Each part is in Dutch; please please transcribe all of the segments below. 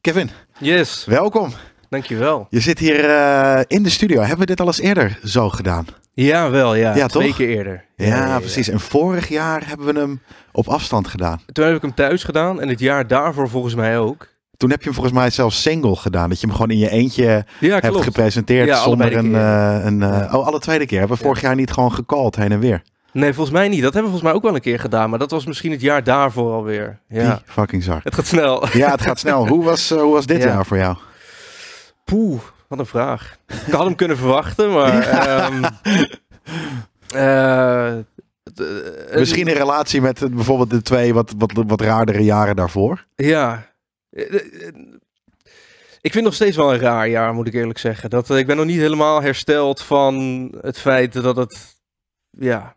Kevin. Yes. Welkom. Dankjewel. Je zit hier eh, in de studio. Hebben we dit al eens eerder zo gedaan? Ja, wel, ja. ja Twee keer eerder. Ja, precies. En vorig jaar hebben we hem op afstand gedaan. Toen heb ik hem thuis gedaan en het jaar daarvoor volgens mij ook. Toen heb je hem volgens mij zelfs single gedaan. Dat je hem gewoon in je eentje hebt gepresenteerd zonder een... Eh, een eh, oh, alle tweede keer. Hebben we vorig jaar niet gewoon gecalled heen en weer? Nee, volgens mij niet. Dat hebben we volgens mij ook wel een keer gedaan. Maar dat was misschien het jaar daarvoor alweer. Ja. Die fucking zak. Het gaat snel. Ja, het gaat snel. Hoe was, eh, hoe was dit jaar voor jou? Poeh, wat een vraag. Ik had hem kunnen verwachten, maar... Ehm, eh, eh, misschien in relatie met bijvoorbeeld de twee wat, wat, wat raardere jaren daarvoor? Ja. Ik vind nog steeds wel een raar jaar, moet ik eerlijk zeggen. Dat, ik ben nog niet helemaal hersteld van het feit dat het... Ja,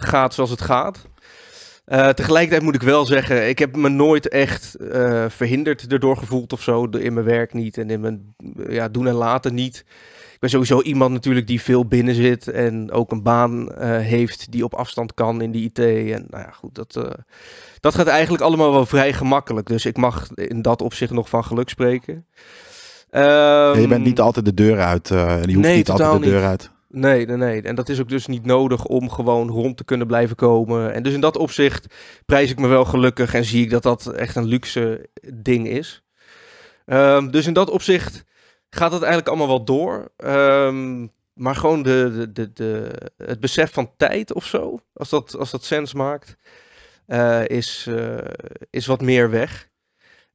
gaat zoals het gaat. Eh, tegelijkertijd moet ik wel zeggen, ik heb me nooit echt eh, verhinderd erdoor gevoeld of zo. In mijn werk niet en in mijn ja, doen en laten niet. Ik ben sowieso iemand natuurlijk die veel binnen zit en ook een baan eh, heeft die op afstand kan in de IT. En nou ja, goed, dat, dat gaat eigenlijk allemaal wel vrij gemakkelijk. Dus ik mag in dat opzicht nog van geluk spreken. je bent ehm, niet altijd de deur uit. je hoeft nee, niet altijd de deur niet. uit. Nee, nee, nee. En dat is ook dus niet nodig om gewoon rond te kunnen blijven komen. En dus in dat opzicht prijs ik me wel gelukkig en zie ik dat dat echt een luxe ding is. Ehm, dus in dat opzicht gaat het eigenlijk allemaal wel door. Ehm, maar gewoon de, de, de, de, het besef van tijd of zo, als dat, als dat sens maakt, eh, is, eh, is wat meer weg.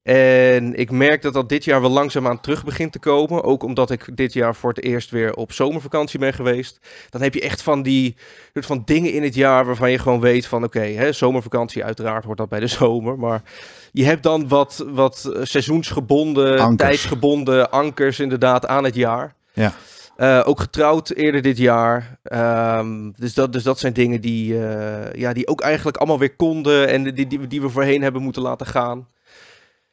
En ik merk dat dat dit jaar wel langzaamaan terug begint te komen. Ook omdat ik dit jaar voor het eerst weer op zomervakantie ben geweest. Dan heb je echt van die soort van dingen in het jaar waarvan je gewoon weet van oké, zomervakantie uiteraard wordt dat bij de zomer. Maar je hebt dan wat, wat seizoensgebonden, tijdsgebonden ankers inderdaad aan het jaar. Ja. Eh, ook getrouwd eerder dit jaar. Ehm, dus, dat, dus dat zijn dingen die, eh, ja, die ook eigenlijk allemaal weer konden en die, die, die we voorheen hebben moeten laten gaan.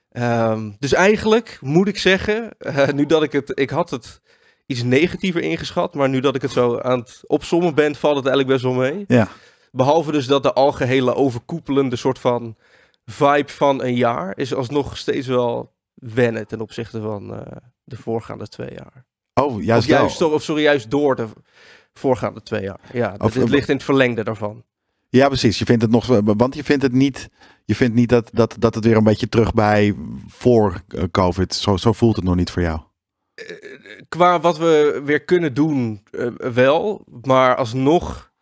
Ehm, dus eigenlijk moet ik zeggen, eh, nu dat ik het, ik had het iets negatiever ingeschat, maar nu dat ik het zo aan het opzommen ben, valt het eigenlijk best wel mee. Ja. Behalve dus dat de algehele overkoepelende soort van vibe van een jaar is alsnog steeds wel wennen ten opzichte van eh, de voorgaande twee jaar. Oh, juist, of door, Of sorry, juist door de voorgaande twee jaar. Ja, het ligt in het verlengde daarvan. Ja, precies. Je vindt het nog, want je vindt het niet, je vindt niet dat, dat, dat het weer een beetje terug bij voor eh, COVID. Zo, zo voelt het nog niet voor jou. Eh, qua wat we weer kunnen doen, eh, wel. Maar alsnog,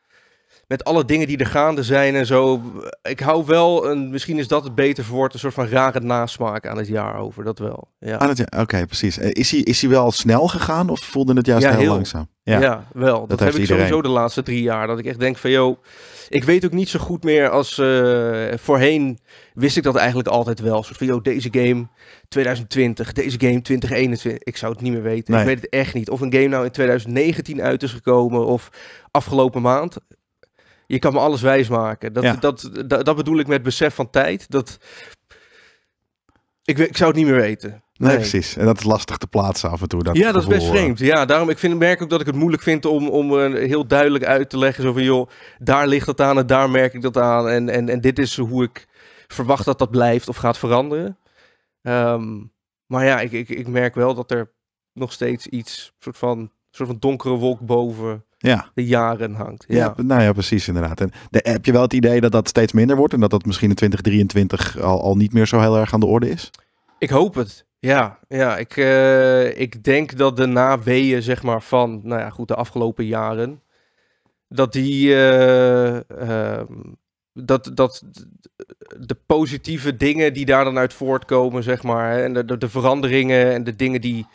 met alle dingen die er gaande zijn en zo. Ik hou wel een, misschien is dat het beter woord, een soort van rare nasmaak aan het jaar over. Dat wel. Ja. Oké, precies. Is hij, is hij wel snel gegaan of voelde het juist ja, heel, heel langzaam? Ja, wel. Dat, heb ik sowieso de laatste drie jaar. Dat ik echt denk van, joh, ik weet ook niet zo goed meer als eh, voorheen wist ik dat eigenlijk altijd wel. Zo van, joh, deze game 2020, deze game 2021. Ik zou het niet meer weten. Ik weet het echt niet. Of een game nou in 2019 uit is gekomen of afgelopen maand. Je kan me alles wijs maken. Dat, dat, dat, dat bedoel ik met besef van tijd. Dat, ik, ik zou het niet meer weten. Nee. precies. En dat is lastig te plaatsen af en toe. Dat ja, dat is best eh. vreemd. Ja, daarom ik vind, merk ook dat ik het moeilijk vind om, om eh, heel duidelijk uit te leggen. Zo van, joh, daar ligt dat aan en daar merk ik dat aan. En, en, en dit is hoe ik verwacht dat dat blijft of gaat veranderen. Ehm, maar ja, ik, ik, ik merk wel dat er nog steeds iets, soort van, soort van donkere wolk boven ja. de jaren hangt. Ja. nou ja, precies inderdaad. En heb je wel het idee dat dat steeds minder wordt en dat dat misschien in 2023 al, al niet meer zo heel erg aan de orde is? Ik hoop het. Ja, ja ik, eh, ik denk dat de naweeën zeg maar, van nou ja, goed, de afgelopen jaren, dat die. Eh, ehm, dat, dat de positieve dingen die daar dan uit voortkomen, zeg maar, en de, de veranderingen en de dingen die,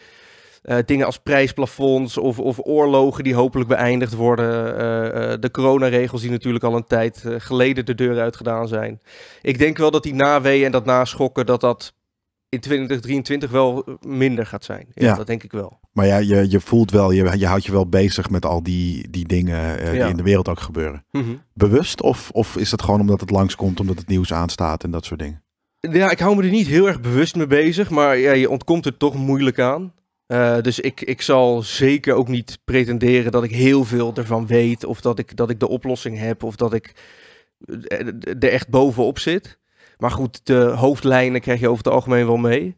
eh, dingen als prijsplafonds of, of, oorlogen die hopelijk beëindigd worden. Uh, de coronaregels die natuurlijk al een tijd geleden de deur uitgedaan zijn. Ik denk wel dat die naweeën en dat naschokken, dat dat in 2023 wel minder gaat zijn. Ja, dat denk ik wel. Maar ja, je, je voelt wel, je, je houdt je wel bezig met al die, die dingen die in de wereld ook gebeuren. Mhm. Bewust of, of is dat gewoon omdat het langskomt, omdat het nieuws aanstaat en dat soort dingen? Ja, ik hou me er niet heel erg bewust mee bezig, maar ja, je ontkomt er toch moeilijk aan. Eh, dus ik, ik zal zeker ook niet pretenderen dat ik heel veel ervan weet. Of dat ik, dat ik de oplossing heb. Of dat ik eh, er echt bovenop zit. Maar goed, de hoofdlijnen krijg je over het algemeen wel mee.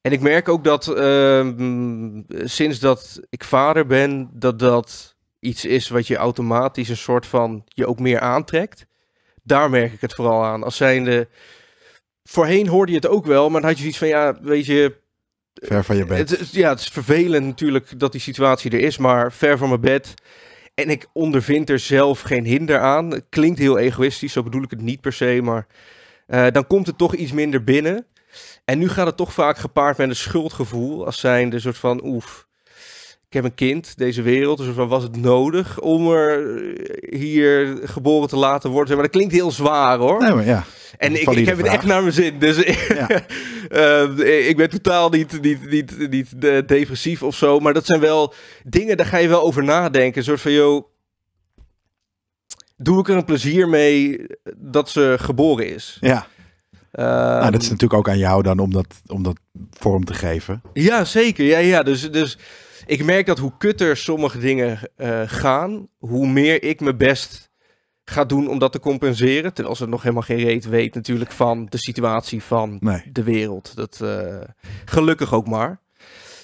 En ik merk ook dat ehm, sinds dat ik vader ben, dat dat iets is wat je automatisch een soort van je ook meer aantrekt. Daar merk ik het vooral aan. Als zijnde. Voorheen hoorde je het ook wel, maar dan had je iets van ja, weet je, Ver van je bed. Het, ja, het is vervelend natuurlijk dat die situatie er is, maar ver van mijn bed. En ik ondervind er zelf geen hinder aan. klinkt heel egoïstisch, zo bedoel ik het niet per se, maar eh, dan komt het toch iets minder binnen. En nu gaat het toch vaak gepaard met een schuldgevoel, als zijnde een soort van oef ik heb een kind, deze wereld, dus was het nodig om er eh, hier geboren te laten worden? Maar dat klinkt heel zwaar hoor. Nee, maar ja. En ik, ik, heb het echt naar mijn zin. Dus ja. Eh, ik ben totaal niet, niet, niet, niet de eh, depressief of zo. Maar dat zijn wel dingen, daar ga je wel over nadenken. Een soort van, joh, doe ik er een plezier mee dat ze geboren is? Ja. Ehm, nou, dat is natuurlijk ook aan jou dan om dat, om dat vorm te geven. Ja, zeker. Ja, ja. Dus, dus ik merk dat hoe kutter sommige dingen eh, gaan, hoe meer ik mijn best ga doen om dat te compenseren. Terwijl ze nog helemaal geen reet weet natuurlijk van de situatie van de wereld. Dat, eh, gelukkig ook maar.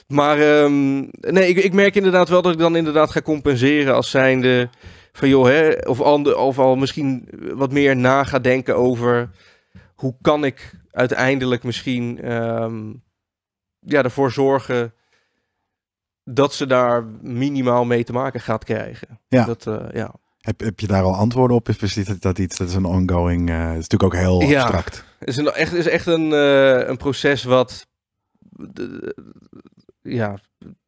Maar ehm, nee, ik, ik, merk inderdaad wel dat ik dan inderdaad ga compenseren als zijnde van joh, hè, of, ander, of al misschien wat meer na ga denken over hoe kan ik uiteindelijk misschien ehm, ja, ervoor zorgen dat ze daar minimaal mee te maken gaat krijgen. Ja. Dat, eh, ja. Heb, heb je daar al antwoorden op? Is dit dat iets? Dat is een ongoing. het eh, is natuurlijk ook heel abstract. Het is een, echt, is echt een, eh, een proces wat ja,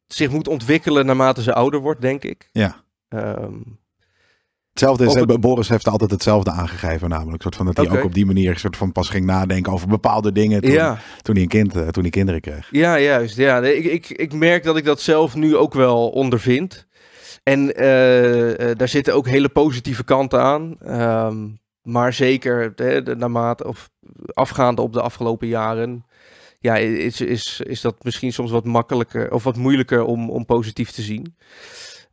zich moet ontwikkelen naarmate ze ouder wordt, denk ik. Ja. Ehm, Hetzelfde is, Boris heeft altijd hetzelfde aangegeven namelijk. Soort van dat hij ook op die manier soort van pas ging nadenken over bepaalde dingen toen, ja. toen, hij, een kind, eh, toen hij kinderen kreeg. Ja, juist. Ja. Ik, ik, ik merk dat ik dat zelf nu ook wel ondervind. En eh, eh, daar zitten ook hele positieve kanten aan. Ehm, maar zeker naarmate, of afgaande op de afgelopen jaren, ja, is, is, is dat misschien soms wat makkelijker of wat moeilijker om, om positief te zien.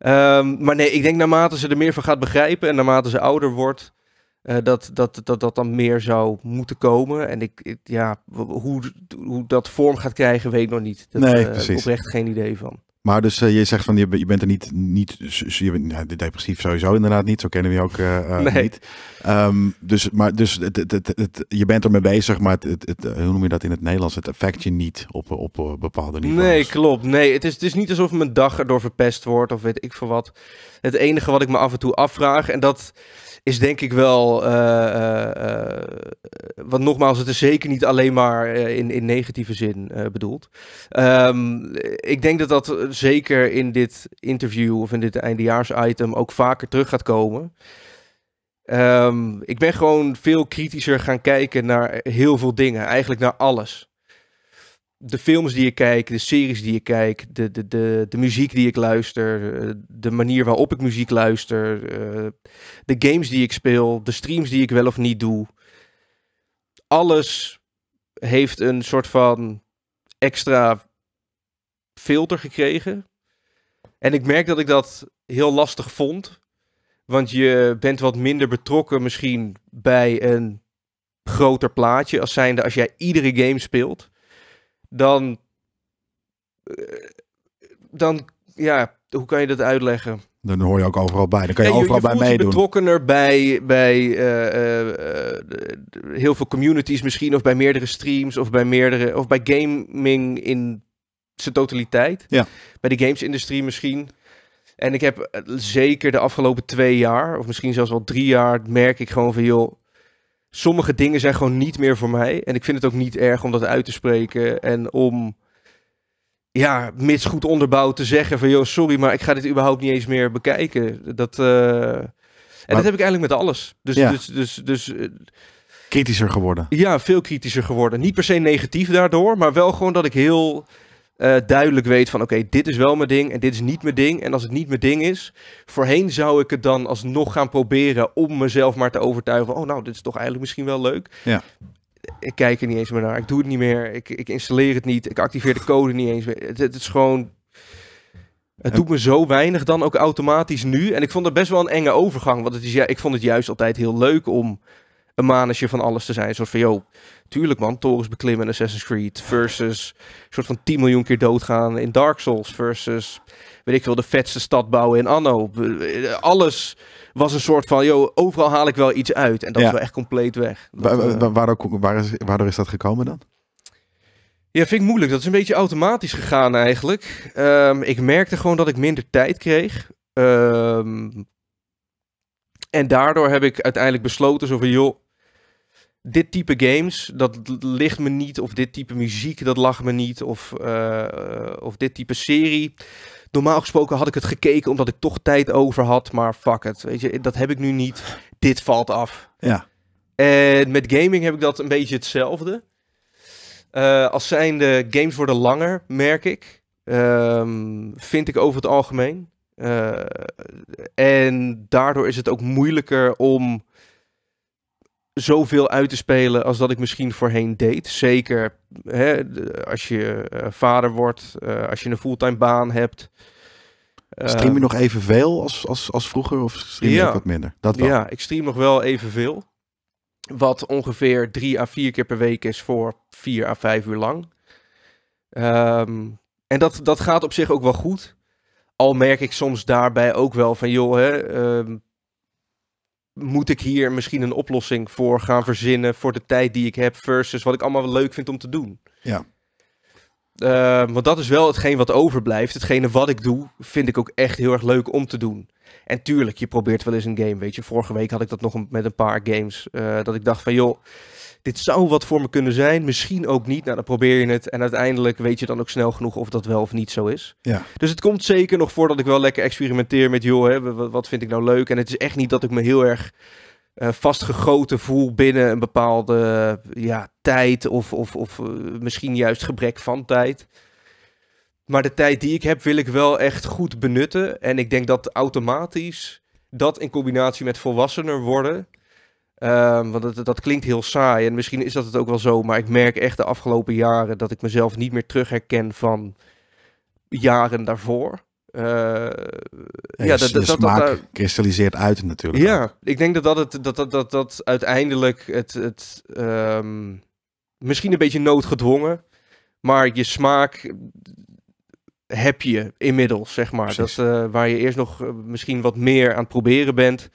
Ehm, maar nee, ik denk naarmate ze er meer van gaat begrijpen en naarmate ze ouder wordt, eh, dat, dat, dat dat dan meer zou moeten komen. En ik, ja, hoe, hoe dat vorm gaat krijgen, weet ik nog niet. Dat, nee, eh, precies. Uh, oprecht geen idee van. Maar dus eh, je zegt van je, bent er niet, niet je bent, nou, depressief sowieso inderdaad niet. Zo kennen we je ook eh, eh, niet. Ehm, dus maar dus het, het, je bent ermee bezig, maar hoe noem je dat in het Nederlands? Het effect je niet op, op bepaalde niveaus. Nee, klopt. Nee, het is, het is niet alsof mijn dag erdoor verpest wordt of weet ik veel wat. Het enige wat ik me af en toe afvraag, en dat is denk ik wel. Uh, want nogmaals, het is zeker niet alleen maar in, in negatieve zin bedoeld. Ehm, ik denk dat dat zeker in dit interview of in dit item ook vaker terug gaat komen. Ehm, ik ben gewoon veel kritischer gaan kijken naar heel veel dingen, eigenlijk naar alles de films die ik kijk, de series die ik kijk, de, de, de, de muziek die ik luister, eh, de manier waarop ik muziek luister, eh, de games die ik speel, de streams die ik wel of niet doe. Alles heeft een soort van extra filter gekregen. En ik merk dat ik dat heel lastig vond. Want je bent wat minder betrokken misschien bij een groter plaatje als zijnde als jij iedere game speelt dan. Eh, dan. ja, hoe kan je dat uitleggen? Dan hoor je ook overal bij. Dan kan je, overal bij meedoen. Je betrokkener bij, bij eh, eh, heel veel communities misschien. Of bij meerdere streams. Of bij meerdere. Of bij gaming in zijn totaliteit. Ja. Bij de gamesindustrie misschien. En ik heb zeker de afgelopen twee jaar. Of misschien zelfs wel drie jaar. Merk ik gewoon van joh sommige dingen zijn gewoon niet meer voor mij. En ik vind het ook niet erg om dat uit te spreken. En om, ja, mits goed onderbouwd te zeggen van... joh, sorry, maar ik ga dit überhaupt niet eens meer bekijken. Dat, eh, En dat heb ik eigenlijk met alles. Dus, dus, dus, dus... Eh, kritischer geworden. Ja, veel kritischer geworden. Niet per se negatief daardoor, maar wel gewoon dat ik heel eh, duidelijk weet van oké, dit is wel mijn ding en dit is niet mijn ding. En als het niet mijn ding is, voorheen zou ik het dan alsnog gaan proberen om mezelf maar te overtuigen oh nou, dit is toch eigenlijk misschien wel leuk. Ja. Ik kijk er niet eens meer naar, ik doe het niet meer, ik, ik installeer het niet, ik activeer de code niet eens meer. Het, het is gewoon, het doet me zo weinig dan ook automatisch nu. En ik vond het best wel een enge overgang, want het is, ja, ik vond het juist altijd heel leuk om een mannetje van alles te zijn. Een soort van, joh, tuurlijk man, torens beklimmen in Assassin's Creed versus een soort van 10 miljoen keer doodgaan in Dark Souls versus, weet ik veel, de vetste stad bouwen in Anno. Alles was een soort van, joh, overal haal ik wel iets uit. En dat is wel echt compleet weg. Dat, eh, waar, waar is, waardoor is dat gekomen dan? Ja, vind ik moeilijk. Dat is een beetje automatisch gegaan eigenlijk. Ehm, ik merkte gewoon dat ik minder tijd kreeg. Ehm, en daardoor heb ik uiteindelijk besloten zo van, joh, dit type games, dat ligt me niet. Of dit type muziek, dat lag me niet. Of, eh, of dit type serie. Normaal gesproken had ik het gekeken omdat ik toch tijd over had. Maar fuck het, weet je, dat heb ik nu niet. Dit valt af. Ja. En met gaming heb ik dat een beetje hetzelfde. Eh, als zijn de games worden langer, merk ik. Ehm, vind ik over het algemeen. Eh, en daardoor is het ook moeilijker om zoveel uit te spelen als dat ik misschien voorheen deed. Zeker hè, als je eh, vader wordt, eh, als je een fulltime baan hebt. Eh, stream je nog evenveel als, als, als vroeger of stream je ook wat minder? Dat wel. Ja, ik stream nog wel evenveel. Wat ongeveer drie à vier keer per week is voor vier à vijf uur lang. Ehm, en dat, dat gaat op zich ook wel goed. Al merk ik soms daarbij ook wel van, joh, hè, ehm, moet ik hier misschien een oplossing voor gaan verzinnen voor de tijd die ik heb versus wat ik allemaal leuk vind om te doen. Ja. Ehm, want dat is wel hetgeen wat overblijft. Hetgene wat ik doe, vind ik ook echt heel erg leuk om te doen. En tuurlijk, je probeert wel eens een game. Weet je, vorige week had ik dat nog met een paar games. Eh, dat ik dacht van, joh, dit zou wat voor me kunnen zijn, misschien ook niet. Nou, dan probeer je het en uiteindelijk weet je dan ook snel genoeg of dat wel of niet zo is. Ja. Dus het komt zeker nog voordat ik wel lekker experimenteer met, joh, hè, wat vind ik nou leuk? En het is echt niet dat ik me heel erg uh, vastgegoten voel binnen een bepaalde ja, tijd of, of, of eh, misschien juist gebrek van tijd. Maar de tijd die ik heb wil ik wel echt goed benutten. En ik denk dat automatisch dat in combinatie met volwassener worden Ehm, want dat, dat, klinkt heel saai en misschien is dat het ook wel zo, maar ik merk echt de afgelopen jaren dat ik mezelf niet meer terug herken van jaren daarvoor. Uh, ja, de smaak kristalliseert uit natuurlijk. Ja, ik denk dat dat, het, dat, dat, dat, dat uiteindelijk het, het ehm, misschien een beetje noodgedwongen, maar je smaak heb je inmiddels, zeg maar. Dat, eh, waar je eerst nog eh, misschien wat meer aan het proberen bent,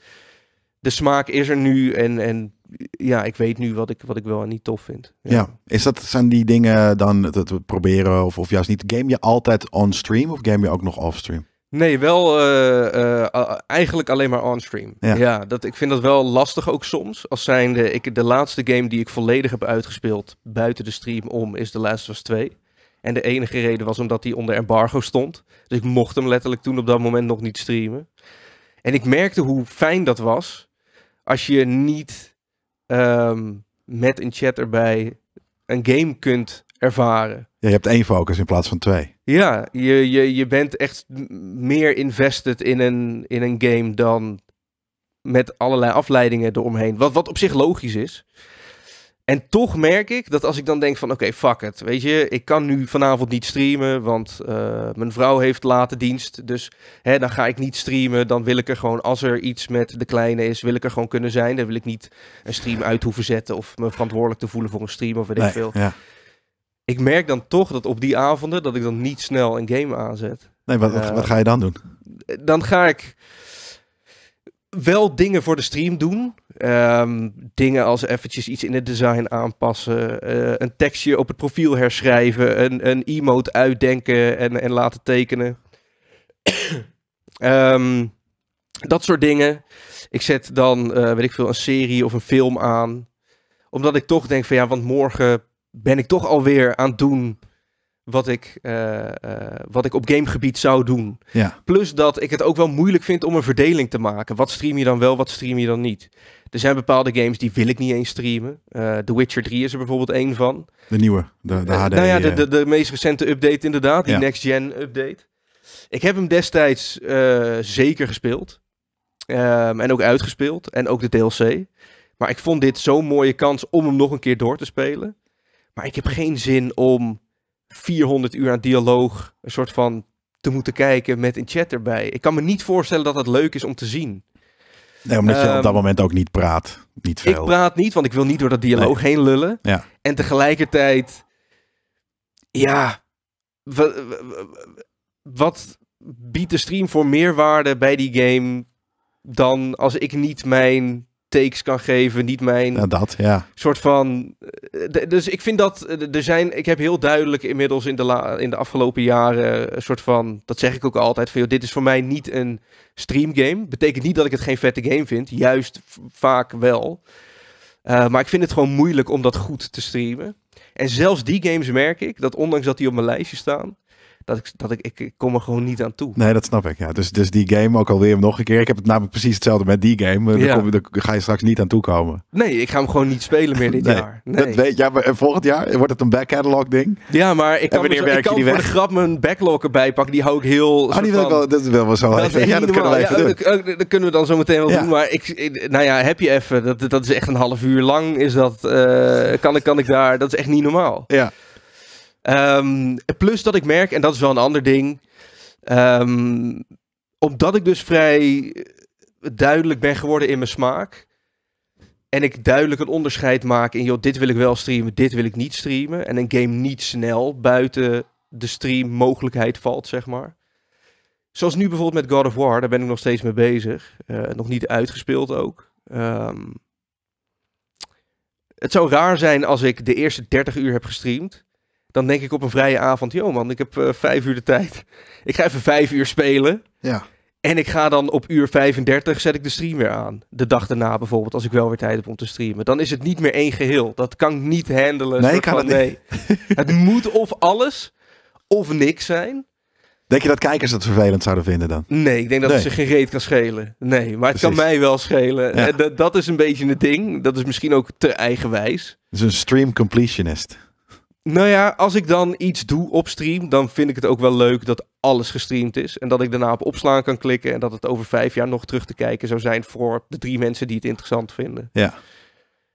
de smaak is er nu en, en ja, ik weet nu wat ik, wat ik wel en niet tof vind. Ja. is dat, zijn die dingen dan we proberen of, of juist niet? Game je altijd on-stream of game je ook nog off-stream? Nee, wel eh, eh, eigenlijk alleen maar on-stream. Ja. dat, ik vind dat wel lastig ook soms. Als zijnde, ik, de laatste game die ik volledig heb uitgespeeld buiten de stream om is The Last of Us 2. En de enige reden was omdat die onder embargo stond. Dus ik mocht hem letterlijk toen op dat moment nog niet streamen. En ik merkte hoe fijn dat was als je niet ehm, met een chat erbij een game kunt ervaren. Ja, je hebt één focus in plaats van twee. Ja, je, je, je bent echt meer invested in een, in een game dan met allerlei afleidingen eromheen. Wat, wat op zich logisch is. En toch merk ik dat als ik dan denk van oké, fuck het. Weet je, ik kan nu vanavond niet streamen, want eh, mijn vrouw heeft late dienst. Dus hè, dan ga ik niet streamen. Dan wil ik er gewoon, als er iets met de kleine is, wil ik er gewoon kunnen zijn. Dan wil ik niet een stream uit hoeven zetten of me verantwoordelijk te voelen voor een stream of weet ik veel. Ja. Ik merk dan toch dat op die avonden dat ik dan niet snel een game aanzet. Nee, wat, wat eh, ga je dan doen? Dan ga ik wel dingen voor de stream doen. Ehm, dingen als eventjes iets in het design aanpassen, eh, een tekstje op het profiel herschrijven, een, een emote uitdenken en, en laten tekenen. Ehm, dat soort dingen. Ik zet dan, eh, weet ik veel, een serie of een film aan. Omdat ik toch denk van ja, want morgen ben ik toch alweer aan het doen wat ik, uh, uh, wat ik op gamegebied zou doen. Plus dat ik het ook wel moeilijk vind om een verdeling te maken. Wat stream je dan wel, wat stream je dan niet? Er zijn bepaalde games die wil ik niet eens streamen. Uh, The Witcher 3 is er bijvoorbeeld één van. De nieuwe, de, de HD. nou ja, de, de, meest recente update inderdaad, die next gen update. Ik heb hem destijds zeker gespeeld. Ehm, en ook uitgespeeld. En ook de DLC. Maar ik vond dit zo'n mooie kans om hem nog een keer door te spelen. Maar ik heb geen zin om 400 uur aan dialoog een soort van te moeten kijken met een chat erbij. Ik kan me niet voorstellen dat dat leuk is om te zien. Nee, omdat je op dat ehm, moment ook niet praat. Niet veel. Ik praat niet, want ik wil niet door dat dialoog heen lullen. Ja. En tegelijkertijd, ja, wat biedt de stream voor meerwaarde bij die game dan als ik niet mijn takes kan geven. Niet mijn ja, dat, ja. soort van. Eh, dus ik vind dat eh, er zijn. Ik heb heel duidelijk inmiddels in de, la, in de afgelopen jaren. Eh, een soort van. Dat zeg ik ook altijd. Van, dit is voor mij niet een stream game. Betekent niet dat ik het geen vette game vind. Juist vaak wel. maar ik vind het gewoon moeilijk om dat goed te streamen. En zelfs die games merk ik dat ondanks dat die op mijn lijstje staan, dat ik, dat ik, ik, kom er gewoon niet aan toe. Nee, dat snap ik. Ja. Dus, dus die game ook alweer nog een keer. Ik heb het namelijk precies hetzelfde met die game. Eh, daar, kom, daar ga je straks niet aan toe komen. Nee, ik ga hem gewoon niet spelen meer dit jaar. Nee. Dat weet, ja, maar eh, volgend jaar wordt het een back catalog ding. Ja, maar ik kan, me voor de grap mijn backlog erbij pakken. Die hou ik heel... Oh, die wil ik wel, dat is wel zo. Dat ja, dat kunnen we ja, eh, kunnen we dan zo meteen wel doen. Maar ik, nou ja, heb je even. Dat, dat is echt een half uur lang. Is dat, kan, ik, kan ik daar... Dat is echt niet normaal. Ja. Ehm, plus dat ik merk, en dat is wel een ander ding. Ehm, omdat ik dus vrij duidelijk ben geworden in mijn smaak. En ik duidelijk een onderscheid maak in, joh, dit wil ik wel streamen, dit wil ik niet streamen. En een game niet snel buiten de stream mogelijkheid valt, zeg maar. Zoals nu bijvoorbeeld met God of War, daar ben ik nog steeds mee bezig. Eh, nog niet uitgespeeld ook. Ehm, het zou raar zijn als ik de eerste 30 uur heb gestreamd. Dan denk ik op een vrije avond, joh man, ik heb eh, vijf uur de tijd. Ik ga even vijf uur spelen. Ja. En ik ga dan op uur 35 zet ik de stream weer aan. De dag daarna bijvoorbeeld, als ik wel weer tijd heb om te streamen. Dan is het niet meer één geheel. Dat kan ik niet handelen. Nee, kan het nee. niet. het moet of alles of niks zijn. Denk je dat kijkers dat vervelend zouden vinden dan? Nee, ik denk dat ze geen reet kan schelen. Nee, maar het kan mij wel schelen. Eh, dat, dat is een beetje het ding. Dat is misschien ook te eigenwijs. Het is een stream completionist. Nou ja, als ik dan iets doe op stream, dan vind ik het ook wel leuk dat alles gestreamd is. En dat ik daarna op opslaan kan klikken en dat het over vijf jaar nog terug te kijken zou zijn voor de drie mensen die het interessant vinden. Ja.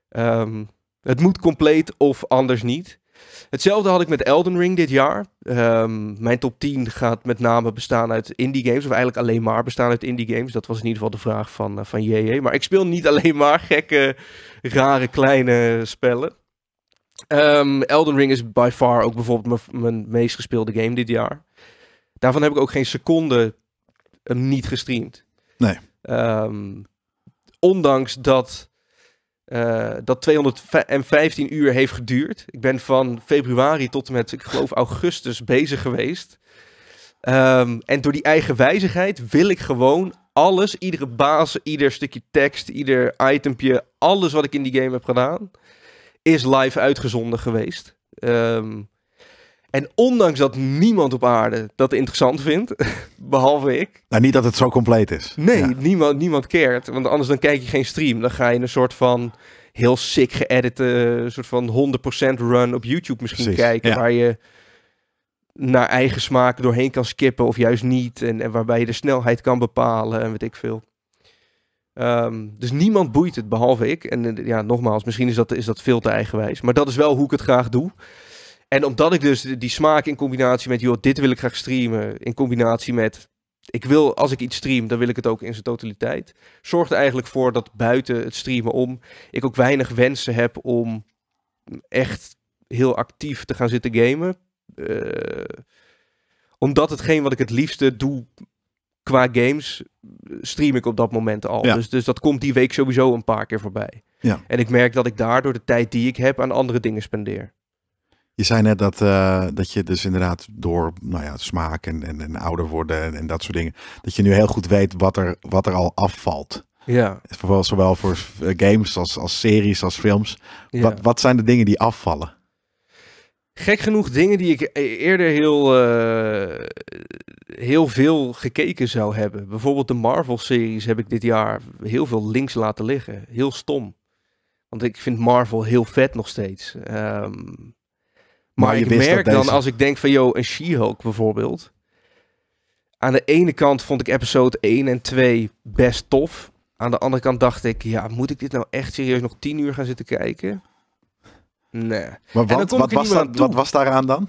Ehm, het moet compleet of anders niet. Hetzelfde had ik met Elden Ring dit jaar. Ehm, mijn top 10 gaat met name bestaan uit indie games. Of eigenlijk alleen maar bestaan uit indie games. Dat was in ieder geval de vraag van, uh, van JJ. Maar ik speel niet alleen maar gekke, rare, kleine spellen. Ehm, Elden Ring is by far ook bijvoorbeeld mijn meest gespeelde game dit jaar. Daarvan heb ik ook geen seconde ehm, niet gestreamd. Nee. Ehm, ondanks dat uh, dat 215 uur heeft geduurd. Ik ben van februari tot en met, ik geloof, augustus bezig geweest. en door die eigen wijzigheid wil ik gewoon alles, iedere baas, ieder stukje tekst, ieder itempje, alles wat ik in die game heb gedaan, is live uitgezonden geweest. Ehm, en ondanks dat niemand op aarde dat interessant vindt, behalve ik. Nou, niet dat het zo compleet is. Nee, niemand, niemand keert. Want anders dan kijk je geen stream. Dan ga je een soort van heel sick geëdite, soort van 100% run op YouTube misschien kijken. Waar je naar eigen smaak doorheen kan skippen of juist niet. En, en waarbij je de snelheid kan bepalen en weet ik veel. Ehm, dus niemand boeit het behalve ik. En eh, ja, nogmaals, misschien is dat, is dat veel te eigenwijs. Maar dat is wel hoe ik het graag doe. En omdat ik dus die smaak in combinatie met, joh, dit wil ik graag streamen. In combinatie met, ik wil, als ik iets stream, dan wil ik het ook in zijn totaliteit. Zorgt er eigenlijk voor dat buiten het streamen om, ik ook weinig wensen heb om echt heel actief te gaan zitten gamen. Eh, omdat hetgeen wat ik het liefste doe qua games stream ik op dat moment al. Dus, dus dat komt die week sowieso een paar keer voorbij. Ja. En ik merk dat ik daardoor de tijd die ik heb aan andere dingen spendeer. Je zei net dat, eh, dat je dus inderdaad door nou ja, smaak en, en, ouder worden en, dat soort dingen, dat je nu heel goed weet wat er, wat er al afvalt. Ja. Zowel, zowel voor eh, games als, als series als films. Ja. Wat, wat zijn de dingen die afvallen? gek genoeg dingen die ik e-, eerder heel, eh, heel veel gekeken zou hebben. Bijvoorbeeld de Marvel-series heb ik dit jaar heel veel links laten liggen. Heel stom. Want ik vind Marvel heel vet nog steeds. Ehm, maar, je ik merk dan als ik denk van, joh, een She-Hulk bijvoorbeeld. Aan de ene kant vond ik episode 1 en 2 best tof. Aan de andere kant dacht ik, ja, moet ik dit nou echt serieus nog 10 uur gaan zitten kijken? Nee. Maar wat, wat, was wat was daaraan dan?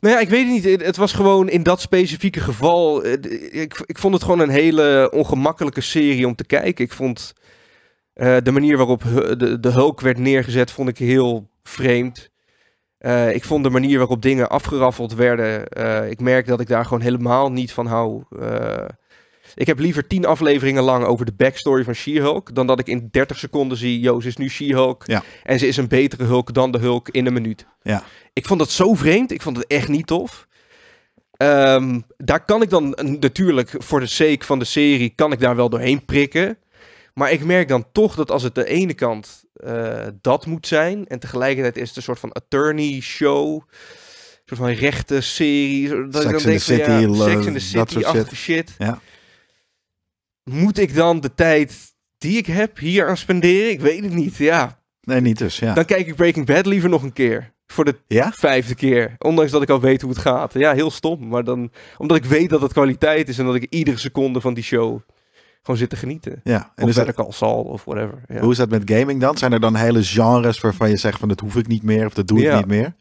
Nou ja, ik weet het niet. Het was gewoon in dat specifieke geval. Eh, ik, ik vond het gewoon een hele ongemakkelijke serie om te kijken. Ik vond eh, de manier waarop de, de Hulk werd neergezet, vond ik heel vreemd. Eh, ik vond de manier waarop dingen afgeraffeld werden. ik merk dat ik daar gewoon helemaal niet van hou. Ik heb liever tien afleveringen lang over de backstory van She-Hulk. dan dat ik in 30 seconden zie. Joost is nu She-Hulk. En ze is een betere Hulk dan de Hulk in een minuut. Ja. Ik vond dat zo vreemd. Ik vond het echt niet tof. Ehm, daar kan ik dan natuurlijk voor de sake van de serie. kan ik daar wel doorheen prikken. Maar ik merk dan toch dat als het de ene kant eh, dat moet zijn. en tegelijkertijd is het een soort van attorney-show Een soort van rechte serie. Dat dan denk, ja, Sex in the City, dat soort shit. shit. Ja moet ik dan de tijd die ik heb hier aan spenderen? Ik weet het niet, ja. Nee, niet dus, ja. Dan kijk ik Breaking Bad liever nog een keer. Voor de ja? vijfde keer. Ondanks dat ik al weet hoe het gaat. Ja, heel stom. Maar dan, omdat ik weet dat het kwaliteit is en dat ik iedere seconde van die show gewoon zit te genieten. Ja, en of is dat ik al zal of whatever. Ja. Hoe is dat met gaming dan? Zijn er dan hele genres waarvan je zegt van dat hoef ik niet meer of dat doe ik niet meer?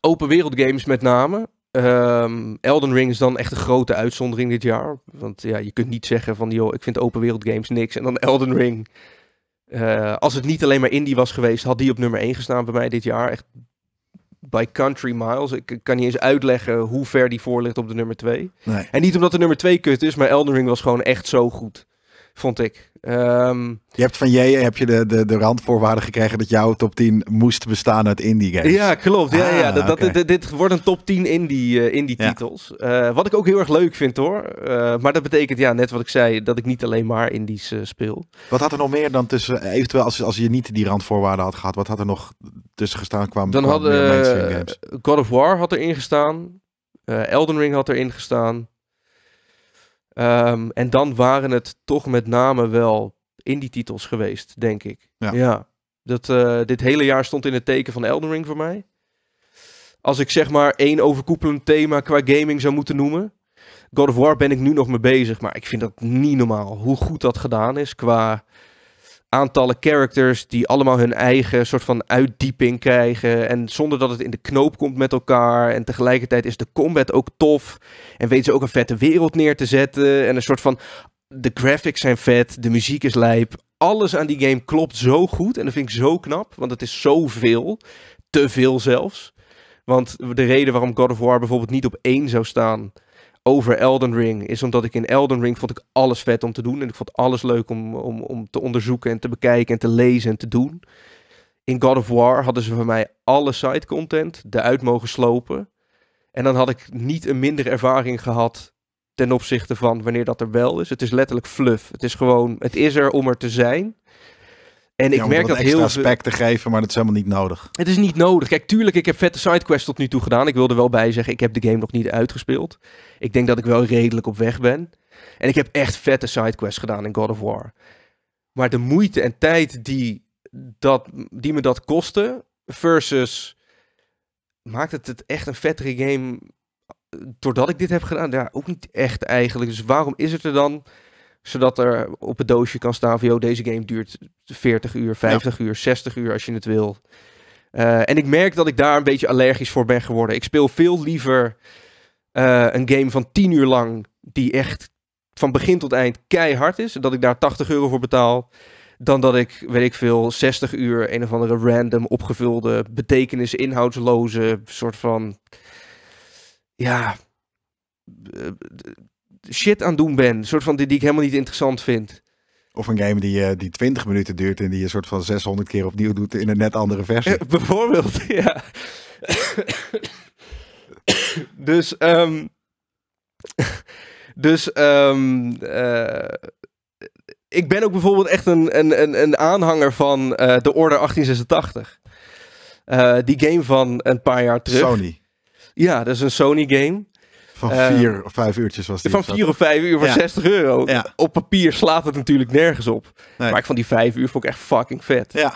Open wereld games met name. Ehm, Elden Ring is dan echt een grote uitzondering dit jaar. Want ja, je kunt niet zeggen van, joh, ik vind open wereld games niks. En dan Elden Ring. Eh, als het niet alleen maar indie was geweest, had die op nummer 1 gestaan bij mij dit jaar. Echt by country miles. Ik kan niet eens uitleggen hoe ver die voor ligt op de nummer 2. Nee. En niet omdat de nummer 2 kut is, maar Elden Ring was gewoon echt zo goed. Vond ik. Ehm, je hebt van jij heb je de, de, de randvoorwaarden gekregen dat jouw top 10 moest bestaan uit indie games. Ja, klopt. ja, ah, dat dit, wordt een top 10 indie, uh, indie titels. Eh, wat ik ook heel erg leuk vind hoor. Eh, maar dat betekent, ja, net wat ik zei, dat ik niet alleen maar indies speel. Wat had er nog meer dan tussen, eventueel als, als je niet die randvoorwaarden had gehad, wat had er nog tussen gestaan kwam? dan hadden, God of War had erin gestaan. Elden Ring had erin gestaan. Ehm, en dan waren het toch met name wel indie titels geweest, denk ik. Ja. Dat, eh, dit hele jaar stond in het teken van Elden Ring voor mij. Als ik zeg maar één overkoepelend thema qua gaming zou moeten noemen. God of War ben ik nu nog mee bezig, maar ik vind dat niet normaal. Hoe goed dat gedaan is qua aantallen characters die allemaal hun eigen soort van uitdieping krijgen. En zonder dat het in de knoop komt met elkaar. En tegelijkertijd is de combat ook tof. En weten ze ook een vette wereld neer te zetten. En een soort van. De graphics zijn vet, de muziek is lijp. Alles aan die game klopt zo goed. En dat vind ik zo knap, want het is zoveel. Te veel zelfs. Want de reden waarom God of War bijvoorbeeld niet op één zou staan, over Elden Ring is omdat ik in Elden Ring vond ik alles vet om te doen. En ik vond alles leuk om, om, om te onderzoeken en te bekijken en te lezen en te doen. In God of War hadden ze voor mij alle side content eruit mogen slopen. En dan had ik niet een minder ervaring gehad ten opzichte van wanneer dat er wel is. Het is letterlijk fluff. Het is gewoon, het is er om er te zijn. En ik merk dat heel veel... aspecten geven, maar dat is helemaal niet nodig. Het is niet nodig. Kijk, tuurlijk, ik heb vette sidequests tot nu toe gedaan. Ik wilde wel bij zeggen, ik heb de game nog niet uitgespeeld. Ik denk dat ik wel redelijk op weg ben. En ik heb echt vette sidequests gedaan in God of War. Maar de moeite en tijd die, dat, die me dat kostte, versus maakt het het echt een vettere game eh, doordat ik dit heb gedaan? daar ook niet echt eigenlijk. Dus waarom is het er dan zodat er op het doosje kan staan van, deze game duurt 40 uur, 50 uur, 60 uur als je het wil. Eh, en ik merk dat ik daar een beetje allergisch voor ben geworden. Ik speel veel liever eh, een game van 10 uur lang die echt van begin tot eind keihard is. Dat ik daar 80 euro voor betaal. Dan dat ik, weet ik veel, 60 uur een of andere random opgevulde, betekenis inhoudsloze soort van. Ja. Eh, shit aan het doen ben. Een soort van die, die ik helemaal niet interessant vind. Of een game die, eh, die 20 minuten duurt en die je soort van 600 keer opnieuw doet in een net andere versie. Eh, bijvoorbeeld, ja. dus, ehm, dus ehm, eh, ik ben ook bijvoorbeeld echt een, een, een, een aanhanger van uh, de Order 1886. die game van een paar jaar terug. Sony. Ja, dat is een Sony game. Van eh, vier of vijf uurtjes was dit Van vier of vijf uur voor 60 euro. Op papier slaat het natuurlijk nergens op. Maar ik van die vijf uur vond ik echt fucking vet. Ja.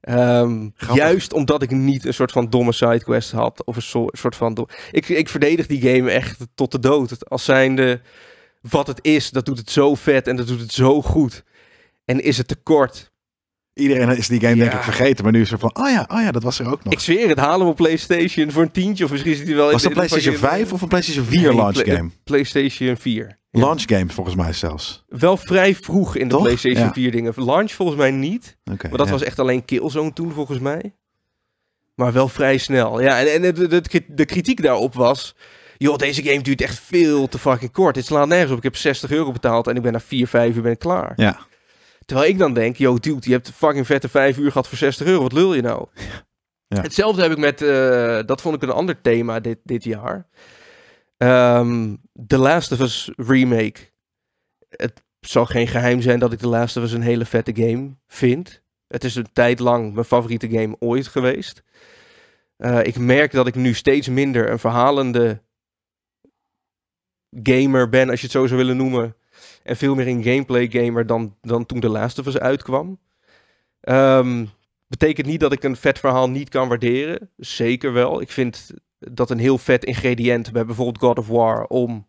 Ehm, juist omdat ik niet een soort van domme sidequest had. Of een soort van. Ik, ik verdedig die game echt tot de dood. Als zijnde wat het is, dat doet het zo vet en dat doet het zo goed. En is het tekort? Iedereen is die game denk ik vergeten, maar nu is er van, oh ja, oh ja, dat was er ook nog. Ik zweer het, halen we op PlayStation voor een tientje of misschien zit hij wel... Was dat PlayStation 5 of een PlayStation 4 launch game? PlayStation 4. Launch game volgens mij zelfs. Wel vrij vroeg in de PlayStation 4 dingen. Launch volgens mij niet, maar dat was echt alleen Killzone toen volgens mij. Maar wel vrij snel. Ja, en, en de, de, kritiek daarop was, joh, deze game duurt echt veel te fucking kort. Dit slaat nergens op. Ik heb 60 euro betaald en ik ben na 4, 5 uur ben ik klaar. Ja. Terwijl ik dan denk, yo dude, je hebt fucking vette vijf uur gehad voor 60 euro. Wat lul je nou? Ja. Hetzelfde heb ik met, eh, dat vond ik een ander thema dit, dit jaar. De ehm, The Last of Us Remake. Het zal geen geheim zijn dat ik The Last of Us een hele vette game vind. Het is een tijd lang mijn favoriete game ooit geweest. Eh, ik merk dat ik nu steeds minder een verhalende gamer ben, als je het zo zou willen noemen. En veel meer een gameplay gamer dan, dan toen de laatste van ze uitkwam. Ehm, betekent niet dat ik een vet verhaal niet kan waarderen. Zeker wel. Ik vind dat een heel vet ingrediënt bij bijvoorbeeld God of War om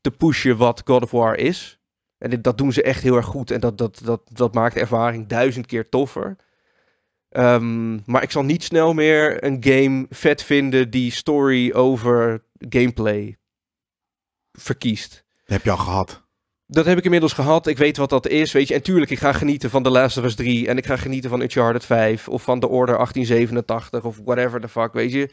te pushen wat God of War is. En dat doen ze echt heel erg goed. En dat, dat, dat, dat maakt de ervaring duizend keer toffer. Ehm, maar ik zal niet snel meer een game vet vinden die story over gameplay verkiest. heb je al gehad dat heb ik inmiddels gehad. Ik weet wat dat is, weet je. En tuurlijk, ik ga genieten van The Last of Us 3. En ik ga genieten van Uncharted 5. Of van The Order 1887. Of whatever the fuck, weet je.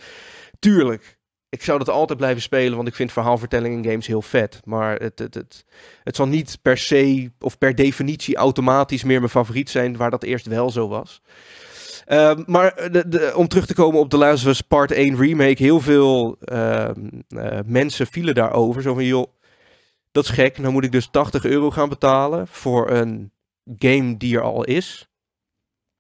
Tuurlijk. Ik zou dat altijd blijven spelen, want ik vind verhaalvertelling in games heel vet. Maar het, het, het, het zal niet per se of per definitie automatisch meer mijn favoriet zijn, waar dat eerst wel zo was. Ehm, maar de, om terug te komen op The Last of Us Part 1 Remake, heel veel ehm, eh, mensen vielen daarover. Zo van, joh, dat is gek. Dan moet ik dus 80 euro gaan betalen voor een game die er al is.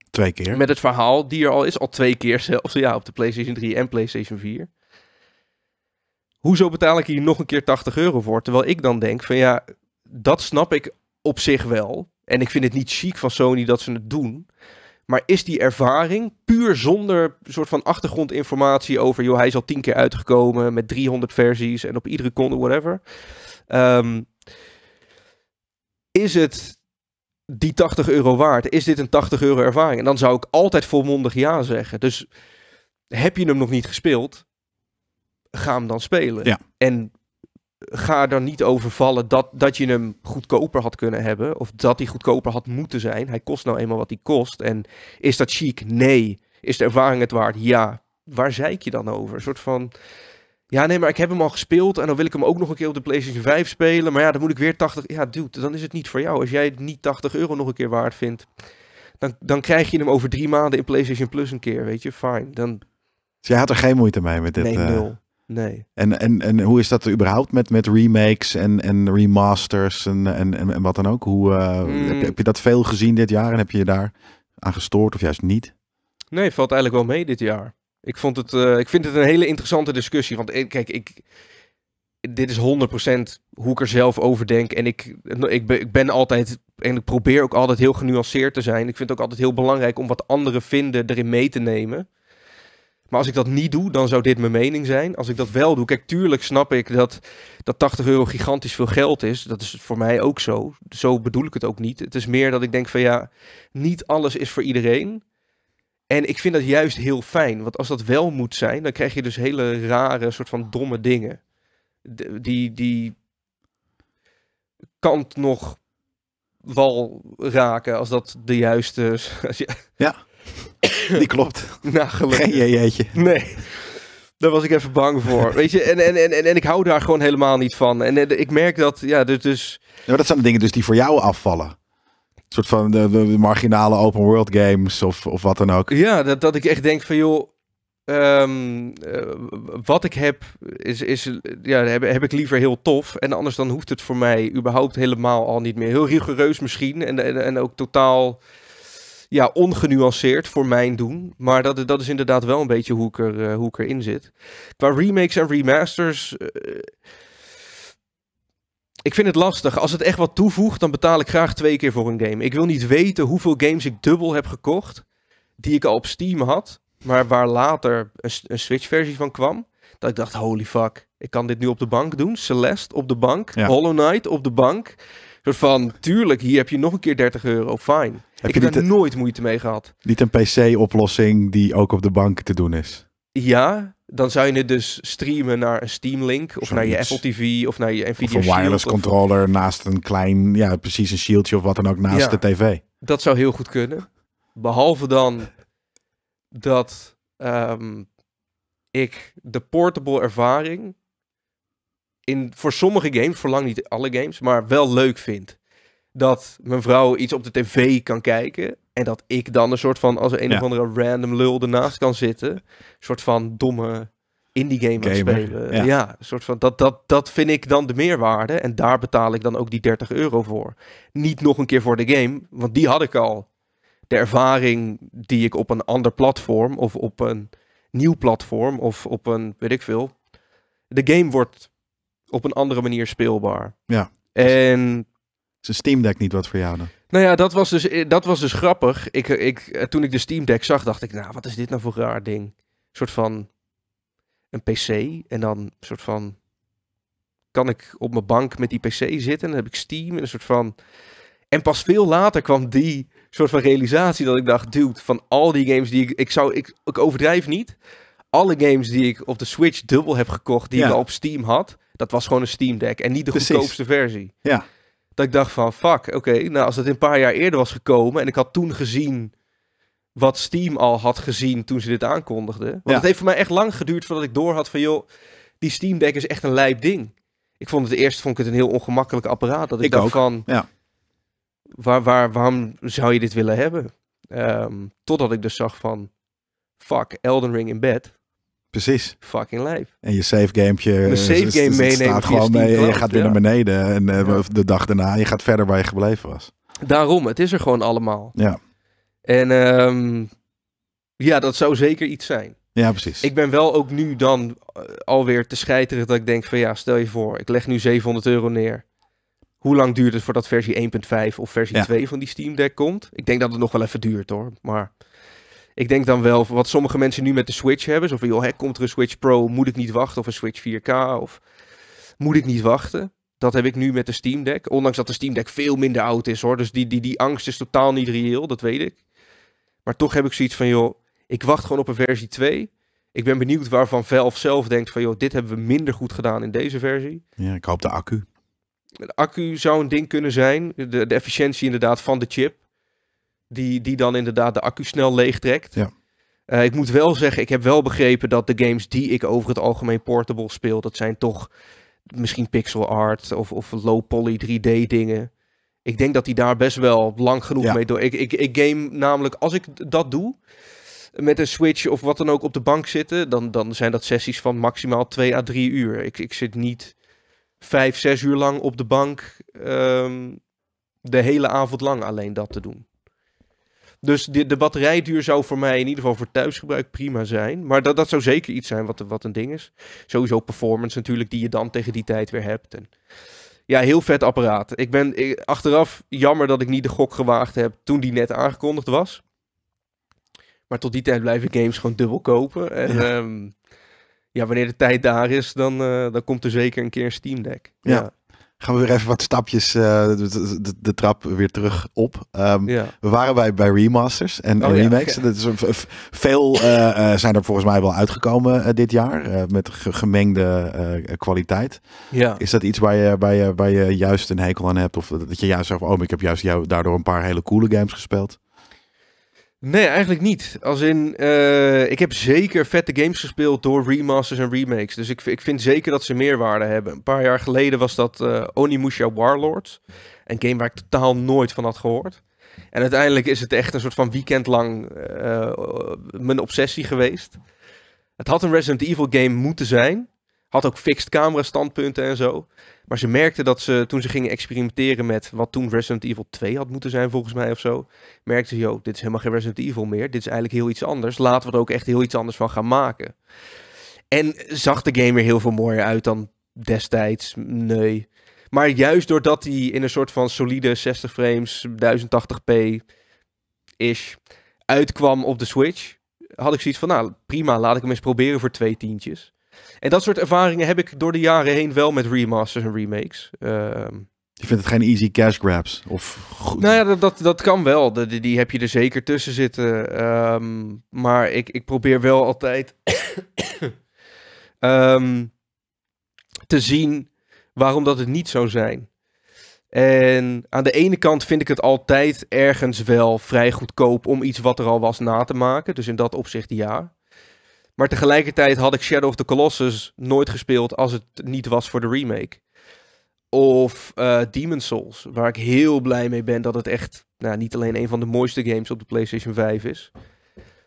Twee keer. Met het verhaal die er al is. Al twee keer zelfs. Ja, op de PlayStation 3 en PlayStation 4. Hoezo betaal ik hier nog een keer 80 euro voor? Terwijl ik dan denk van ja, dat snap ik op zich wel. En ik vind het niet chic van Sony dat ze het doen. Maar is die ervaring puur zonder soort van achtergrondinformatie over, joh, hij is al tien keer uitgekomen met 300 versies en op iedere kon whatever. Ehm, is het die 80 euro waard? Is dit een 80 euro ervaring? En dan zou ik altijd volmondig ja zeggen. Dus heb je hem nog niet gespeeld, ga hem dan spelen. En ga er dan niet over vallen dat, dat je hem goedkoper had kunnen hebben. Of dat hij goedkoper had moeten zijn. Hij kost nou eenmaal wat hij kost. En is dat chic? Nee. Is de ervaring het waard? Ja. Waar zeik je dan over? Een soort van ja, nee, maar ik heb hem al gespeeld en dan wil ik hem ook nog een keer op de PlayStation 5 spelen. Maar ja, dan moet ik weer 80. Ja, dude, dan is het niet voor jou. Als jij het niet 80 euro nog een keer waard vindt, dan, dan krijg je hem over drie maanden in PlayStation Plus een keer, weet je. Fine. Dan... Dus jij had er geen moeite mee met dit? Nee, eh, nul. Nee. En, en, en hoe is dat überhaupt met, met remakes en, en remasters en, en, en wat dan ook? Hoe, eh, hmm. heb, heb, je dat veel gezien dit jaar en heb je je daar aan gestoord of juist niet? Nee, valt eigenlijk wel mee dit jaar. Ik, vond het, eh, ik vind het een hele interessante discussie. Want kijk, ik, dit is 100% hoe ik er zelf over denk. En ik, ik, ben, ik ben altijd, en ik probeer ook altijd heel genuanceerd te zijn. Ik vind het ook altijd heel belangrijk om wat anderen vinden erin mee te nemen. Maar als ik dat niet doe, dan zou dit mijn mening zijn. Als ik dat wel doe, kijk, tuurlijk snap ik dat, dat 80 euro gigantisch veel geld is. Dat is voor mij ook zo. Zo bedoel ik het ook niet. Het is meer dat ik denk van ja, niet alles is voor iedereen. En ik vind dat juist heel fijn, want als dat wel moet zijn, dan krijg je dus hele rare, soort van domme dingen. die, die kant nog wel raken als dat de juiste. Als je... Ja, die klopt. nou, gelukkig. Geen jeetje. Nee. Daar was ik even bang voor. Weet je, en, en, en, en, ik hou daar gewoon helemaal niet van. En, ik merk dat, ja, dus. Ja, maar dat zijn de dingen dus die voor jou afvallen soort van de, marginale open world games of, of wat dan ook. Ja, dat, dat ik echt denk van joh. Ehm, eh, wat ik heb, is, is, ja, heb, heb ik liever heel tof. En anders dan hoeft het voor mij überhaupt helemaal al niet meer. Heel rigoureus misschien. En, en, en ook totaal ja, ongenuanceerd voor mijn doen. Maar dat, dat is inderdaad wel een beetje hoe ik, er, eh, hoe ik erin zit. Qua remakes en remasters. Eh, ik vind het lastig. Als het echt wat toevoegt, dan betaal ik graag twee keer voor een game. Ik wil niet weten hoeveel games ik dubbel heb gekocht. Die ik al op Steam had. Maar waar later een, Switch-versie van kwam. Dat ik dacht, holy fuck. Ik kan dit nu op de bank doen. Celeste op de bank. Hollow Knight op de bank. van, tuurlijk, hier heb je nog een keer 30 euro. Fijn. Heb ik heb daar nooit moeite mee gehad. Niet een PC-oplossing die ook op de bank te doen is. Ja, dan zou je het dus streamen naar een Steam Link of naar je Apple TV of naar je Nvidia Of een wireless controller naast een klein, ja, precies een shieldje of wat dan ook naast de tv. Dat zou heel goed kunnen. Behalve dan dat ehm, ik de portable ervaring in, voor sommige games, verlang niet alle games, maar wel leuk vind dat mijn vrouw iets op de tv kan kijken. En dat ik dan een soort van, als een, ja. of andere random lul ernaast kan zitten. Een soort van domme indie game Gamer, spelen. Ja. een soort van, dat, dat, dat vind ik dan de meerwaarde. En daar betaal ik dan ook die 30 euro voor. Niet nog een keer voor de game, want die had ik al. De ervaring die ik op een ander platform of op een nieuw platform of op een, weet ik veel. De game wordt op een andere manier speelbaar. Ja. En Steam Deck niet wat voor jou dan? Nou ja, dat was dus, eh, dat was dus grappig. Ik, eh, ik, eh, toen ik de Steam Deck zag, dacht ik, nou, wat is dit nou voor raar ding? Een soort van een PC en dan een soort van kan ik op mijn bank met die PC zitten en dan heb ik Steam en een soort van en pas veel later kwam die soort van realisatie dat ik dacht, dude, van al die games die ik ik zou ik, ik overdrijf niet. Alle games die ik op de Switch dubbel heb gekocht die ik op Steam had, dat was gewoon een Steam Deck en niet de goedkoopste versie. Ja. Dat ik dacht van, fuck, oké, nou als dat een paar jaar eerder was gekomen en ik had toen gezien wat Steam al had gezien toen ze dit aankondigden. Want het heeft voor mij echt lang geduurd voordat ik door had van, joh, die Steam Deck is echt een lijp ding. Ik vond het eerst vond ik het een heel ongemakkelijk apparaat. Dat ik, dacht van, ja. waar, waar, waarom zou je dit willen hebben? Ehm, totdat ik dus zag van, fuck, Elden Ring in bed. Precies. Fucking lijp En je save gamepje je save game meenemen. staat gewoon mee en je gaat weer naar beneden. En eh, de dag daarna, je gaat verder waar je gebleven was. Daarom, het is er gewoon allemaal. Ja. En ehm, ja, dat zou zeker iets zijn. Ja, precies. Ik ben wel ook nu dan eh, alweer te scheiteren dat ik denk van ja, stel je voor, ik leg nu 700 euro neer. Hoe lang duurt het voordat versie 1.5 of versie 2 van die Steam Deck komt? Ik denk dat het nog wel even duurt hoor, maar ik denk dan wel wat sommige mensen nu met de Switch hebben. Zo van, joh, hè, komt er een Switch Pro, moet ik niet wachten? Of een Switch 4K, of moet ik niet wachten? Dat heb ik nu met de Steam Deck. Ondanks dat de Steam Deck veel minder oud is, hoor. Dus die, die, die angst is totaal niet reëel, dat weet ik. Maar toch heb ik zoiets van, joh, ik wacht gewoon op een versie 2. Ik ben benieuwd waarvan Valve zelf denkt van, joh, dit hebben we minder goed gedaan in deze versie. Ja, ik hoop de accu. De accu zou een ding kunnen zijn. De, de efficiëntie inderdaad van de chip die, die dan inderdaad de accu snel leegtrekt. Ja. Eh, ik moet wel zeggen, ik heb wel begrepen dat de games die ik over het algemeen portable speel, dat zijn toch misschien pixel art of, of low poly 3D dingen. Ik denk dat die daar best wel lang genoeg mee door. Ik, ik, game namelijk, als ik dat doe, met een Switch of wat dan ook op de bank zitten, dan, dan zijn dat sessies van maximaal 2 à 3 uur. Ik, ik zit niet 5, 6 uur lang op de bank ehm, de hele avond lang alleen dat te doen. Dus de, de batterijduur zou voor mij in ieder geval voor thuisgebruik prima zijn. Maar dat, dat zou zeker iets zijn wat, wat een ding is. Sowieso performance natuurlijk, die je dan tegen die tijd weer hebt. En ja, heel vet apparaat. Ik ben achteraf jammer dat ik niet de gok gewaagd heb toen die net aangekondigd was. Maar tot die tijd blijven games gewoon dubbel kopen. En ja, ehm, ja wanneer de tijd daar is, dan, eh, dan komt er zeker een keer een Steam Deck. ja gaan we weer even wat stapjes eh, de, de, de, trap weer terug op. Ehm, we waren bij, remasters en, oh remakes. dat is, veel eh, eh, zijn er volgens mij wel uitgekomen dit jaar met gemengde kwaliteit. Ja. Is dat iets waar je, waar, je, waar je juist een hekel aan hebt? Of dat je juist zegt, oh, ik heb juist jou, daardoor een paar hele coole games gespeeld? Nee, eigenlijk niet. Als in, eh, ik heb zeker vette games gespeeld door remasters en remakes. Dus ik, ik vind zeker dat ze meerwaarde hebben. Een paar jaar geleden was dat uh, Onimusha Warlords. Een game waar ik totaal nooit van had gehoord. En uiteindelijk is het echt een soort van weekend lang eh, mijn obsessie geweest. Het had een Resident Evil game moeten zijn. Had ook fixed camera standpunten en zo. Maar ze merkten dat ze, toen ze gingen experimenteren met wat toen Resident Evil 2 had moeten zijn, volgens mij of zo, merkte ze, joh, dit is helemaal geen Resident Evil meer. Dit is eigenlijk heel iets anders. Laten we er ook echt heel iets anders van gaan maken. En zag de game er heel veel mooier uit dan destijds. Nee. Maar juist doordat hij in een soort van solide 60 frames, 1080p is, uitkwam op de Switch, had ik zoiets van, nou prima, laat ik hem eens proberen voor twee tientjes. En dat soort ervaringen heb ik door de jaren heen wel met remasters en remakes. Ehm, je vindt het geen easy cash grabs? Of goed? Nou ja, dat, dat, dat kan wel. die, die, heb je er zeker tussen zitten. Ehm, maar ik, ik probeer wel altijd ehm, te zien waarom dat het niet zou zijn. En aan de ene kant vind ik het altijd ergens wel vrij goedkoop om iets wat er al was na te maken. Dus in dat opzicht ja. Maar tegelijkertijd had ik Shadow of the Colossus nooit gespeeld als het niet was voor de remake. Of uh, eh, Demon Souls, waar ik heel blij mee ben dat het echt nou, niet alleen een van de mooiste games op de PlayStation 5 is.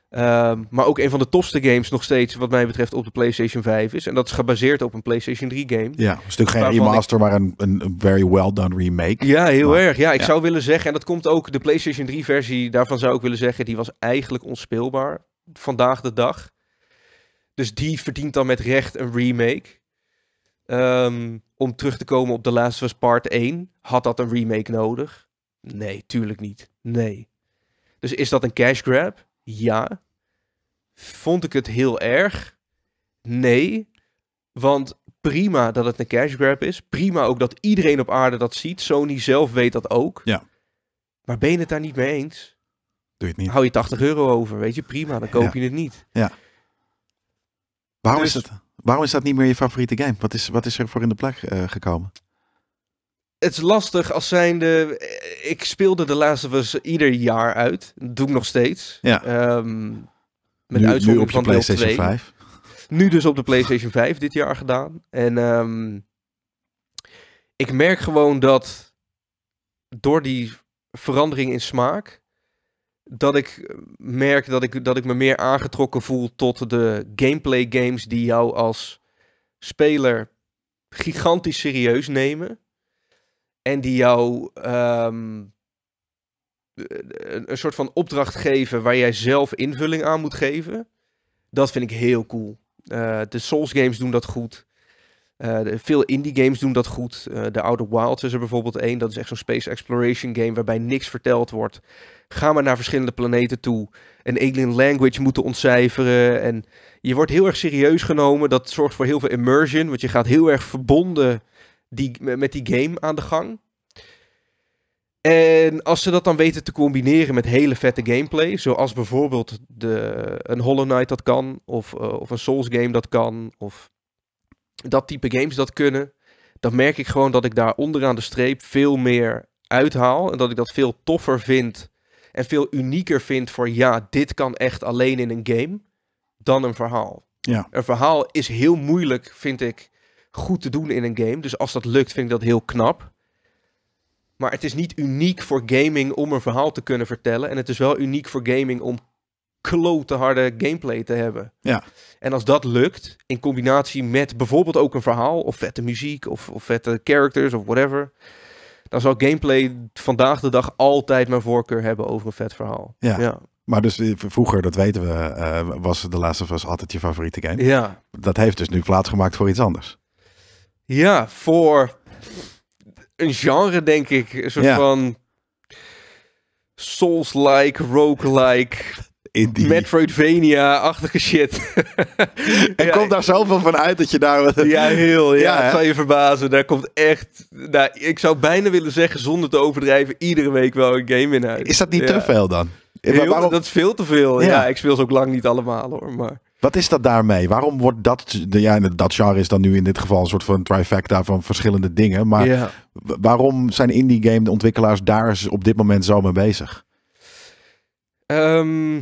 Ehm, maar ook een van de tofste games nog steeds, wat mij betreft, op de PlayStation 5 is. En dat is gebaseerd op een PlayStation 3 game. Ja, een stuk geen remaster, maar een, een, very well done remake. Ja, heel erg. Ja, ik zou willen zeggen, en dat komt ook, de PlayStation 3 versie, daarvan zou ik willen zeggen, die was eigenlijk onspeelbaar vandaag de dag. Dus die verdient dan met recht een remake. Ehm, om terug te komen op The Last of Us Part 1. Had dat een remake nodig? Nee, tuurlijk niet. Nee. Dus is dat een cash grab? Ja. Vond ik het heel erg? Nee. Want prima dat het een cash grab is. Prima ook dat iedereen op aarde dat ziet. Sony zelf weet dat ook. Ja. Maar ben je het daar niet mee eens? Doe je het niet. Hou je 80 euro over, weet je? Prima, dan koop je het niet. Ja. Waarom, is dus- dat, waarom is dat niet meer je favoriete game? Wat is, wat is er voor in de plek eh, gekomen? Het is lastig als zijnde. Eh, ik speelde de laatste was ieder jaar uit. doe ik nog steeds. Ja. Ehm, met nu, uitzondering nu van PlayStation 2. 5. Nu dus op de PlayStation 5 dit jaar gedaan. En ehm, ik merk gewoon dat door die verandering in smaak dat ik merk dat ik, dat ik me meer aangetrokken voel tot de gameplay games die jou als speler gigantisch serieus nemen. En die jou ehm, een, soort van opdracht geven waar jij zelf invulling aan moet geven. Dat vind ik heel cool. Eh, de Souls games doen dat goed. Eh, veel indie games doen dat goed. Eh, de Outer Wilds is er bijvoorbeeld één. Dat is echt zo'n space exploration game waarbij niks verteld wordt ga maar naar verschillende planeten toe. En alien language moeten ontcijferen. En je wordt heel erg serieus genomen. Dat zorgt voor heel veel immersion. Want je gaat heel erg verbonden die, met die game aan de gang. En als ze dat dan weten te combineren met hele vette gameplay, zoals bijvoorbeeld de, een Hollow Knight dat kan, of, eh, of een Souls game dat kan, of dat type games dat kunnen, dan merk ik gewoon dat ik daar onderaan de streep veel meer uithaal en dat ik dat veel toffer vind en veel unieker vindt voor ja, dit kan echt alleen in een game dan een verhaal. Ja. Een verhaal is heel moeilijk, vind ik, goed te doen in een game. Dus als dat lukt, vind ik dat heel knap. Maar het is niet uniek voor gaming om een verhaal te kunnen vertellen. En het is wel uniek voor gaming om klote harde gameplay te hebben. Ja. En als dat lukt, in combinatie met bijvoorbeeld ook een verhaal, of vette muziek, of, of vette characters, of whatever dan zal gameplay vandaag de dag altijd mijn voorkeur hebben over een vet verhaal. Ja. Maar dus eh, vroeger, dat weten we, uh, was de laatste was altijd je favoriete game. Ja. Dat heeft dus nu plaatsgemaakt voor iets anders. Ja, voor een genre denk ik. Een soort van Souls-like, roguelike, in Metroidvania-achtige shit. en komt daar zoveel van uit dat je daar... ja, heel. Ja, ja je verbazen. Daar komt echt... Nou, ik zou bijna willen zeggen, zonder te overdrijven, iedere week wel een game in uit. Is dat niet te veel dan? Heel, waarom... Dat is veel te veel. Ja. ik speel ze ook lang niet allemaal hoor, maar... Wat is dat daarmee? Waarom wordt dat... Ja, dat genre is dan nu in dit geval een soort van trifecta van verschillende dingen. Maar waarom zijn indie game ontwikkelaars daar op dit moment zo mee bezig? Ehm,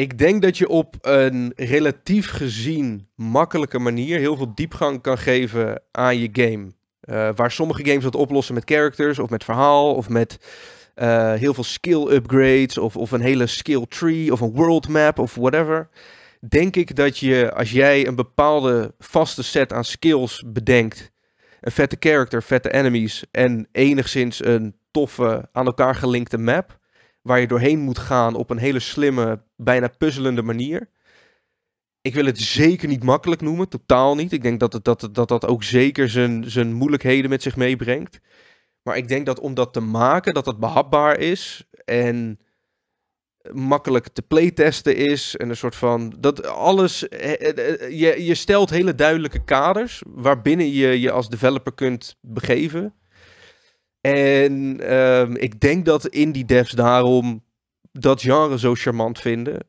ik denk dat je op een relatief gezien makkelijke manier heel veel diepgang kan geven aan je game. Eh, waar sommige games dat oplossen met characters of met verhaal of met eh, heel veel skill upgrades of, of een hele skill tree of een world map of whatever. Denk ik dat je als jij een bepaalde vaste set aan skills bedenkt, een vette character, vette enemies en enigszins een toffe aan elkaar gelinkte map, waar je doorheen moet gaan op een hele slimme, bijna puzzelende manier. Ik wil het zeker niet makkelijk noemen, totaal niet. Ik denk dat het, dat, dat, dat ook zeker zijn, zijn moeilijkheden met zich meebrengt. Maar ik denk dat om dat te maken, dat dat behapbaar is en makkelijk te playtesten is en een soort van dat alles eh, eh, eh, je, je stelt hele duidelijke kaders waarbinnen je je als developer kunt begeven en ehm, ik denk dat indie devs daarom dat genre zo charmant vinden.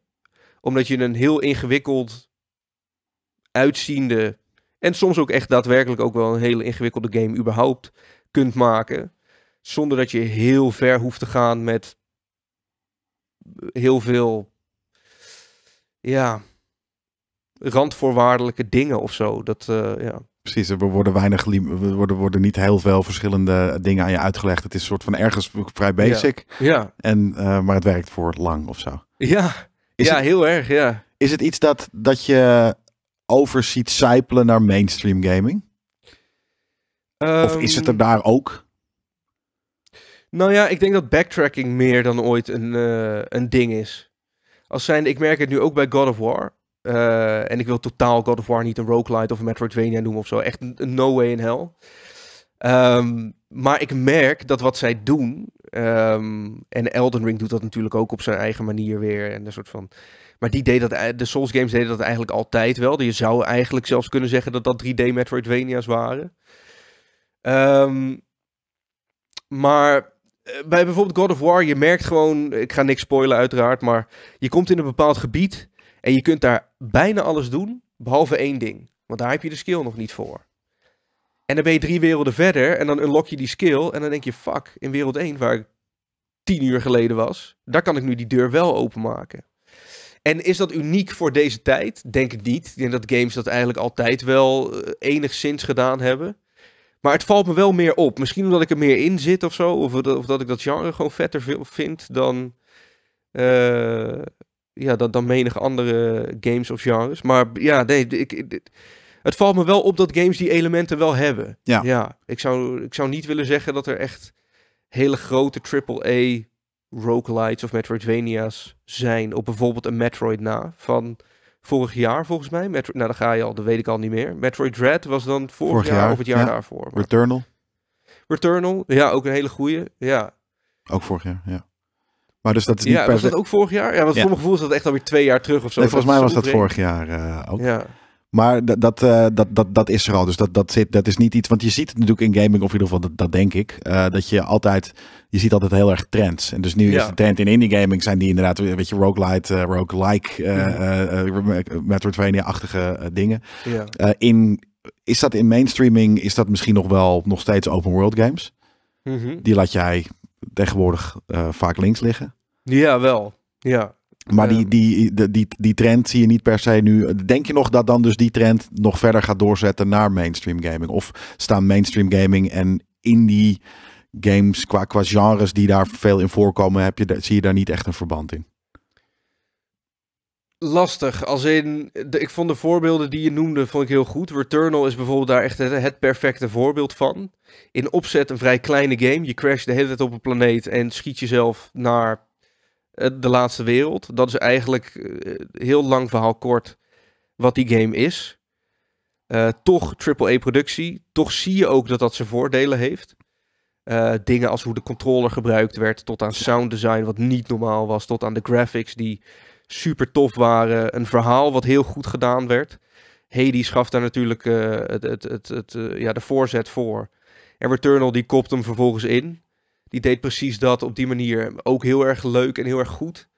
Omdat je een heel ingewikkeld uitziende en soms ook echt daadwerkelijk ook wel een hele ingewikkelde game überhaupt kunt maken. Zonder dat je heel ver hoeft te gaan met heel veel ja, randvoorwaardelijke dingen of zo. Dat, eh, ja. Precies, er worden, weinig, er worden, worden niet heel veel verschillende dingen aan je uitgelegd. Het is een soort van ergens vrij basic. Ja. En, eh, maar het werkt voor lang of zo. Ja, ja heel erg. Ja. Is het iets dat, dat je over ziet sijpelen naar mainstream gaming? of is het er ehm. daar ook? Nou ja, ik denk dat backtracking meer dan ooit een, eh, een ding is. Als zijn, ik merk het nu ook bij God of War. Eh, en ik wil totaal God of War niet een roguelite of een Metroidvania noemen of zo. Echt no way in hell. Ehm, maar ik merk dat wat zij doen, ehm, en Elden Ring doet dat natuurlijk ook op zijn eigen manier weer. En een soort van. Maar die deed dat, eh, de Souls games deden dat eigenlijk altijd wel. Je zou eigenlijk zelfs kunnen zeggen dat dat 3D Metroidvania's waren. Ehm, maar eh, bij bijvoorbeeld God of War, je merkt gewoon, ik ga niks spoilen uiteraard, maar je komt in een bepaald gebied en je kunt daar bijna alles doen, behalve één ding. Want daar heb je de skill nog niet voor. En dan ben je drie werelden verder en dan unlock je die skill. En dan denk je, fuck, in wereld 1, waar ik tien uur geleden was, daar kan ik nu die deur wel openmaken. En is dat uniek voor deze tijd? Denk het niet. Ik denk dat games dat eigenlijk altijd wel eh, enigszins gedaan hebben. Maar het valt me wel meer op. Misschien omdat ik er meer in zit of zo. Of, of dat ik dat genre gewoon vetter vind dan, eh, ja, dan, dan menige andere games of genres. Maar ja, nee, ik, het valt me wel op dat games die elementen wel hebben. Ja. ja ik, zou, ik zou niet willen zeggen dat er echt hele grote AAA roguelites of Metroidvania's zijn. Op bijvoorbeeld een Metroid na van vorig jaar volgens mij. met nou, dan ga je al, dat weet ik al niet meer. Metroid Dread was dan vorig, jaar, of het jaar daarvoor. Returnal. Returnal, ja, ook een hele goeie. Ja. Ook vorig jaar, ja. Maar dus dat is niet ja, per was dat ook vorig jaar? Ja, want voor mijn gevoel is dat echt alweer twee jaar terug of zo. Nee, volgens mij was dat vorig jaar eh, ook. Ja. Maar dat, dat, eh, dat, dat, dat is er al. Dus dat, dat, zit, dat is niet iets. Want je ziet het natuurlijk in gaming, of in ieder geval, dat, dat denk ik. Eh, dat je altijd. Je ziet altijd heel erg trends. En dus nu ja. is de trend in indie gaming. Zijn die inderdaad. Weet je, roguelite, uh, roguelike. Uh, Metroidvania-achtige dingen. Ja. in, is dat in mainstreaming. Is dat misschien nog wel. Nog steeds open world games? Mhm. Die laat jij tegenwoordig uh, vaak links liggen. Ja, wel. Ja. Maar die, ehm. die, die, die, die trend zie je niet per se nu. Denk je nog dat dan dus die trend nog verder gaat doorzetten naar mainstream gaming? Of staan mainstream gaming en indie games qua, qua genres die daar veel in voorkomen, heb je, zie je daar niet echt een verband in? lastig. Als in, de, ik vond de voorbeelden die je noemde vond ik heel goed. Returnal is bijvoorbeeld daar echt het, perfecte voorbeeld van. In opzet een vrij kleine game. Je crasht de hele tijd op een planeet en schiet jezelf naar eh, de laatste wereld. Dat is eigenlijk eh, heel lang verhaal kort wat die game is. Uh, toch AAA-productie. Toch zie je ook dat dat zijn voordelen heeft. dingen als hoe de controller gebruikt werd, tot aan sound design, wat niet normaal was, tot aan de graphics die super tof waren. Een verhaal wat heel goed gedaan werd. Hades gaf daar natuurlijk eh, het, het, het, het eh, ja, de voorzet voor. En Returnal die kopt hem vervolgens in. Die deed precies dat op die manier. Ook heel erg leuk en heel erg goed.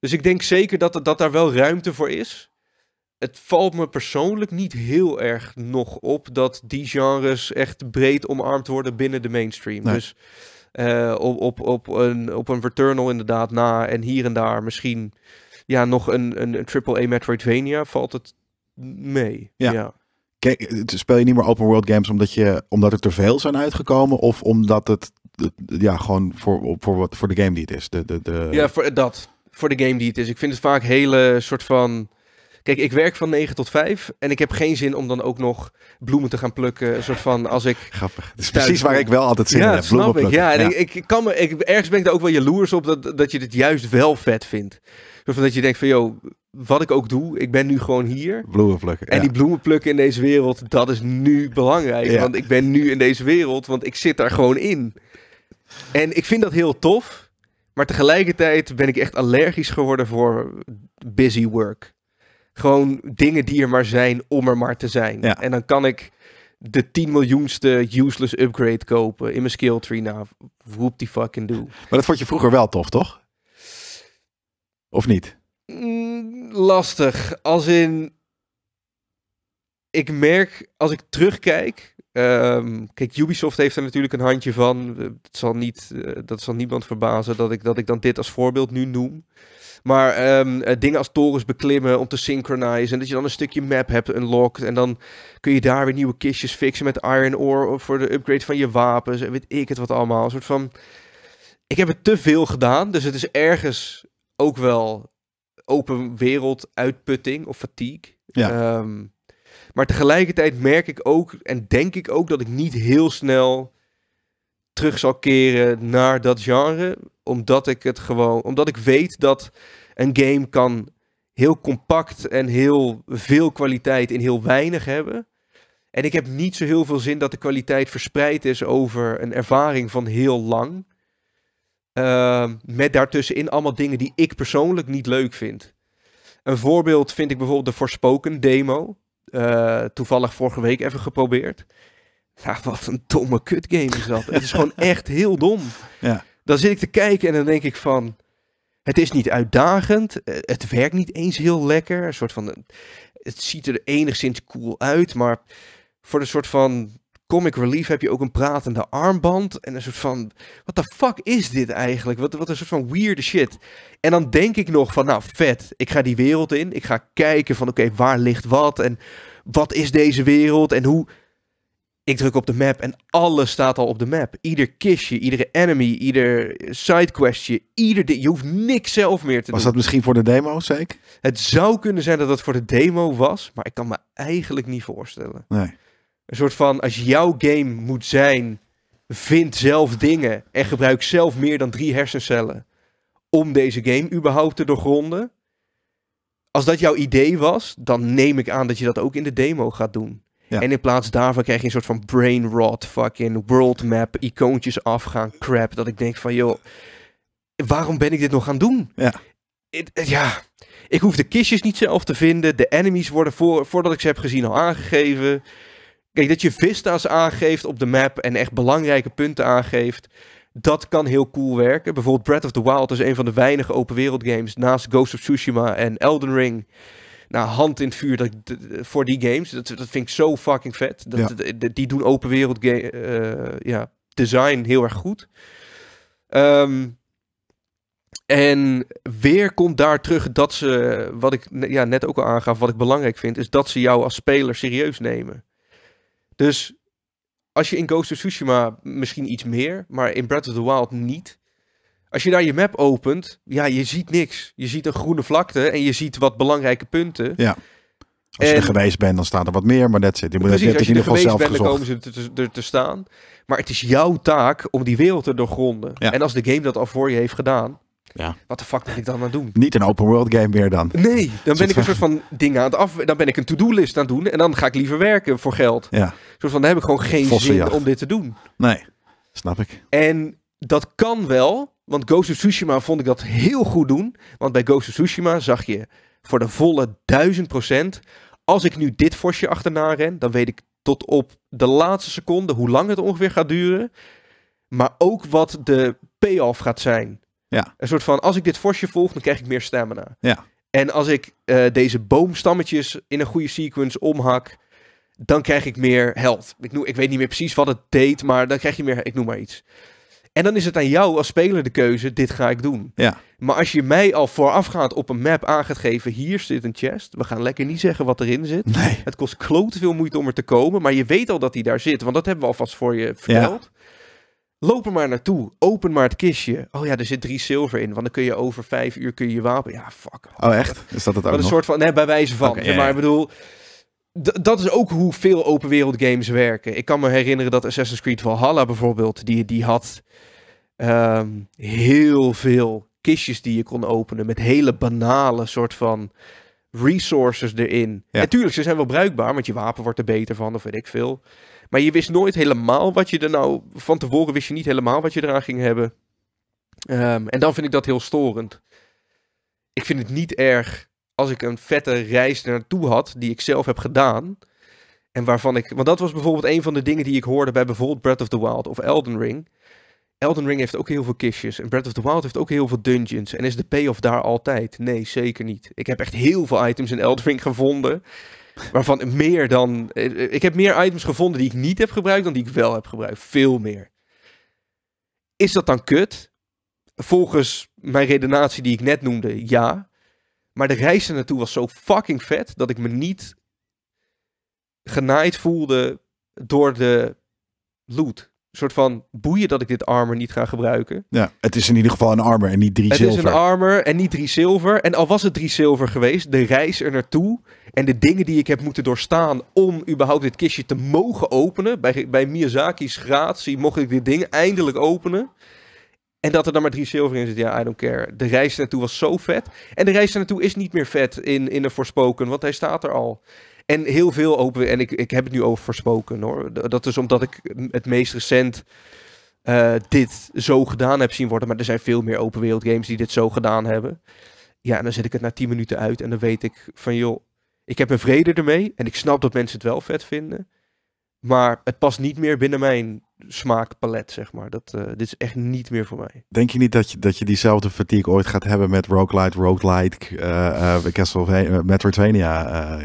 Dus ik denk zeker dat, dat daar wel ruimte voor is. Het valt me persoonlijk niet heel erg nog op dat die genres echt breed omarmd worden binnen de mainstream. Dus eh, op, op, op, een, op een Returnal inderdaad na en hier en daar misschien ja, nog een, een, een AAA Metroidvania valt het mee. Ja. ja. Kijk, speel je niet meer open world games omdat, je, omdat er te veel zijn uitgekomen of omdat het ja, gewoon voor, voor, wat, voor de game die het is? De, de, de... Ja, voor eh, dat. Voor de game die het is. Ik vind het vaak hele soort van... Kijk, ik werk van 9 tot 5 en ik heb geen zin om dan ook nog bloemen te gaan plukken. soort van als ik. Grappig. is precies waar ik wel altijd zin ja, in heb. Bloemen snap ik. Ja, en Ik, ik, kan me, ik, ergens ben ik daar ook wel jaloers op dat, dat je dit juist wel vet vindt. Van dat je denkt van, joh, wat ik ook doe, ik ben nu gewoon hier. Bloemen plukken. En die bloemen plukken in deze wereld, dat is nu belangrijk. Want ik ben nu in deze wereld, want ik zit daar gewoon in. En ik vind dat heel tof. Maar tegelijkertijd ben ik echt allergisch geworden voor busy work. Gewoon dingen die er maar zijn om er maar te zijn. En dan kan ik de 10 miljoenste useless upgrade kopen in mijn skill tree. Nou, whoop die fucking doe. Maar dat vond je vroeger wel tof, toch? Of niet? Mm, lastig. Als in. Ik merk als ik terugkijk. Ehm, kijk, Ubisoft heeft er natuurlijk een handje van. Dat eh, zal niet, eh, dat zal niemand verbazen dat ik, dat ik dan dit als voorbeeld nu noem. Maar ehm, eh, dingen als torens beklimmen om te synchronizen. En dat je dan een stukje map hebt unlocked. En dan kun je daar weer nieuwe kistjes fixen met iron ore voor de upgrade van je wapens. En weet ik het wat allemaal. Een soort van... Ik heb het te veel gedaan. Dus het is ergens ook wel open wereld uitputting of fatigue. Ja. Ehm, maar tegelijkertijd merk ik ook en denk ik ook dat ik niet heel snel terug zal keren naar dat genre. Omdat ik het gewoon, omdat ik weet dat een game kan heel compact en heel veel kwaliteit in heel weinig hebben. En ik heb niet zo heel veel zin dat de kwaliteit verspreid is over een ervaring van heel lang. Ehm, met daartussenin allemaal dingen die ik persoonlijk niet leuk vind. Een voorbeeld vind ik bijvoorbeeld de Forspoken demo. Eh, toevallig vorige week even geprobeerd. Nou, wat een domme kutgame is dat. het is gewoon echt heel dom. Ja. Dan zit ik te kijken en dan denk ik van... Het is niet uitdagend. Eh, het werkt niet eens heel lekker. Een soort van, het ziet er enigszins cool uit, maar voor een soort van Comic Relief heb je ook een pratende armband. En een soort van, wat de fuck is dit eigenlijk? Wat, wat een soort van weirde shit. En dan denk ik nog van, nou vet, ik ga die wereld in. Ik ga kijken van, oké, waar ligt wat? En wat is deze wereld? En hoe... Ik druk op de map en alles staat al op de map. Ieder kistje, iedere enemy, ieder sidequestje, ieder ding. Je hoeft niks zelf meer te doen. Was dat misschien voor de demo, zeker? Het zou kunnen zijn dat het voor de demo was, maar ik kan me eigenlijk niet voorstellen. Nee. Een soort van, als jouw game moet zijn, vind zelf dingen en gebruik zelf meer dan drie hersencellen om deze game überhaupt te doorgronden. Als dat jouw idee was, dan neem ik aan dat je dat ook in de demo gaat doen. En in plaats daarvan krijg je een soort van brain rot, fucking world map, icoontjes afgaan, crap. Dat ik denk van, joh, waarom ben ik dit nog gaan doen? Ja. ja. Ik hoef de kistjes niet zelf te vinden. De enemies worden voordat ik ze heb gezien al aangegeven. Kijk, dat je vista's aangeeft op de map en echt belangrijke punten aangeeft, dat kan heel cool werken. Bijvoorbeeld Breath of the Wild is een van de weinige open wereld games naast Ghost of Tsushima en Elden Ring. Nou, hand in het vuur dat, voor die games. Dat, dat vind ik zo fucking vet. Dat, Die doen open wereld game, eh, ja, design heel erg goed. Ehm, en weer komt daar terug dat ze, wat ik ja, net ook al aangaf, wat ik belangrijk vind, is dat ze jou als speler serieus nemen. Dus als je in Ghost of Tsushima misschien iets meer, maar in Breath of the Wild niet. Als je daar je map opent, ja, je ziet niks. Je ziet een groene vlakte en je ziet wat belangrijke punten. Ja. Als je er geweest bent, dan staat er wat meer, maar dat zit. Je moet precies, als je er geweest bent, dan komen ze er te, staan. Maar het is jouw taak om die wereld te doorgronden. En als de game dat al voor je heeft gedaan, ja. Wat de fuck ben ik dan aan het doen? Niet een open world game meer dan. Nee, dan ben ik een soort van dingen aan het af. Dan ben ik een to-do list aan het doen. En dan ga ik liever werken voor geld. Ja. Soort van, dan heb ik gewoon geen zin om dit te doen. Nee, snap ik. En dat kan wel. Want Ghost of Tsushima vond ik dat heel goed doen. Want bij Ghost of Tsushima zag je voor de volle duizend procent. Als ik nu dit vosje achterna ren, dan weet ik tot op de laatste seconde hoe lang het ongeveer gaat duren. Maar ook wat de payoff gaat zijn. Ja. Een soort van, als ik dit vosje volg, dan krijg ik meer stamina. Ja. En als ik eh, deze boomstammetjes in een goede sequence omhak, dan krijg ik meer health. Ik, noem, ik weet niet meer precies wat het deed, maar dan krijg je meer, ik noem maar iets. En dan is het aan jou als speler de keuze, dit ga ik doen. Ja. Maar als je mij al voorafgaand op een map aan gaat geven, hier zit een chest. We gaan lekker niet zeggen wat erin zit. Nee. Het kost klote veel moeite om er te komen, maar je weet al dat die daar zit, want dat hebben we alvast voor je verteld. Loop er maar naartoe. Open maar het kistje. Oh ja, er zit drie zilver in. Want dan kun je over vijf uur kun je, je wapen. Ja, fuck. Oh, echt? Is dat het ook? nog een soort van. Nee, bij wijze van. maar ik bedoel. Dat is ook hoe veel open wereld games werken. Ik kan me herinneren dat Assassin's Creed Valhalla bijvoorbeeld. Die, die had ehm, heel veel kistjes die je kon openen. Met hele banale soort van resources erin. Natuurlijk, ze zijn wel bruikbaar. Want je wapen wordt er beter van. Of weet ik veel. Maar je wist nooit helemaal wat je er nou... Van tevoren wist je niet helemaal wat je eraan ging hebben. Ehm, en dan vind ik dat heel storend. Ik vind het niet erg als ik een vette reis naartoe had... die ik zelf heb gedaan... En waarvan ik. Want dat was bijvoorbeeld een van de dingen die ik hoorde bij bijvoorbeeld Breath of the Wild of Elden Ring. Elden Ring heeft ook heel veel kistjes. En Breath of the Wild heeft ook heel veel dungeons. En is de payoff daar altijd? Nee, zeker niet. Ik heb echt heel veel items in Elden Ring gevonden. Waarvan meer dan. Eh, ik heb meer items gevonden die ik niet heb gebruikt dan die ik wel heb gebruikt. Veel meer. Is dat dan kut? Volgens mijn redenatie die ik net noemde, ja. Maar de reis naartoe was zo fucking vet dat ik me niet genaaid voelde door de loot soort van boeien dat ik dit armor niet ga gebruiken. Ja, het is in ieder geval een armor en niet drie het zilver. Het is een armor en niet drie zilver. En al was het drie zilver geweest, de reis er naartoe en de dingen die ik heb moeten doorstaan om überhaupt dit kistje te mogen openen. Bij, bij Miyazaki's gratie mocht ik dit ding eindelijk openen. En dat er dan maar drie zilver in zit, ja, I don't care. De reis naartoe was zo vet. En de reis naartoe is niet meer vet in, in een Forspoken, want hij staat er al. En heel veel open. En ik, ik heb het nu over versproken hoor. Dat is omdat ik het meest recent eh, dit zo gedaan heb zien worden. Maar er zijn veel meer open wereld games die dit zo gedaan hebben. Ja, en dan zet ik het na tien minuten uit. En dan weet ik van joh, ik heb een vrede ermee. En ik snap dat mensen het wel vet vinden. Maar het past niet meer binnen mijn smaakpalet, zeg maar. Dat, eh, dit is echt niet meer voor mij. Denk je niet dat je, dat je diezelfde fatigue ooit gaat hebben met roguelite, roguelike, uh, uh, Castlevania, Metroidvania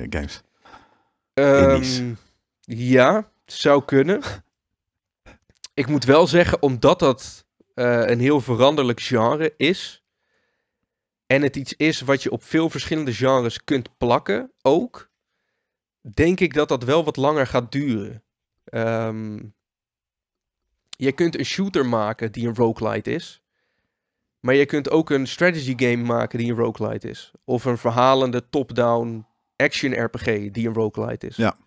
games? Ehm, ja, zou kunnen. Ik moet wel zeggen, omdat dat eh, een heel veranderlijk genre is. En het iets is wat je op veel verschillende genres kunt plakken, ook. Denk ik dat dat wel wat langer gaat duren. Ehm, je kunt een shooter maken die een roguelite is. Maar je kunt ook een strategy game maken die een roguelite is. Of een verhalende top-down action RPG die een roguelite is. Ja.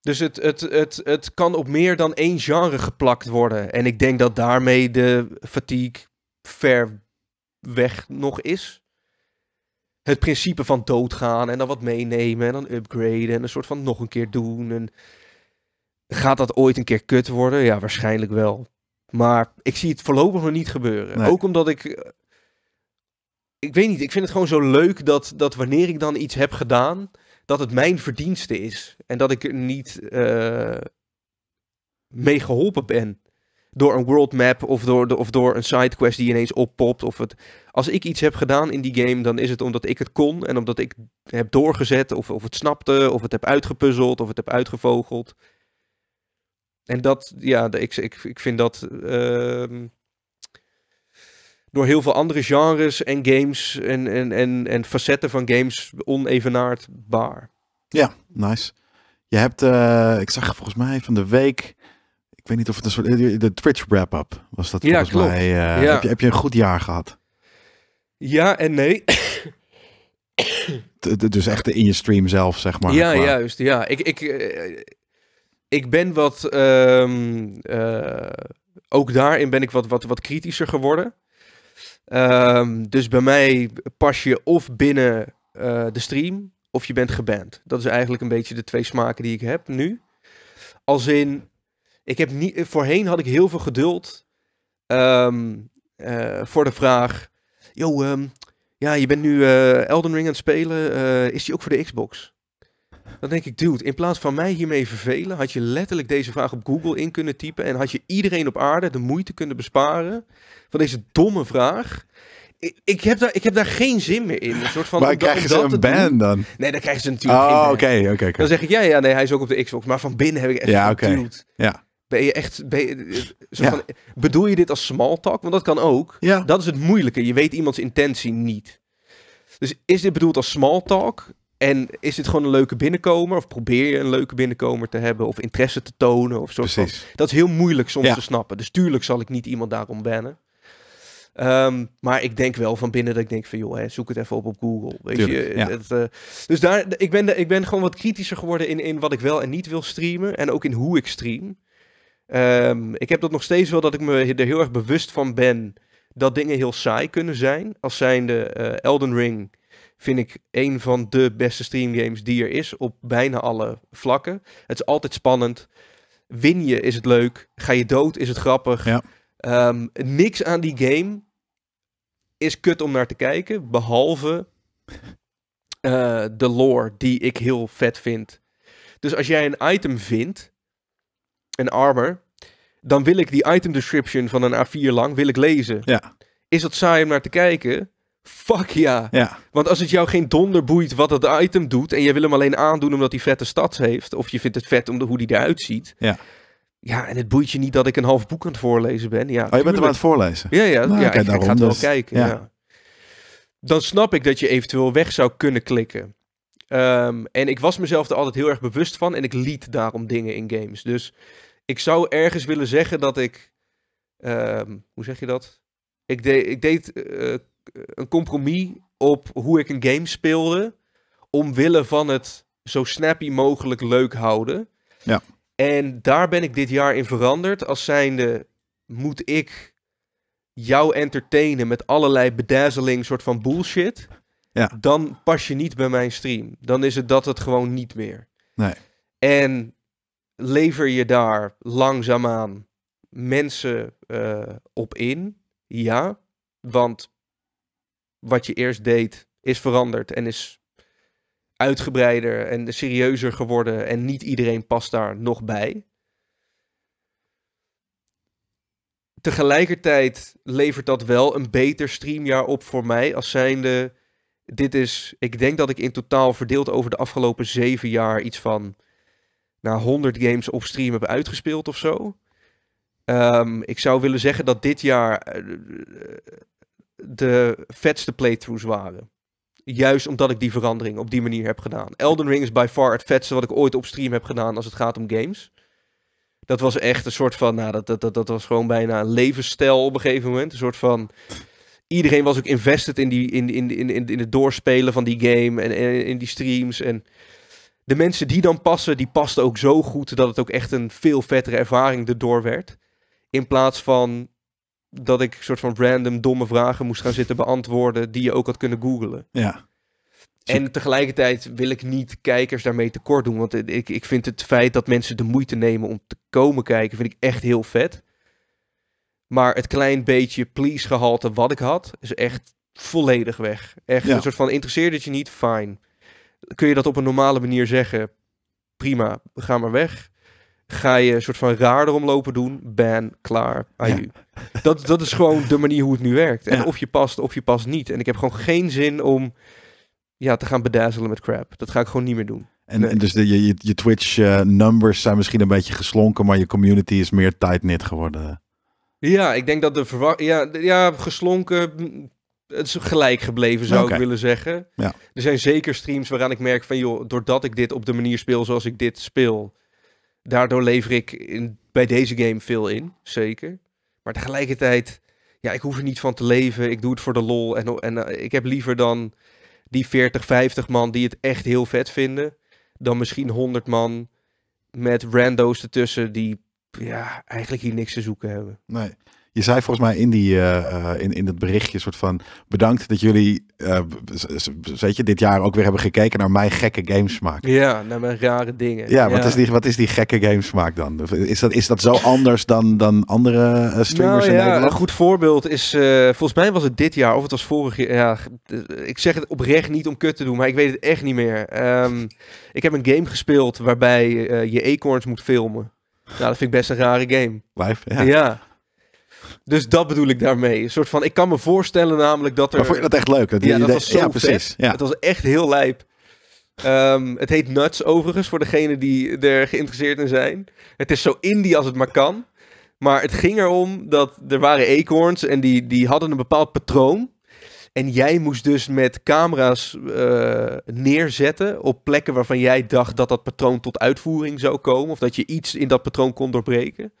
Dus het, het, het, het kan op meer dan één genre geplakt worden. En ik denk dat daarmee de fatigue ver weg nog is. Het principe van doodgaan en dan wat meenemen en dan upgraden en een soort van nog een keer doen. En gaat dat ooit een keer kut worden? Ja, waarschijnlijk wel. Maar ik zie het voorlopig nog niet gebeuren. Ook omdat ik ik weet niet, ik vind het gewoon zo leuk dat, dat wanneer ik dan iets heb gedaan, dat het mijn verdienste is. En dat ik er niet eh, mee geholpen ben. Door een world map of door, de, of door een sidequest die ineens oppopt. Of het, als ik iets heb gedaan in die game, dan is het omdat ik het kon. En omdat ik heb doorgezet of, of het snapte, of het heb uitgepuzzeld, of het heb uitgevogeld. En dat, ja, ik, ik, ik vind dat... Ehm, door heel veel andere genres en games en, en, en, en facetten van games onevenaardbaar. Ja, nice. Je hebt, eh, ik zag volgens mij van de week, ik weet niet of het een soort, eh, de Twitch wrap-up was dat volgens klopt. mij. Eh, heb, je, heb je een goed jaar gehad? Ja en nee. dus echt in je stream zelf, zeg maar. Ja, juist. Ja, ik, ik, ik ben wat. Ehm, ook daarin ben ik wat, wat, wat kritischer geworden. Ehm, dus bij mij pas je of binnen eh, de stream of je bent geband. Dat is eigenlijk een beetje de twee smaken die ik heb nu. Als in, ik heb niet, voorheen had ik heel veel geduld ehm, eh, voor de vraag: Yo, ehm, ja, je bent nu eh, Elden Ring aan het spelen. is die ook voor de Xbox? Dan denk ik, dude, in plaats van mij hiermee vervelen, had je letterlijk deze vraag op Google in kunnen typen en had je iedereen op aarde de moeite kunnen besparen van deze domme vraag. Ik, heb, daar, ik heb daar geen zin meer in. Een soort van, maar krijgen ze een ban dan? Nee, dan krijgen ze natuurlijk oh, geen oké, oké. Dan zeg ik, ja, ja, nee, hij is ook op de Xbox. Maar van binnen heb ik echt ja, oké. Ja. Ben je echt... Ben je, eh, ja. van, bedoel je dit als small talk? Want dat kan ook. Ja. Dat is het moeilijke. Je weet iemands intentie niet. Dus is dit bedoeld als small talk? En is dit gewoon een leuke binnenkomer? Of probeer je een leuke binnenkomer te hebben? Of interesse te tonen? Of soort Precies. Van. Dat is heel moeilijk soms te snappen. Dus tuurlijk zal ik niet iemand daarom bannen. Ehm, maar ik denk wel van binnen dat ik denk van joh, hè, zoek het even op op Google. Weet je? Eh, dus daar, ik ben, ik ben gewoon wat kritischer geworden in, in wat ik wel en niet wil streamen. En ook in hoe ik stream. Ehm, ik heb dat nog steeds wel dat ik me er heel erg bewust van ben dat dingen heel saai kunnen zijn. Als zijnde uh, Elden Ring vind ik een van de beste streamgames die er is op bijna alle vlakken. Het is altijd spannend. Win je is het leuk. Ga je dood is het grappig. Ja. Ehm, niks aan die game is kut om naar te kijken, behalve eh, de lore die ik heel vet vind. Dus als jij een item vindt, een armor, dan wil ik die item description van een A4 lang wil ik lezen. Ja. Is dat saai om naar te kijken? Fuck ja. ja. Want als het jou geen donder boeit wat dat item doet. en je wil hem alleen aandoen omdat hij vette stads heeft. of je vindt het vet om de, hoe hij eruit ziet. Ja. Ja, en het boeit je niet dat ik een half boek aan het voorlezen ben. Ja, oh, je tuurlijk. bent hem aan het voorlezen? Ja, ja. Nou, ja ik, ik, ga het wel dus. kijken. Ja. Dan snap ik dat je eventueel weg zou kunnen klikken. Ehm, en ik was mezelf er altijd heel erg bewust van. En ik liet daarom dingen in games. Dus ik zou ergens willen zeggen dat ik... Ehm, hoe zeg je dat? Ik, ik deed eh, eh, een compromis op hoe ik een game speelde. Omwille van het zo snappy mogelijk leuk houden. Ja. En daar ben ik dit jaar in veranderd. Als zijnde moet ik jou entertainen met allerlei bedazzling soort van bullshit. Ja. Dan pas je niet bij mijn stream. Dan is het dat het gewoon niet meer. Nee. En lever je daar langzaamaan mensen eh, op in? Ja. Want wat je eerst deed is veranderd en is uitgebreider en serieuzer geworden en niet iedereen past daar nog bij. Tegelijkertijd levert dat wel een beter streamjaar op voor mij als zijnde dit is, ik denk dat ik in totaal verdeeld over de afgelopen zeven jaar iets van nou, 100 games op stream heb uitgespeeld of zo. Ehm, ik zou willen zeggen dat dit jaar eh, de vetste playthroughs waren. Juist omdat ik die verandering op die manier heb gedaan. Elden Ring is by far het vetste wat ik ooit op stream heb gedaan als het gaat om games. Dat was echt een soort van, nou, dat, dat, dat, dat was gewoon bijna een levensstijl op een gegeven moment. Een soort van, iedereen was ook invested in, die, in, in, in, in het doorspelen van die game en, in die streams. En de mensen die dan passen, die pasten ook zo goed dat het ook echt een veel vettere ervaring erdoor werd. In plaats van dat ik soort van random domme vragen moest gaan zitten beantwoorden die je ook had kunnen googlen. Ja. En tegelijkertijd wil ik niet kijkers daarmee tekort doen. Want ik, ik vind het feit dat mensen de moeite nemen om te komen kijken, vind ik echt heel vet. Maar het klein beetje please gehalte wat ik had, is echt volledig weg. Echt een soort van interesseert het je niet? Fine. Kun je dat op een normale manier zeggen? Prima, ga maar weg. Ga je een soort van raar lopen doen? Ben klaar, aju. Ja dat, dat is gewoon de manier hoe het nu werkt. En of je past of je past niet. En ik heb gewoon geen zin om ja, te gaan bedazelen met crap. Dat ga ik gewoon niet meer doen. En, dus je, je Twitch-numbers eh, zijn misschien een beetje geslonken, maar je community is meer tight-knit geworden. Ja, ik denk dat de verwachting... Ja, ja, geslonken... Het is gelijk gebleven, zou ik willen zeggen. Ja. Er zijn zeker streams waaraan ik merk van... joh, doordat ik dit op de manier speel zoals ik dit speel... daardoor lever ik in, bij deze game veel in, zeker. Maar tegelijkertijd, ja, ik hoef er niet van te leven. Ik doe het voor de lol. En, en eh, ik heb liever dan die 40, 50 man die het echt heel vet vinden. Dan misschien 100 man met rando's ertussen die ja, eigenlijk hier niks te zoeken hebben. Nee. Je zei volgens mij in, die, eh, eh, in, in dat berichtje soort van bedankt dat jullie eh, weet je, dit jaar ook weer hebben gekeken naar mijn gekke gamesmaak. Ja, naar mijn rare dingen. Ja, Wat, is die, wat is die gekke gamesmaak dan? Is dat, is dat zo anders dan, dan andere streamers nou, in ja, Nederland? Een goed voorbeeld is, volgens mij was het dit jaar of het was vorig jaar. ik zeg het oprecht niet om kut te doen, maar ik weet het echt niet meer. Ehm, ik heb een game gespeeld waarbij je acorns moet filmen. Nou, dat vind ik best een rare game. Live, ja. ja. Dus dat bedoel ik daarmee. Een soort van, ik kan me voorstellen namelijk dat er... Maar vond je dat echt leuk? Dat ja, dat precies. Het was echt heel lijp. Ehm, het heet Nuts overigens, voor degenen die er geïnteresseerd in zijn. Het is zo indie als het maar kan. Maar het ging erom dat er waren Acorns en die, die hadden een bepaald patroon. En jij moest dus met camera's eh, neerzetten op plekken waarvan jij dacht dat dat patroon tot uitvoering zou komen. Of dat je iets in dat patroon kon doorbreken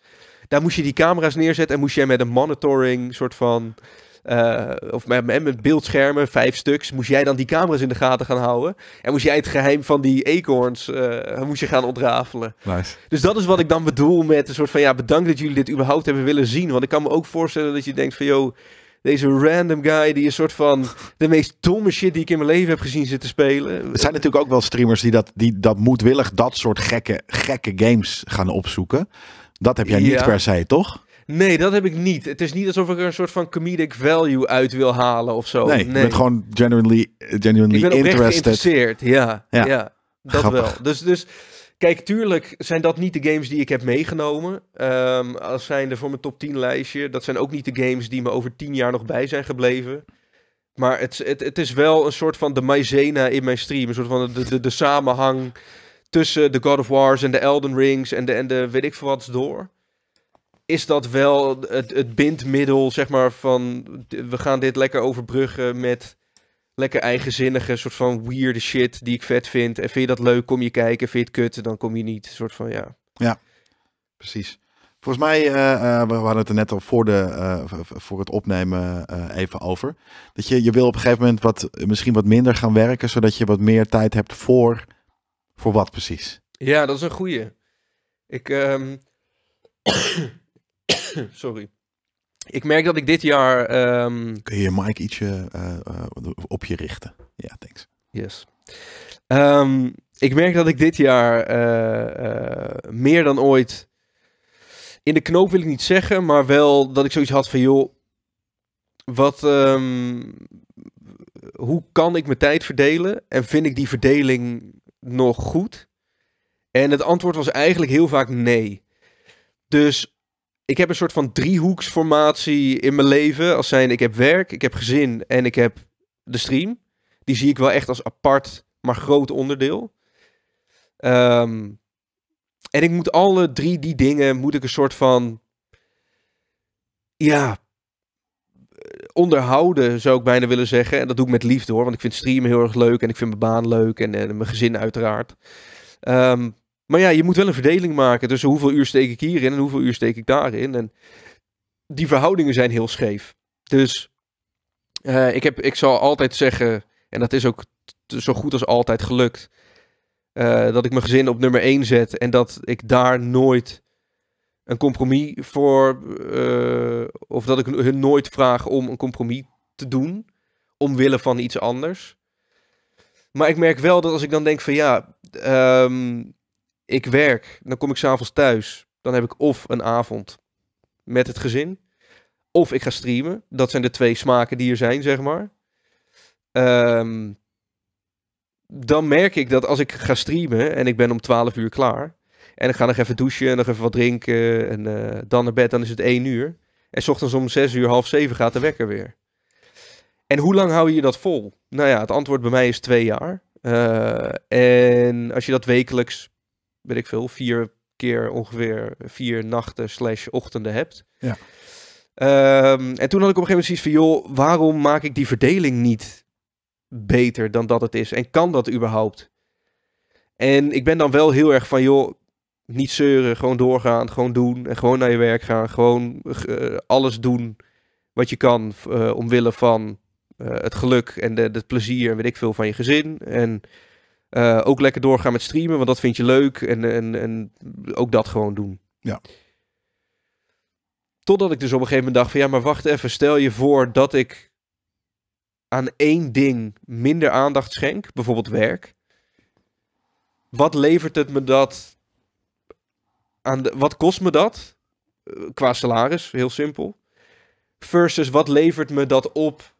daar moest je die camera's neerzetten en moest jij met een monitoring soort van... Eh, of met, met beeldschermen, vijf stuks, moest jij dan die camera's in de gaten gaan houden. En moest jij het geheim van die eekhoorns eh, moest je gaan ontrafelen. Nice. Dus dat is wat ik dan bedoel met een soort van, ja, bedankt dat jullie dit überhaupt hebben willen zien. Want ik kan me ook voorstellen dat je denkt van, joh, deze random guy die een soort van de meest domme shit die ik in mijn leven heb gezien zitten spelen. Er zijn natuurlijk ook wel streamers die dat, die dat moedwillig dat soort gekke, gekke games gaan opzoeken. Dat heb jij niet per se, toch? Nee, dat heb ik niet. Het is niet alsof ik er een soort van comedic value uit wil halen of zo. Nee, nee. je bent gewoon genuinely, eh, genuinely ik ben interested. geïnteresseerd, ja. Ja, ja dat wel. Dus, dus kijk, tuurlijk zijn dat niet de games die ik heb meegenomen. Ehm, als zijnde voor mijn top 10 lijstje. Dat zijn ook niet de games die me over 10 jaar nog bij zijn gebleven. Maar het, het, het is wel een soort van de maizena in mijn stream. Een soort van de, de, de samenhang tussen de God of Wars en de Elden Rings en de, en de weet ik veel wat door. Is dat wel het, het bindmiddel, zeg maar, van we gaan dit lekker overbruggen met lekker eigenzinnige, soort van weirde shit die ik vet vind. En vind je dat leuk, kom je kijken. Vind je het kut, dan kom je niet. soort van, ja. Ja, precies. Volgens mij, eh, eh, we hadden het er net al voor, de, eh, voor het opnemen even over. Dat je, je wil op een gegeven moment wat, misschien wat minder gaan werken, zodat je wat meer tijd hebt voor voor wat precies? Ja, dat is een goeie. Ik, ehm, sorry. Ik merk dat ik dit jaar. Um... Kun je je mic ietsje eh, eh, op je richten? Ja, thanks. Yes. Ehm, ik merk dat ik dit jaar eh, meer dan ooit. In de knoop wil ik niet zeggen, maar wel dat ik zoiets had van joh. Wat. hoe kan ik mijn tijd verdelen? En vind ik die verdeling nog goed? En het antwoord was eigenlijk heel vaak nee. Dus ik heb een soort van driehoeksformatie in mijn leven. Als zijn, ik heb werk, ik heb gezin en ik heb de stream. Die zie ik wel echt als apart, maar groot onderdeel. Ehm, en ik moet alle drie die dingen, moet ik een soort van... Ja, onderhouden, zou ik bijna willen zeggen. En dat doe ik met liefde hoor, want ik vind streamen heel erg leuk en ik vind mijn baan leuk en, eh, mijn gezin uiteraard. Ehm, maar ja, je moet wel een verdeling maken tussen hoeveel uur steek ik hierin en hoeveel uur steek ik daarin. En die verhoudingen zijn heel scheef. Dus eh, ik, heb, ik zal altijd zeggen, en dat is ook zo goed als altijd gelukt, eh, dat ik mijn gezin op nummer 1 zet en dat ik daar nooit een compromis voor. Eh, of dat ik hun nooit vraag om een compromis te doen. Omwille van iets anders. Maar ik merk wel dat als ik dan denk van ja, ehm, ik werk, dan kom ik s'avonds thuis. Dan heb ik of een avond met het gezin. Of ik ga streamen. Dat zijn de twee smaken die er zijn, zeg maar. Ehm, dan merk ik dat als ik ga streamen en ik ben om 12 uur klaar en ik ga nog even douchen, en nog even wat drinken en eh, dan naar bed. Dan is het één uur. En s ochtends om zes uur, half zeven gaat de wekker weer. En hoe lang hou je dat vol? Nou ja, het antwoord bij mij is twee jaar. Eh, en als je dat wekelijks, weet ik veel, vier keer ongeveer vier nachten slash ochtenden hebt. Ja. Ehm, en toen had ik op een gegeven moment zoiets van, joh, waarom maak ik die verdeling niet beter dan dat het is? En kan dat überhaupt? En ik ben dan wel heel erg van, joh, niet zeuren, gewoon doorgaan, gewoon doen en gewoon naar je werk gaan. Gewoon eh, alles doen wat je kan eh, omwille van eh, het geluk en de, het plezier en weet ik veel van je gezin. En ook lekker doorgaan met streamen, want dat vind je leuk en, en, en ook dat gewoon doen. Ja. Totdat ik dus op een gegeven moment dacht van ja, maar wacht even, stel je voor dat ik aan één ding minder aandacht schenk, bijvoorbeeld werk. Wat levert het me dat aan de, wat kost me dat? Eh, qua salaris, heel simpel. Versus wat levert me dat op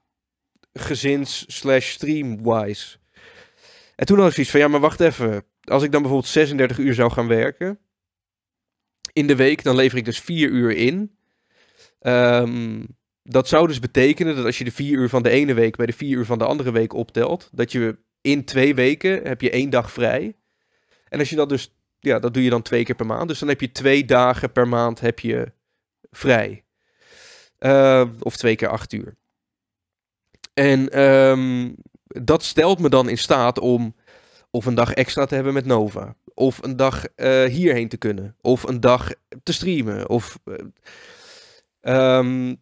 gezins-slash stream-wise? En toen had ik zoiets van, ja, maar wacht even. Als ik dan bijvoorbeeld 36 uur zou gaan werken in de week, dan lever ik dus 4 uur in. Ehm, dat zou dus betekenen dat als je de 4 uur van de ene week bij de 4 uur van de andere week optelt, dat je in twee weken heb je één dag vrij. En als je dat dus ja, dat doe je dan twee keer per maand. Dus dan heb je twee dagen per maand heb je vrij. Ehm, of twee keer acht uur. En ehm, dat stelt me dan in staat om of een dag extra te hebben met Nova. Of een dag eh, hierheen te kunnen. Of een dag te streamen. Of eh, ehm,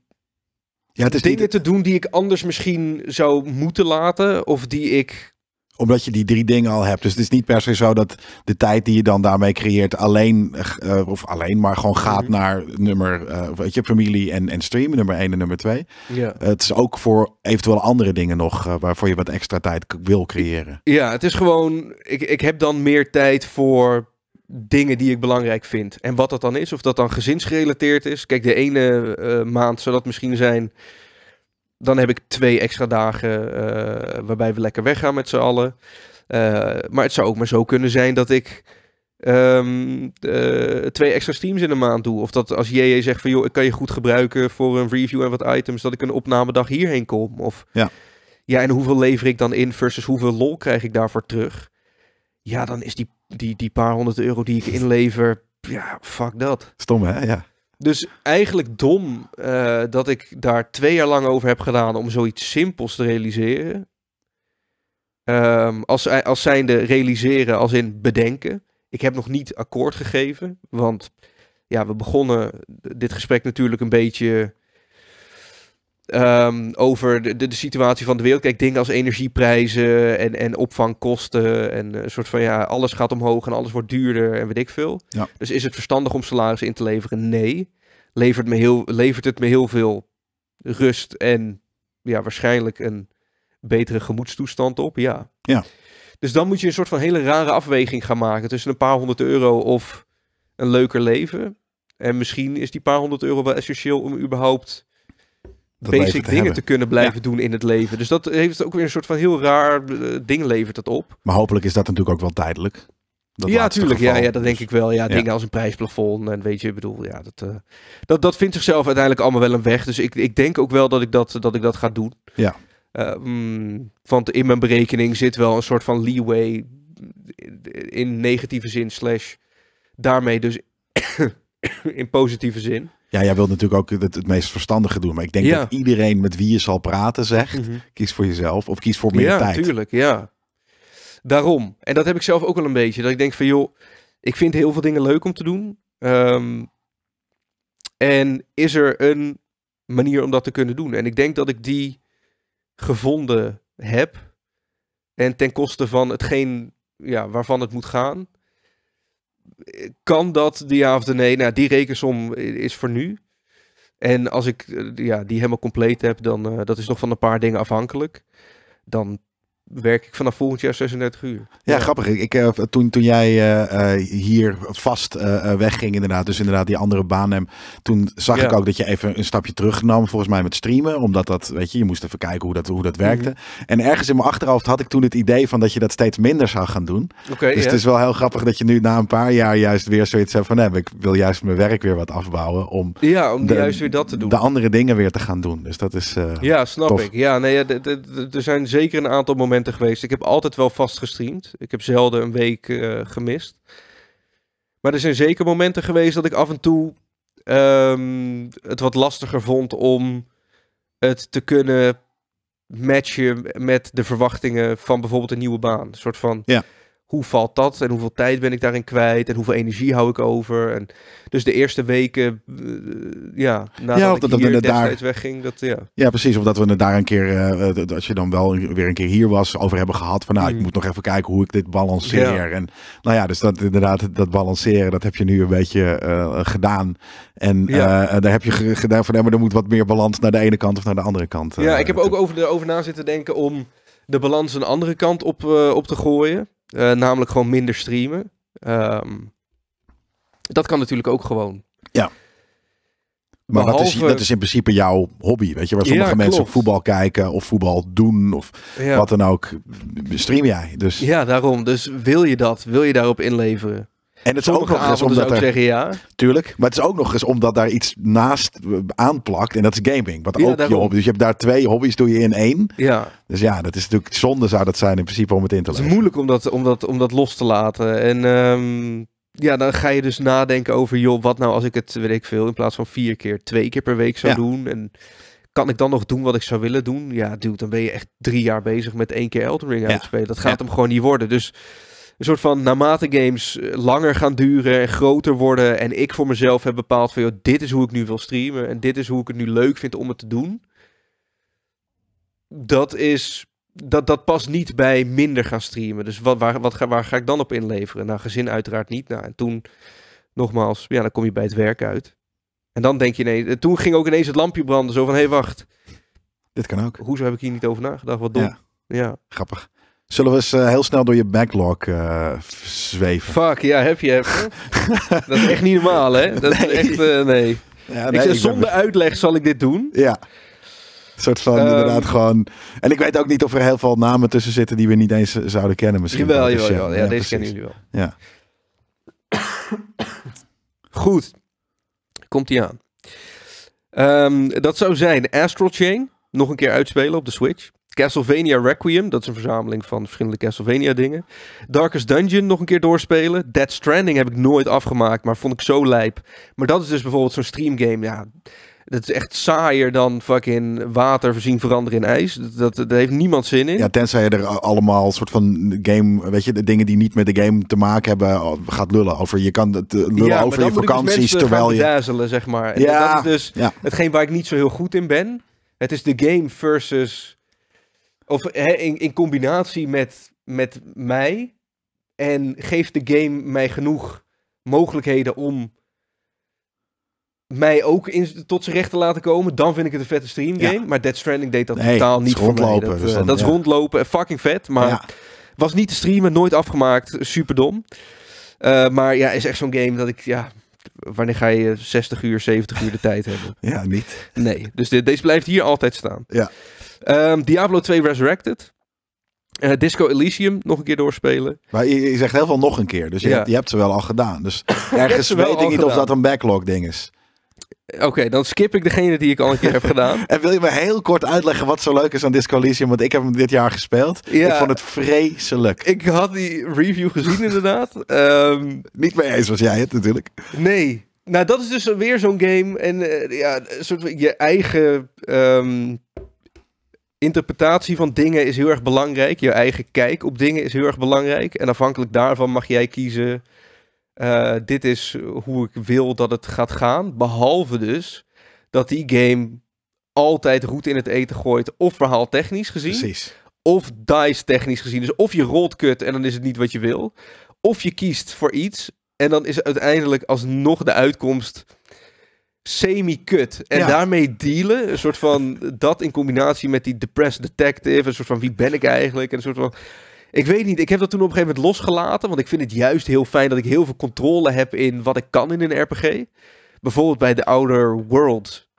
ja, het is dingen te doen die ik anders misschien zou moeten laten. Of die ik omdat je die drie dingen al hebt. Dus het is niet per se zo dat de tijd die je dan daarmee creëert alleen, eh, of alleen maar gewoon gaat mhm. naar nummer, uh, weet je, familie en, en stream, nummer 1 en nummer 2. Ja. Eh, het is ook voor eventueel andere dingen nog waarvoor je wat extra tijd wil creëren. Ja, het is gewoon, ik, ik heb dan meer tijd voor dingen die ik belangrijk vind. En wat dat dan is, of dat dan gezinsgerelateerd is. Kijk, de ene maand zou dat misschien zijn dan heb ik twee extra dagen eh, waarbij we lekker weggaan met z'n allen. Eh, maar het zou ook maar zo kunnen zijn dat ik ehm, eh, twee extra streams in de maand doe. Of dat als JJ zegt van joh, ik kan je goed gebruiken voor een review en wat items, dat ik een opnamedag hierheen kom. Of ja, ja en hoeveel lever ik dan in versus hoeveel lol krijg ik daarvoor terug? Ja, dan is die, die, die paar honderd euro die ik inlever, ja, fuck dat. Stom hè, ja. Dus eigenlijk dom eh, dat ik daar twee jaar lang over heb gedaan om zoiets simpels te realiseren. Ehm, als, eh, als zijnde realiseren, als in bedenken. Ik heb nog niet akkoord gegeven, want ja, we begonnen dit gesprek natuurlijk een beetje Ehm, over de, de, situatie van de wereld. Kijk, dingen als energieprijzen en, en opvangkosten. En een eh, soort van ja, alles gaat omhoog en alles wordt duurder en weet ik veel. Ja. Dus is het verstandig om salarissen in te leveren? Nee. Levert, me heel, levert het me heel veel rust en ja, waarschijnlijk een betere gemoedstoestand op? Ja. ja. Dus dan moet je een soort van hele rare afweging gaan maken tussen een paar honderd euro of een leuker leven. En misschien is die paar honderd euro wel essentieel om überhaupt basic dingen te kunnen blijven doen in het leven. Dus dat heeft ook weer een soort van heel raar eh, ding levert dat op. Maar hopelijk is dat natuurlijk ook wel tijdelijk. Dat ja, tuurlijk. Ja, ja, dat denk dus- ik wel. Ja, dingen als een prijsplafond en weet je, ik bedoel, ja, dat, eh, dat, dat vindt zichzelf uiteindelijk allemaal wel een weg. Dus ik, ik denk ook wel dat ik dat, dat ik dat ga doen. Ja. Eh, mm, want in mijn berekening zit wel een soort van leeway in negatieve zin slash daarmee dus in positieve zin. Ja, jij wilt natuurlijk ook het, het meest verstandige doen. Maar ik denk dat iedereen met wie je zal praten zegt, mhm. kies voor jezelf of kies voor meer tijd. Ja, tuurlijk, ja. Daarom. En dat heb ik zelf ook wel een beetje. Dat ik denk van, joh, ik vind heel veel dingen leuk om te doen. Ehm, en is er een manier om dat te kunnen doen? En ik denk dat ik die gevonden heb. En ten koste van hetgeen ja, waarvan het moet gaan kan dat, die ja of de nee? Nou, die rekensom is voor nu. En als ik eh, ja, die helemaal compleet heb, dan uh, dat is nog van een paar dingen afhankelijk. Dan werk ik vanaf volgend jaar 36 uur. Ja, grappig. Ik, eh, toen, toen jij eh, eh, hier vast wegging, inderdaad, dus inderdaad die andere baan hem, toen zag ik ook dat je even een stapje terugnam, volgens mij met streamen, omdat dat, weet je, je moest even kijken hoe dat, hoe dat werkte. Mhm. En ergens in mijn achterhoofd had ik toen het idee van dat je dat steeds minder zou gaan doen. Okay, dus het is wel heel grappig dat je nu na een paar jaar juist weer zoiets hebt van, nee, ik wil juist mijn werk weer wat afbouwen om, ja, om de, juist weer dat te doen. De andere dingen weer te gaan doen. Dus dat is Ja, snap ik. Ja, nee, er zijn zeker een aantal momenten geweest. Ik heb altijd wel vast gestreamd. Ik heb zelden een week eh, gemist. Maar er zijn zeker momenten geweest dat ik af en toe ehm, het wat lastiger vond om het te kunnen matchen met de verwachtingen van bijvoorbeeld een nieuwe baan. Een soort van. Ja hoe valt dat en hoeveel tijd ben ik daarin kwijt en hoeveel energie hou ik over. En dus de eerste weken, eh, ja, nadat ja, dat, ik hier we daar, wegging. Dat, ja. ja, precies. Of dat we het daar een keer, uh, dat je dan wel weer een keer hier was, over hebben gehad. Van nou, ik hmm. moet nog even kijken hoe ik dit balanceer. En nou ja, dus dat inderdaad, dat balanceren, dat heb je nu een beetje gedaan. En daar heb je gedaan van, nee, maar er moet wat meer balans naar de ene kant of naar de andere kant. ja, ik heb ook over, de over na zitten denken om de balans een andere kant op, op te gooien. Eh, namelijk gewoon minder streamen. Ehm, dat kan natuurlijk ook gewoon. Ja. Maar dat, is, dat is in principe jouw hobby. Weet je, waar sommige mensen op voetbal kijken of voetbal doen of wat dan ook. Stream jij. Dus. Ja, daarom. Dus wil je dat? Wil je daarop inleveren? En het is ook nog eens omdat er, zeggen, ja. Tuurlijk, maar het is ook nog eens omdat daar iets naast aanplakt en dat is gaming. Wat ook je hobby. Dus je hebt daar twee hobby's doe je in één. Ja. Dus ja, dat is natuurlijk zonde zou dat zijn in principe om het in te leggen. Het is moeilijk om dat, om dat, om dat los te laten. En ehm, ja, dan ga je dus nadenken over joh, wat nou als ik het weet ik veel in plaats van vier keer twee keer per week zou doen en kan ik dan nog doen wat ik zou willen doen? Ja, dude, dan ben je echt drie jaar bezig met één keer Elden Ring uitspelen. Dat gaat hem gewoon niet worden. Dus een soort van naarmate games eh, langer gaan duren en groter worden. En ik voor mezelf heb bepaald van joh, dit is hoe ik nu wil streamen. En dit is hoe ik het nu leuk vind om het te doen. Dat is. Dat, dat past niet bij minder gaan streamen. Dus wat, waar, wat ga, waar ga ik dan op inleveren? Nou, gezin uiteraard niet. Nou, en toen, nogmaals, ja, dan kom je bij het werk uit. En dan denk je nee. Eh, toen ging ook ineens het lampje branden. Zo van, hé, hey, wacht. Dit kan ook. Hoezo heb ik hier niet over nagedacht? Wat dom. Ja. ja. Grappig. Zullen we eens eh, heel snel door je backlog eh, zweven? Fuck, ja, heb je dat is echt niet normaal, hè? Dat nee. is echt, eh, nee. Ja, nee zonder uitleg zal ik dit doen. Ja. soort van ehm. inderdaad gewoon... En ik weet ook niet of er heel veel namen tussen zitten die we niet eens zouden kennen misschien. Jawel, Ja, deze kennen jullie wel. Ja. Goed. Komt die aan. Ehm, dat zou zijn Astral Chain. Nog een keer uitspelen op de Switch. Castlevania Requiem, dat is een verzameling van verschillende Castlevania dingen. Darkest Dungeon nog een keer doorspelen. Dead Stranding heb ik nooit afgemaakt, maar vond ik zo lijp. Maar dat is dus bijvoorbeeld zo'n streamgame, ja... Dat is echt saaier dan fucking water voorzien veranderen in ijs. Dat, dat, heeft niemand zin in. Ja, tenzij je er allemaal soort van game, weet je, de dingen die niet met de game te maken hebben, oh, gaat lullen over. Je kan het eh, lullen ja, over je dus vakanties terwijl je. Dazelen, zeg maar. En dat is dus ja. hetgeen waar ik niet zo heel goed in ben. Het is de game versus of in, in combinatie met, met mij. En geeft de game mij genoeg mogelijkheden om mij ook in, tot zijn recht te laten komen, dan vind ik het een vette stream game. Maar Dead Stranding deed dat totaal niet voor mij. Dat, dus eh, dat is rondlopen, eh, fucking vet. Maar was niet te streamen, nooit afgemaakt, eh, superdom. Uh, maar ja, is echt zo'n game dat ik ja, wanneer ga je 60 uur, 70 uur de tijd hebben? Ja, niet. Nee, dus de, deze blijft hier altijd staan. Ja. Ehm, Diablo 2 Resurrected. Uh, Disco Elysium nog een keer doorspelen. Maar je, zegt heel veel nog een keer. Dus je, hebt, ze wel al gedaan. Dus ergens weet ik niet of dat een backlog ding is. Oké, dan skip ik degene die ik al een keer heb gedaan. en wil je me heel kort uitleggen wat zo leuk is aan Disco Elysium? Want ik heb hem dit jaar gespeeld. ik vond het vreselijk. Ik had die review gezien inderdaad. Ehm, Niet mee eens was jij het natuurlijk. Nee. Nou, dat is dus weer zo'n game. En eh, ja, soort je eigen ehm, interpretatie van dingen is heel erg belangrijk. Je eigen kijk op dingen is heel erg belangrijk. En afhankelijk daarvan mag jij kiezen eh, dit is hoe ik wil dat het gaat gaan. Behalve dus dat die game altijd roet in het eten gooit, of verhaal technisch gezien. Of dice technisch gezien. Dus of je rolt kut en dan is het niet wat je wil. Of je kiest voor iets en dan is uiteindelijk alsnog de uitkomst semi-kut. En daarmee dealen, een soort van dat in combinatie met die depressed detective, een soort van wie ben ik eigenlijk, en een soort van ik weet niet, ik heb dat toen op een gegeven moment losgelaten. Want ik vind het juist heel fijn dat ik heel veel controle heb in wat ik kan in een RPG. Bijvoorbeeld bij de Outer Worlds.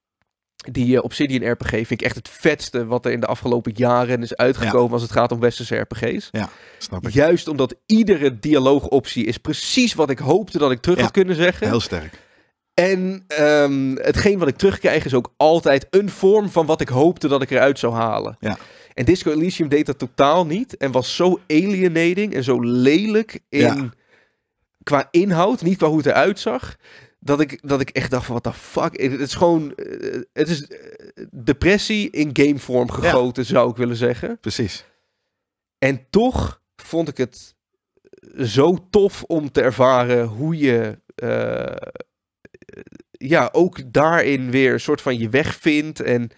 Die eh, Obsidian RPG vind ik echt het vetste wat er in de afgelopen jaren is uitgekomen als het gaat om westerse RPG's. Ja, snap ik. Juist omdat iedere dialoogoptie is precies wat ik hoopte dat ik terug ja, kunnen zeggen. Heel sterk. En ehm, hetgeen wat ik terugkrijg is ook altijd een vorm van wat ik hoopte dat ik eruit zou halen. Ja. En Disco Elysium deed dat totaal niet. En was zo alienating en zo lelijk in, qua inhoud, niet qua hoe het eruit zag. Dat ik, dat ik echt dacht van, wat de fuck. Het is gewoon, eh, het is eh, depressie in gamevorm gegoten, zou ik willen zeggen. Precies. En toch vond ik het eh, zo tof om te ervaren hoe je... ja, ook daarin weer een soort van je weg vindt. En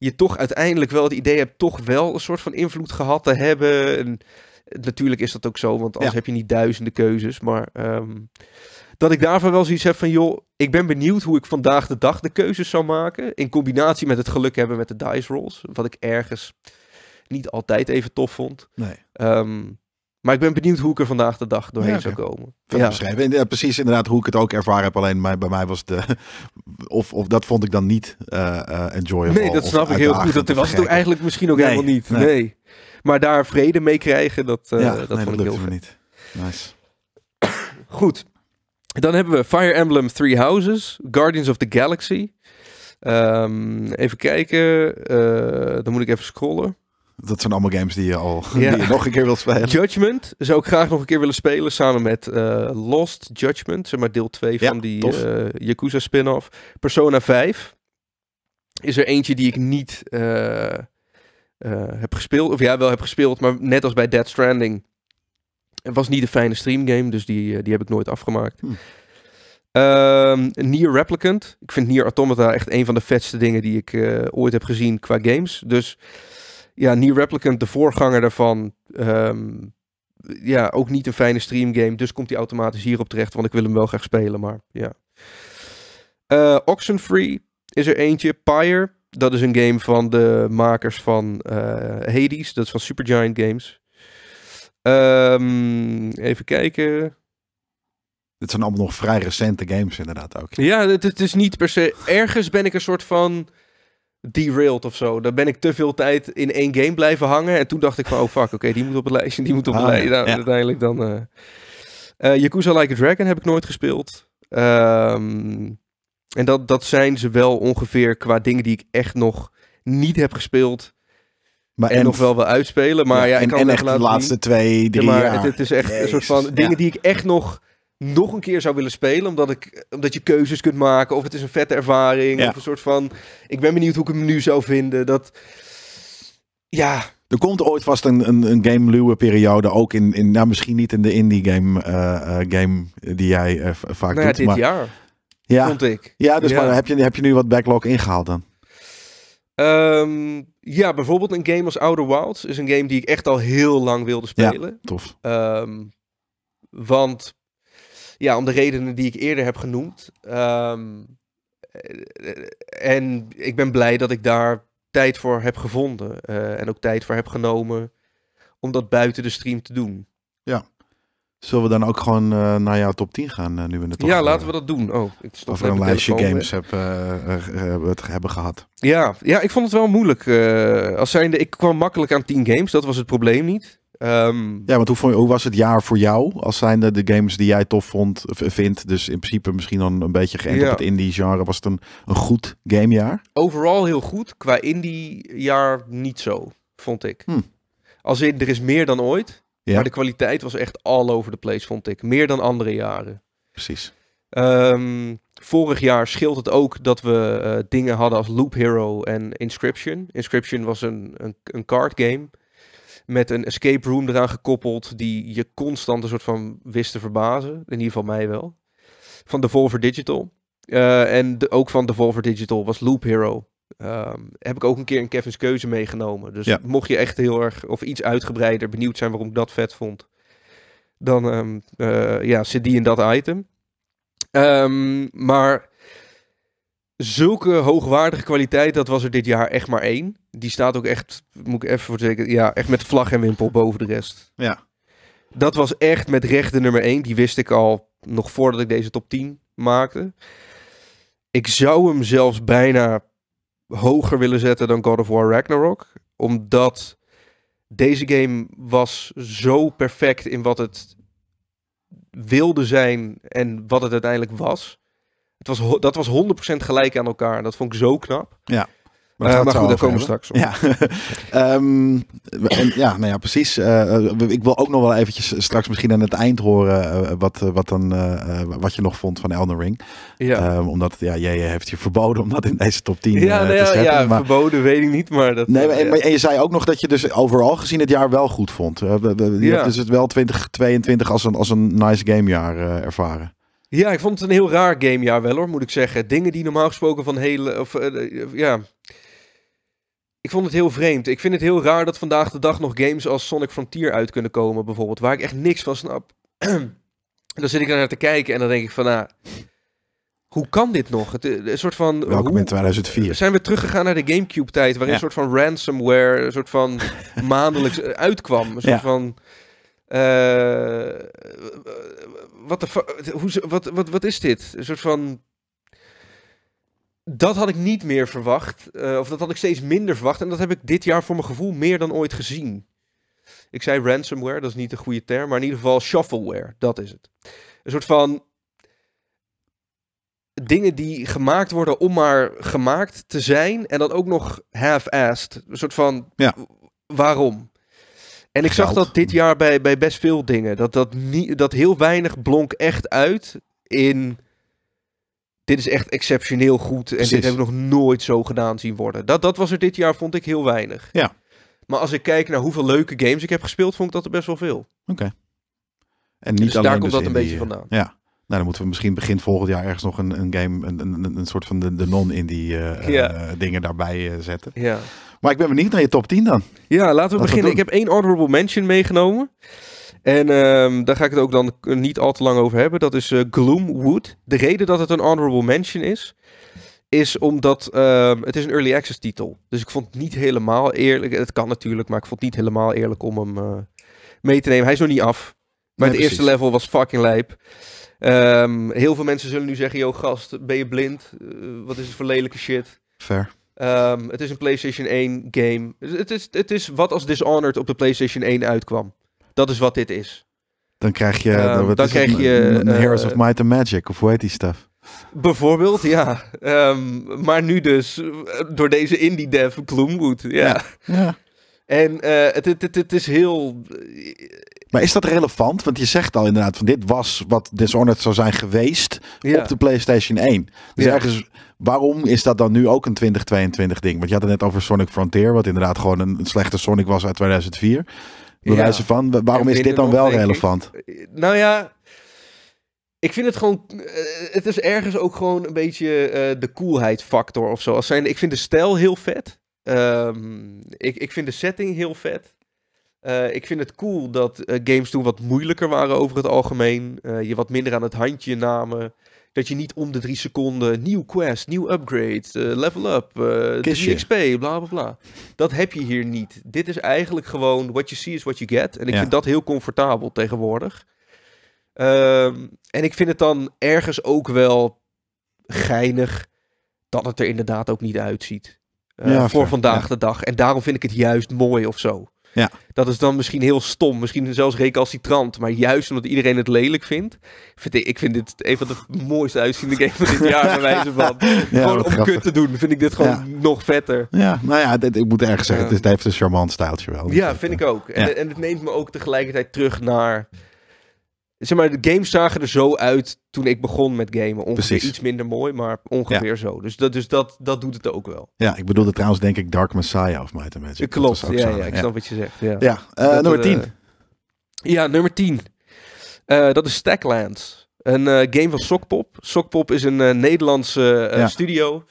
je toch uiteindelijk wel het idee hebt toch wel een soort van invloed gehad te hebben. En natuurlijk is dat ook zo, want anders heb je niet duizenden keuzes. Maar ehm, dat ik daarvan wel zoiets heb van, joh, ik ben benieuwd hoe ik vandaag de dag de keuzes zou maken. In combinatie met het geluk hebben met de dice rolls. Wat ik ergens niet altijd even tof vond. Nee. Ehm, maar ik ben benieuwd hoe ik er vandaag de dag doorheen zou komen. beschrijven. Eh, precies inderdaad hoe ik het ook ervaren heb. Alleen bij, mij was de... Eh, of, of dat vond ik dan niet uh, enjoyable. Nee, dat snap ik heel goed. Dat was het eigenlijk misschien ook helemaal niet. Nee. Maar daar vrede mee krijgen, dat, uh, ja, dat vond ik heel niet. Nice. Goed. Dan hebben we Fire Emblem Three Houses, Guardians of the Galaxy. Ehm, even kijken. dan moet ik even scrollen. Dat zijn allemaal games die je al ja. die je nog een keer wil spelen. Judgment zou ik graag nog een keer willen spelen. Samen met eh, Lost Judgment. Zeg maar deel 2 van die uh, Yakuza spin-off. Persona 5 is er eentje die ik niet eh, heb gespeeld. Of ja, wel heb gespeeld. Maar net als bij Dead Stranding. Het was niet een fijne streamgame. Dus die, die heb ik nooit afgemaakt. Hm. Ehm, Nier Replicant. Ik vind Nier Automata echt een van de vetste dingen die ik ooit heb gezien qua games. Dus ja, Nier Replicant, de voorganger daarvan, ehm, ja, ook niet een fijne streamgame. Dus komt hij automatisch hierop terecht, want ik wil hem wel graag spelen, maar ja. Auction eh, Free is er eentje. Pyre, dat is een game van de makers van uh, Hades. Dat is van Supergiant Games. Ehm, even kijken. Dit zijn allemaal nog vrij recente games inderdaad ook. Ja, het, het is niet per se... Ergens ben ik een soort van derailed of zo. Daar ben ik te veel tijd in één game blijven hangen. En toen dacht ik van, oh fuck, oké, die moet op het lijstje, die moet op het ah, lijstje. Nou, Uiteindelijk dan... Uh... Yakuza Like a Dragon heb ik nooit gespeeld. Ehm, en dat, dat zijn ze wel ongeveer qua dingen die ik echt nog niet heb gespeeld. Maar en, nog wel wel uitspelen. Maar ja, ik en, kan en echt de laatste twee, drie maar jaar. Het, het, is echt een soort van dingen die ik echt nog nog een keer zou willen spelen. Omdat, ik, omdat je keuzes kunt maken. Of het is een vette ervaring. Of een soort van. Ik ben benieuwd hoe ik hem nu zou vinden. Dat. Ja. Er komt ooit vast een, een, een game luwe periode. Ook in, in. Nou, misschien niet in de indie game, eh, eh, game die jij eh, vaak nou ja, Dit maar, jaar. Ja. Vond ik. Ja, dus Maar, heb, je, heb je nu wat backlog ingehaald dan? Ehm, ja, bijvoorbeeld een game als Outer Wilds is een game die ik echt al heel lang wilde spelen. Ja, tof. Ehm, want ja, om de redenen die ik eerder heb genoemd. Ehm, en ik ben blij dat ik daar tijd voor heb gevonden. Eh, en ook tijd voor heb genomen om dat buiten de stream te doen. Ja. Zullen we dan ook gewoon eh, naar jouw top 10 gaan uh, nu we het Ja, laten we dat doen. Oh, ik stop Over een lijstje games heb, hebben gehad. Ja, ja, ik vond het wel moeilijk. als zijnde, ik kwam makkelijk aan 10 games. Dat was het probleem niet. Ehm, ja, want hoe, was het jaar voor jou? Als zijnde de games die jij tof vond, vindt. Dus in principe misschien dan een beetje geënt op het indie genre. Was het een, een goed gamejaar? Overal heel goed. Qua indie jaar niet zo, vond ik. Hmm. Als er is meer dan ooit. Maar de kwaliteit was echt all over the place, vond ik. Meer dan andere jaren. Precies. Ehm, vorig jaar scheelt het ook dat we eh, dingen hadden als Loop Hero en Inscription. Inscription was een, een, een card game met een escape room eraan gekoppeld die je constant een soort van wist te verbazen. In ieder geval mij wel. Van Devolver Digital. Eh, en de, ook van Devolver Digital was Loop Hero. Ehm, heb ik ook een keer in Kevin's keuze meegenomen. Dus ja. mocht je echt heel erg of iets uitgebreider benieuwd zijn waarom ik dat vet vond, dan um, ja, zit die in dat item. Ehm, maar zulke hoogwaardige kwaliteit, dat was er dit jaar echt maar één. Die staat ook echt, moet ik even voor ja, echt met vlag en wimpel boven de rest. Ja. Dat was echt met recht de nummer één. Die wist ik al nog voordat ik deze top 10 maakte. Ik zou hem zelfs bijna hoger willen zetten dan God of War Ragnarok. Omdat deze game was zo perfect in wat het wilde zijn en wat het uiteindelijk was. Het was, dat was 100% gelijk aan elkaar. Dat vond ik zo knap. Ja. Maar, uh, maar goed, daar komen we straks op. Ja, ehm, ja, nou ja precies. Eh, ik wil ook nog wel eventjes straks misschien aan het eind horen eh, wat, wat, dan, wat je nog vond van Elden Ring. Ja. Ehm, omdat ja, jij heeft je verboden om dat in deze top 10 ja, nou te zetten. Ja, verboden weet ik niet, maar dat... Nee, maar, en, je zei ook nog dat je dus overal gezien het jaar wel goed vond. je ja. hebt dus het wel 2022 als een, als een nice game jaar ervaren. Ja, ik vond het een heel raar gamejaar wel hoor, moet ik zeggen. Dingen die normaal gesproken van hele... Of, eh, eh, ja... Ik vond het heel vreemd. Ik vind het heel raar dat vandaag de dag nog games als Sonic Frontier uit kunnen komen bijvoorbeeld. Waar ik echt niks van snap. en dan zit ik naar te kijken en dan denk ik van... nou, hoe kan dit nog? Het, eh, een soort van. Welkom in 2004. Zijn we teruggegaan naar de GameCube-tijd, waarin een soort van ransomware, een soort van maandelijks uitkwam. Een soort van wat, hoe, wat, wat, wat is dit? Een soort van dat had ik niet meer verwacht. Eh, of dat had ik steeds minder verwacht. En dat heb ik dit jaar voor mijn gevoel meer dan ooit gezien. Ik zei ransomware, dat is niet de goede term. Maar in ieder geval shuffleware, dat is het. Een soort van. Dingen die gemaakt worden om maar gemaakt te zijn. En dan ook nog half-assed. Een soort van. Ja. Waarom? En ik zag dat dit jaar bij, bij best veel dingen. Dat, dat, niet, dat heel weinig blonk echt uit in. Dit is echt exceptioneel goed. En dit heb ik nog nooit zo gedaan zien worden. Dat, dat was er dit jaar, vond ik heel weinig. Ja. Maar als ik kijk naar hoeveel leuke games ik heb gespeeld, vond ik dat er best wel veel. Oké. En niet dus alleen daar komt dus dat een beetje eh, vandaan. Ja. Nou, dan moeten we misschien begin volgend jaar ergens nog een, een game, een, een, een soort van de, de non-indie die eh, eh, dingen daarbij zetten. Ja. Maar ik ben benieuwd naar je top 10 dan. Ja, laten we beginnen. ik heb één honorable mention meegenomen. En ehm, daar ga ik het ook dan niet al te lang over hebben. Dat is uh, Gloomwood. De reden dat het een honorable mention is, is omdat ehm, het is een early access titel. Dus ik vond het niet helemaal eerlijk. Het kan natuurlijk, maar ik vond het niet helemaal eerlijk om hem eh, mee te nemen. Hij is nog niet af. Maar het eerste level was fucking lijp. Ehm, heel veel mensen zullen nu zeggen, yo gast, ben je blind? Eh, wat is het voor lelijke shit? Fair. Ehm, het is een PlayStation 1 game. Het is, het is wat als Dishonored op de PlayStation 1 uitkwam. Dat is wat dit is. Dan krijg je, ehm, dan, krijg je eh, Heroes of Might and Magic of hoe heet die stuff? Bijvoorbeeld, ja. Ehm, maar nu dus eh, door deze indie dev Gloomwood. Ja. ja. En eh, het, het, het, is heel. Maar is dat relevant? Want je zegt al inderdaad van dit was wat Dishonored zou zijn geweest op de PlayStation 1. Dus ergens Waarom is dat dan nu ook een 2022 ding? Want je had het net over Sonic Frontier, wat inderdaad gewoon een slechte Sonic was uit 2004. Bewijzen ja. van, waarom is dit dan wel relevant? nou ja, ik vind het gewoon. Eh, het is ergens ook gewoon een beetje eh, de coolheid factor of zo. Als zijn, ik vind de stijl heel vet. Ehm, ik, ik vind de setting heel vet. Eh, ik vind het cool dat games toen wat moeilijker waren over het algemeen. je wat minder aan het handje namen. Dat je niet om de drie seconden nieuw quest, nieuw upgrade, eh, level up, uh, eh, XP, bla bla bla. Dat heb je hier niet. Dit is eigenlijk gewoon what you see is what you get. En ik vind dat heel comfortabel tegenwoordig. Ehm, en ik vind het dan ergens ook wel geinig dat het er inderdaad ook niet uitziet. Eh, voor vandaag de dag. En daarom vind ik het juist mooi of zo. Ja. Dat is dan misschien heel stom, misschien zelfs recalcitrant. Maar juist omdat iedereen het lelijk vindt. Vind ik, vind dit een van de mooiste uitziende games van dit jaar, bij wijze van. Ja, gewoon om kut te doen, vind ik dit gewoon nog vetter. Ja, nou ja, ik moet ergens zeggen, het, heeft een charmant staaltje wel. Ja, vind eh, ik ook. En, en het neemt me ook tegelijkertijd terug naar Zeg maar, de games zagen er zo uit toen ik begon met gamen. Ongeveer iets minder mooi, maar ongeveer zo. Dus, dat, dus dat, dat doet het ook wel. Ja, ik bedoelde trouwens denk ik Dark Messiah of Might and Magic. Klopt, ja, ja, ik snap wat je zegt. Ja, ja eh, nummer 10. Eh, ja, nummer 10. Eh, dat is Stacklands. Een game van Sokpop. Sokpop is een Nederlandse studio.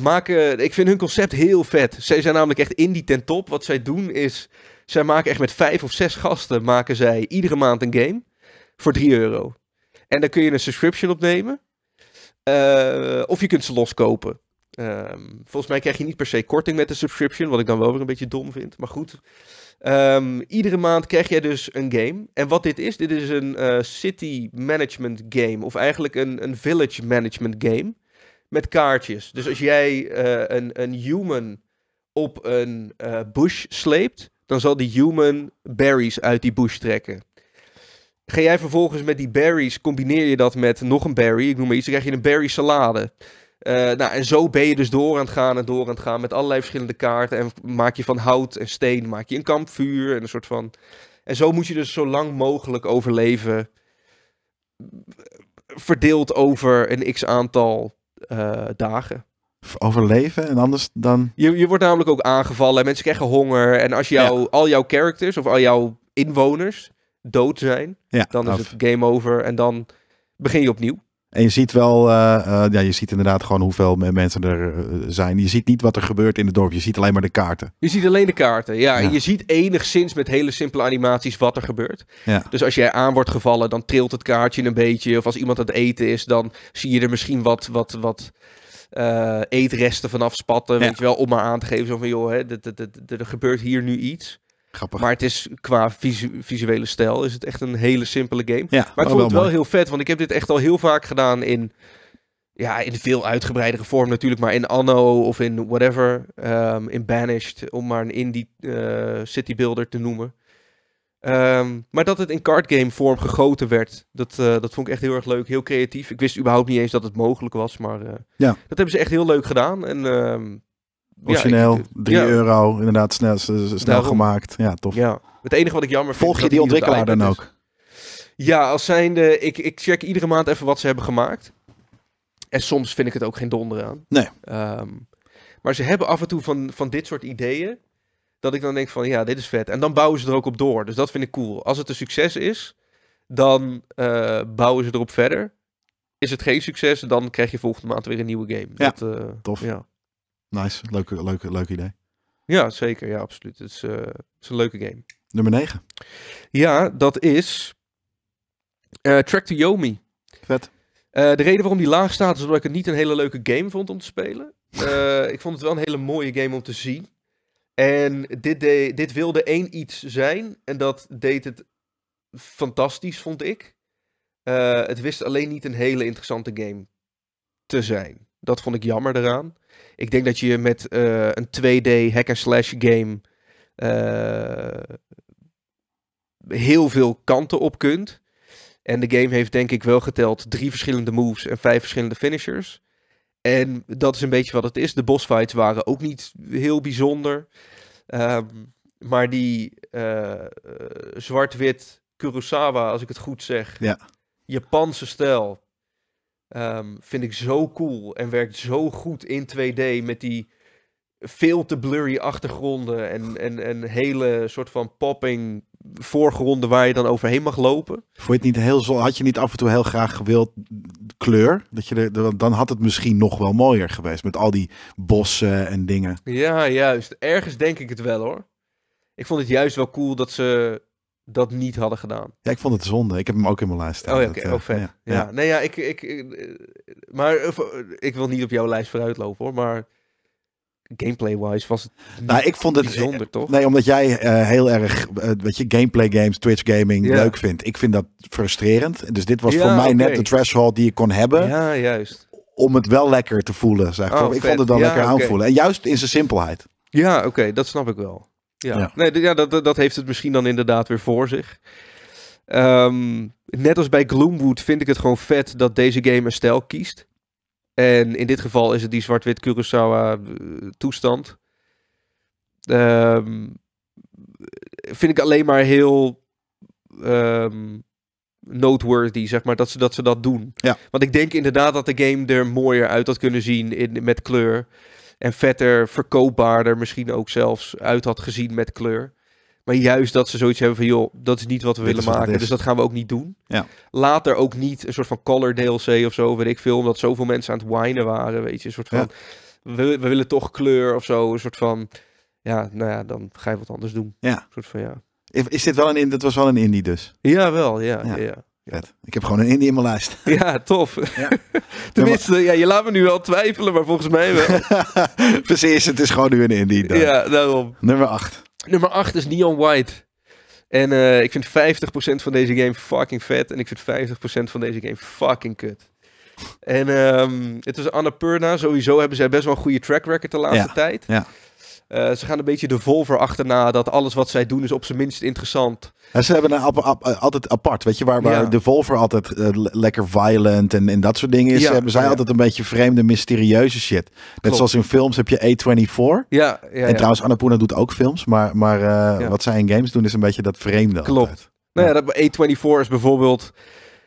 maken, ik vind hun concept heel vet. Zij zijn namelijk echt indie ten top. Wat zij doen is, zij maken echt met vijf of zes gasten maken zij iedere maand een game voor 3 euro. En dan kun je een subscription opnemen. Eh, of je kunt ze loskopen. Um, volgens mij krijg je niet per se korting met de subscription, wat ik dan wel weer een beetje dom vind. Maar goed, ehm, iedere maand krijg jij dus een game. En wat dit is, dit is een eh, city management game, of eigenlijk een, een village management game met kaartjes. Dus als jij eh, een, een human op een bush sleept, dan zal die human berries uit die bush trekken. Ga jij vervolgens met die berries, combineer je dat met nog een berry, ik noem maar iets, dan krijg je een berry salade. Eh, nou, en zo ben je dus door aan het gaan en door aan het gaan met allerlei verschillende kaarten. En maak je van hout en steen, maak je een kampvuur en een soort van... En zo moet je dus zo lang mogelijk overleven, verdeeld over een x-aantal eh, dagen overleven en anders dan... Je, je wordt namelijk ook aangevallen en mensen krijgen honger. En als jou, al jouw characters of al jouw inwoners, dood zijn, dan is het game over en dan begin je opnieuw. En je ziet wel, eh, eh, ja, je ziet inderdaad gewoon hoeveel mensen er eh, zijn. Je ziet niet wat er gebeurt in het dorp. Je ziet alleen maar de kaarten. Je ziet alleen de kaarten, ja. En je ziet enigszins met hele simpele animaties wat er gebeurt. Ja. Dus als jij aan wordt gevallen, dan trilt het kaartje een beetje. Of als iemand aan het eten is, dan zie je er misschien wat, wat, wat eetresten vanaf spatten. Weet je wel, om maar aan te geven. Zo van, joh, hè, er gebeurt hier nu iets. Grappig. Maar het is qua visuele stijl is het echt een hele simpele game. Ja, maar ik vond het wel heel vet, want ik heb dit echt al heel vaak gedaan in, ja, in veel uitgebreidere vorm natuurlijk, maar in Anno of in whatever, ehm, in Banished, om maar een indie uh, city builder te noemen. Ehm, maar dat het in card game vorm gegoten werd, dat, eh, dat vond ik echt heel erg leuk, heel creatief. Ik wist überhaupt niet eens dat het mogelijk was, maar eh, ja. dat hebben ze echt heel leuk gedaan. En ehm, Origineel, 3 euro, inderdaad, snel, snel gemaakt. Ja, tof. Ja. Het enige wat ik jammer vind... Volg je die ontwikkelaar dan ook? Ja, als zijnde, ik, ik check iedere maand even wat ze hebben gemaakt. En soms vind ik het ook geen donder aan. Nee. Ehm, maar ze hebben af en toe van, van dit soort ideeën, dat ik dan denk van, ja, dit is vet. En dan bouwen ze er ook op door, dus dat vind ik cool. Als het een succes is, dan eh, bouwen ze erop verder. Is het geen succes, dan krijg je volgende maand weer een nieuwe game. Ja, dat, eh, tof. Ja. Nice, leuk, leuk, leuk idee. Ja, zeker. Ja, absoluut. Het is, eh, een leuke game. Nummer 9. Ja, dat is uh, Track to Yomi. Vet. Eh, de reden waarom die laag staat is omdat ik het niet een hele leuke game vond om te spelen. ik vond het wel een hele mooie game om te zien. En dit, dit wilde één iets zijn. En dat deed het fantastisch, vond ik. het wist alleen niet een hele interessante game te zijn. Dat vond ik jammer eraan. Ik denk dat je met eh, een 2D hack-and-slash game eh, heel veel kanten op kunt. En de game heeft denk ik wel geteld drie verschillende moves en vijf verschillende finishers. En dat is een beetje wat het is. De bossfights waren ook niet heel bijzonder. Ehm, maar die eh, zwart-wit Kurosawa, als ik het goed zeg, ja. Japanse stijl, Ehm, vind ik zo cool en werkt zo goed in 2D met die veel te blurry achtergronden en, en, en hele soort van popping voorgronden waar je dan overheen mag lopen. Vond het niet heel zo? Had je niet af en toe heel graag gewild kleur? Dat je er, dan had het misschien nog wel mooier geweest met al die bossen en dingen. Ja, juist. Ergens denk ik het wel hoor. Ik vond het juist wel cool dat ze dat niet hadden gedaan. Ja, ik vond het zonde. Ik heb hem ook in mijn lijst staan. Oh, ja, oké. Eh, oh, vet. Ja, ja. ja, Nee, ja, ik, ik, maar eh, eh, ik wil niet op jouw lijst vooruitlopen hoor, maar gameplay-wise was het nou, ik vond het, zonde, toch? Nee, omdat jij heel erg, uh, weet je, gameplay games, Twitch gaming leuk vindt. Ik vind dat frustrerend. Dus dit was voor mij net de threshold die ik kon hebben. Ja, juist. Om het wel lekker te voelen, zeg oh, Ik vond het dan lekker aanvoelen. En juist in zijn simpelheid. Ja, oké, dat snap ik wel. Ja, Nee, ja dat, dat heeft het misschien dan inderdaad weer voor zich. Ehm, net als bij Gloomwood vind ik het gewoon vet dat deze game een stijl kiest. En in dit geval is het die zwart-wit Kurosawa eh, toestand. Ehm, vind ik alleen maar heel ehm, noteworthy, zeg maar, dat ze dat, ze dat doen. Ja. Want ik denk inderdaad dat de game er mooier uit had kunnen zien in, met kleur en vetter, verkoopbaarder misschien ook zelfs uit had gezien met kleur. Maar juist dat ze zoiets hebben van, joh, dat is niet wat we willen maken, dus dat gaan we ook niet doen. Ja. Later ook niet een soort van color DLC of zo, weet ik veel, omdat zoveel mensen aan het whinen waren, weet je. Een soort van, we, we, willen toch kleur of zo, een soort van, ja, nou ja, dan ga je wat anders doen. Ja. Een soort van, ja. Is dit wel een, dat was wel een indie dus? Ja, wel, ja. ja. Ik heb gewoon een indie in mijn lijst. Ja, tof. Ja. Tenminste, ja, je laat me nu al twijfelen, maar volgens mij wel. Precies, het is gewoon nu een indie. Dan. Ja, daarom. Nummer 8. Nummer 8 is Neon White. En eh, ik vind 50% van deze game fucking vet. En ik vind 50% van deze game fucking kut. En um, het is Annapurna. Sowieso hebben zij best wel een goede track record de laatste tijd. Ja. Eh, ze gaan een beetje de volver achterna dat alles wat zij doen is op zijn minst interessant. En ze hebben een eh, altijd apart, weet je, waar, waar de volver altijd eh, lekker violent en, dat soort dingen is, hebben zij altijd een beetje vreemde, mysterieuze shit. Net zoals in films heb je A24. Ja, en trouwens, Annapurna doet ook films, maar, maar wat zij in games doen is een beetje dat vreemde. Klopt. Nou ja, dat, A24 is bijvoorbeeld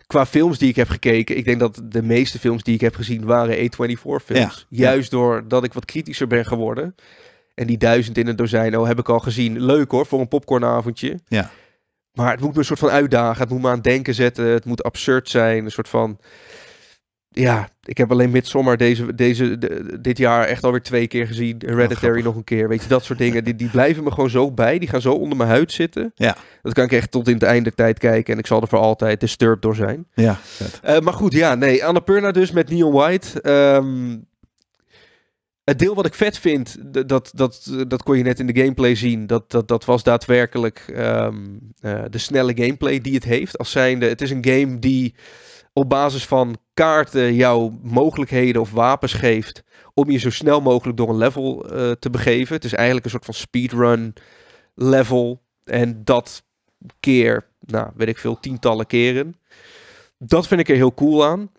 qua films die ik heb gekeken, ik denk dat de meeste films die ik heb gezien waren A24 films. Juist doordat ik wat kritischer ben geworden. En die duizend in het dozijn, oh, heb ik al gezien. Leuk hoor, voor een popcornavondje. Ja. Maar het moet me een soort van uitdagen. Het moet me aan denken zetten. Het moet absurd zijn. Een soort van... Ja, ik heb alleen Midsommar deze, deze, de, dit jaar echt alweer twee keer gezien. Hereditary nog een keer. Weet je, dat soort dingen. Die, die blijven me gewoon zo bij. Die gaan zo onder mijn huid zitten. Ja. Dat kan ik echt tot in het einde tijd kijken. En ik zal er voor altijd disturbed door zijn. Ja. Eh, maar goed, ja, nee. Annapurna dus met Neon White. Ehm, het deel wat ik vet vind, dat, dat, dat kon je net in de gameplay zien. Dat, dat, dat was daadwerkelijk ehm, eh, de snelle gameplay die het heeft. Als zijnde, het is een game die op basis van kaarten jouw mogelijkheden of wapens geeft. om je zo snel mogelijk door een level eh, te begeven. Het is eigenlijk een soort van speedrun level. En dat keer, nou weet ik veel, tientallen keren. Dat vind ik er heel cool aan.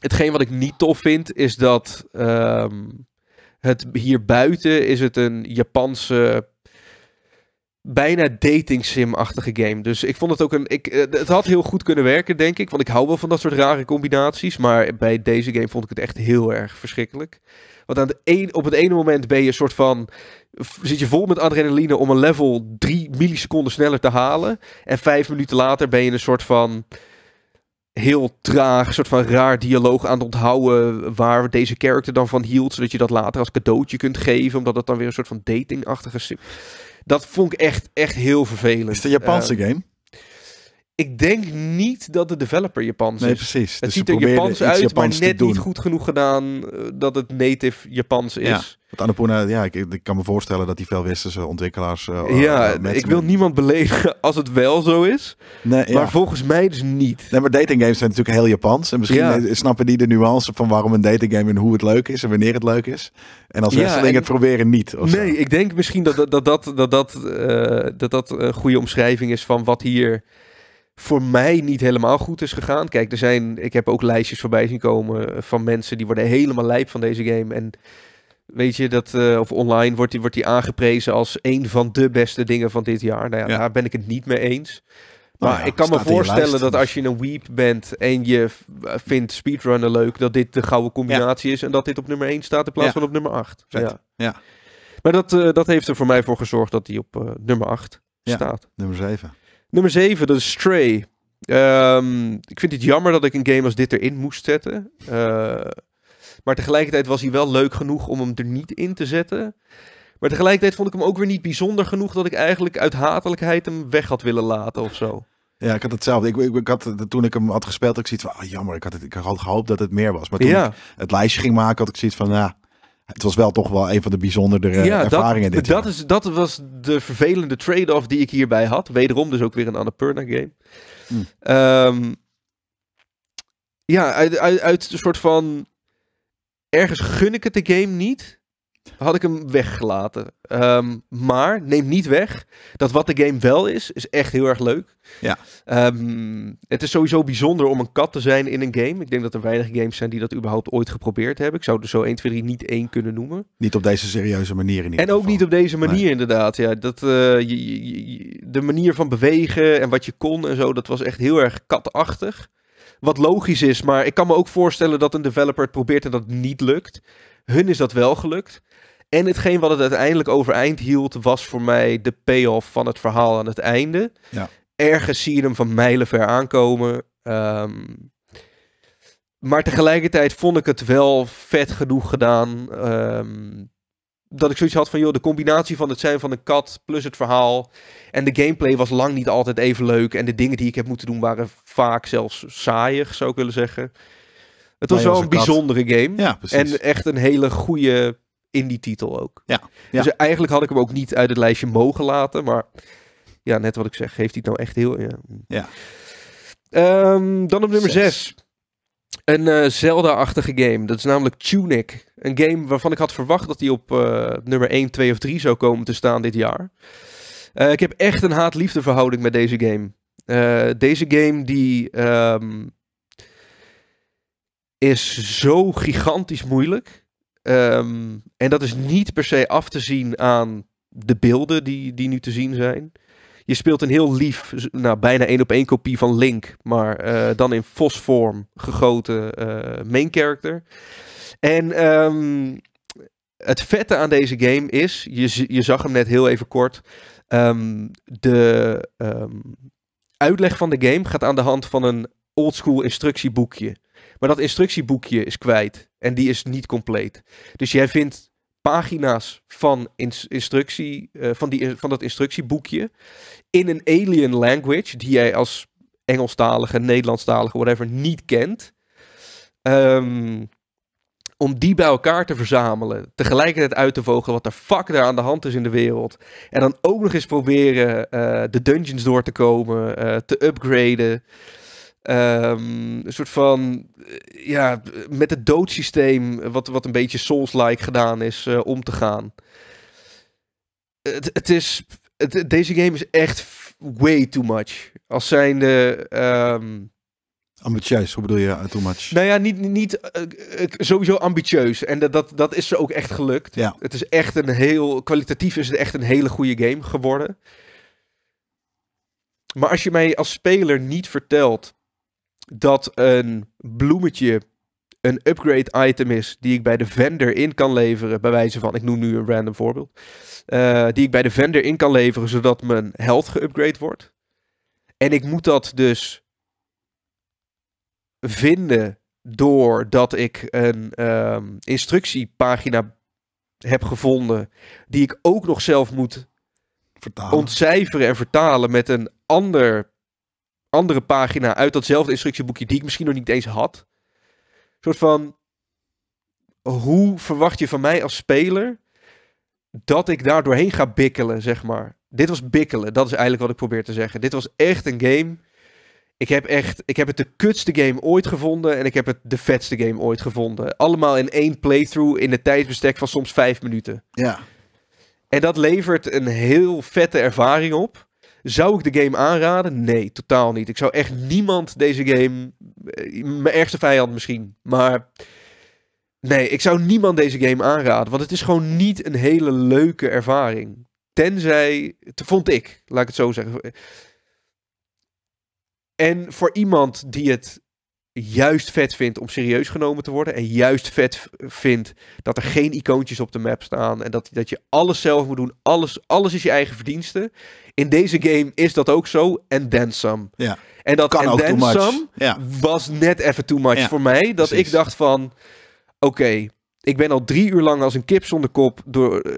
Hetgeen wat ik niet tof vind, is dat. Ehm, het, hier buiten is het een Japanse bijna dating sim-achtige game. Dus ik vond het ook een. Ik, eh, het had heel goed kunnen werken, denk ik. Want ik hou wel van dat soort rare combinaties. Maar bij deze game vond ik het echt heel erg verschrikkelijk. Want aan het een, op het ene moment ben je een soort van. Zit je vol met adrenaline om een level drie milliseconden sneller te halen. En vijf minuten later ben je een soort van heel traag, soort van raar dialoog aan het onthouden waar deze character dan van hield, zodat je dat later als cadeautje kunt geven, omdat het dan weer een soort van datingachtige... Dat vond ik echt, echt heel vervelend. Is het een Japanse eh, game? Ik denk niet dat de developer Japans is. Nee, precies. Het dus ziet er Japans uit, maar net niet goed genoeg gedaan eh, dat het native Japans is. Want Annapurna, ja, ik, ik, kan me voorstellen dat die veel westerse ontwikkelaars... Eh, eh, ja, eh, ik wil niemand beledigen als het wel zo is. Nee, maar volgens mij dus niet. Nee, maar dating games zijn natuurlijk heel Japans. En misschien snappen die de nuance van waarom een dating game en hoe het leuk is en wanneer het leuk is. En als ja, en, het proberen niet. nee, ik denk misschien dat dat, dat, dat, dat, dat, dat een goede omschrijving is van wat hier voor mij niet helemaal goed is gegaan. Kijk, er zijn, ik heb ook lijstjes voorbij zien komen van mensen die worden helemaal lijp van deze game. En Weet je, dat, eh, of online wordt die, wordt aangeprezen als een van de beste dingen van dit jaar. Nou ja, daar ben ik het niet mee eens. Maar nou ik kan me voorstellen dat dus. als je een weep bent en je eh, vindt speedrunnen leuk, dat dit de gouden combinatie is en dat dit op nummer 1 staat in plaats van op nummer 8. Ja. ja. Maar dat, eh, dat heeft er voor mij voor gezorgd dat die op nummer 8 staat. Nummer 7. Nummer 7, dat is Stray. Ehm, ik vind het jammer dat ik een game als dit erin moest zetten. Uh, maar tegelijkertijd was hij wel leuk genoeg om hem er niet in te zetten. Maar tegelijkertijd vond ik hem ook weer niet bijzonder genoeg dat ik eigenlijk uit hatelijkheid hem weg had willen laten of zo. Ja, ik had hetzelfde. Ik, ik, had, toen ik hem had gespeeld, had ik zoiets van, ah, jammer, ik had, het, ik had gehoopt dat het meer was. Maar toen ik het lijstje ging maken, had ik zoiets van, ja, het was wel toch wel een van de bijzondere eh, ervaringen dat, dat dat was de vervelende trade-off die ik hierbij had. Wederom dus ook weer een Annapurna game. Hmm. Ehm, ja, uit, uit, uit, een soort van ergens gun ik het de game niet. Had ik hem weggelaten. Ehm, maar neem niet weg dat wat de game wel is, is echt heel erg leuk. Ja. Ehm, het is sowieso bijzonder om een kat te zijn in een game. Ik denk dat er weinig games zijn die dat überhaupt ooit geprobeerd hebben. Ik zou er zo 1, 2, 3 niet één kunnen noemen. Niet op deze serieuze manier in ieder En ook niet op deze manier inderdaad. Ja, dat, eh, je, de manier van bewegen en wat je kon en zo, dat was echt heel erg katachtig. Wat logisch is, maar ik kan me ook voorstellen dat een developer het probeert en dat niet lukt. Hun is dat wel gelukt. En hetgeen wat het uiteindelijk overeind hield, was voor mij de payoff van het verhaal aan het einde. Ja. Ergens zie je hem van mijlenver aankomen. Ehm, maar tegelijkertijd vond ik het wel vet genoeg gedaan. Ehm, dat ik zoiets had van, joh, de combinatie van het zijn van een kat plus het verhaal. En de gameplay was lang niet altijd even leuk. En de dingen die ik heb moeten doen waren vaak zelfs saaiig zou ik willen zeggen. Het was wel een bijzondere game. en echt een hele goede indie titel ook. Ja, Dus eigenlijk had ik hem ook niet uit het lijstje mogen laten. Maar ja, net wat ik zeg, heeft hij nou echt heel... Ja. ja. Ehm, dan op nummer 6. Een eh, Zelda-achtige game. Dat is namelijk Tunic. Een game waarvan ik had verwacht dat die op eh, nummer 1, 2 of 3 zou komen te staan dit jaar. Eh, ik heb echt een haat-liefde verhouding met deze game. deze game die ehm, is zo gigantisch moeilijk. Ehm, en dat is niet per se af te zien aan de beelden die, die nu te zien zijn je speelt een heel lief, nou, bijna één op één kopie van Link, maar eh, dan in fosvorm gegoten eh, main character. En ehm, het vette aan deze game is, je, je zag hem net heel even kort, ehm, de ehm, uitleg van de game gaat aan de hand van een oldschool instructieboekje. Maar dat instructieboekje is kwijt en die is niet compleet. Dus jij vindt pagina's van, instructie, eh, van, die, van dat instructieboekje in een alien language die jij als Engelstalige, Nederlandstalige, whatever niet kent. Ehm, om die bij elkaar te verzamelen, tegelijkertijd uit te vogelen wat de fuck er aan de hand is in de wereld. En dan ook nog eens proberen eh, de dungeons door te komen, eh, te upgraden. Ehm, een soort van, eh, ja, met het doodsysteem, wat, wat een beetje Souls-like gedaan is, eh, om te gaan. Het, het is, deze game is echt way too much. Als zijnde... Um, Ambitieus, hoe bedoel je eh, too much? Nou ja, niet, niet sowieso ambitieus. En dat, dat, dat is ze ook echt gelukt. Ja. Het is echt een heel, kwalitatief is het echt een hele goede game geworden. Maar als je mij als speler niet vertelt dat een bloemetje een upgrade item is die ik bij de vendor in kan leveren, bij wijze van, ik noem nu een random voorbeeld, eh, die ik bij de vendor in kan leveren zodat mijn health geupgrade wordt. En ik moet dat dus vinden doordat ik een ehm, instructiepagina heb gevonden die ik ook nog zelf moet vertalen. ontcijferen en vertalen met een ander andere pagina uit datzelfde instructieboekje die ik misschien nog niet eens had. soort van, hoe verwacht je van mij als speler dat ik daar doorheen ga bikkelen, zeg maar. Dit was bikkelen, dat is eigenlijk wat ik probeer te zeggen. Dit was echt een game. Ik heb, echt, ik heb het de kutste game ooit gevonden en ik heb het de vetste game ooit gevonden. Allemaal in één playthrough in een tijdsbestek van soms vijf minuten. Ja. En dat levert een heel vette ervaring op. Zou ik de game aanraden? Nee, totaal niet. Ik zou echt niemand deze game. Eh, mijn ergste vijand misschien. Maar. Nee, ik zou niemand deze game aanraden. Want het is gewoon niet een hele leuke ervaring. Tenzij. Vond ik, laat ik het zo zeggen. En voor iemand die het juist vet vindt om serieus genomen te worden. En juist vet vindt dat er geen icoontjes op de map staan. En dat, dat je alles zelf moet doen. Alles, alles is je eigen verdienste. In deze game is dat ook zo. En dan. some. Ja. En dat kan ook ja. was net even too much voor mij. Dat ik dacht van... Oké, ik ben al drie uur lang als een kip zonder kop... door eh,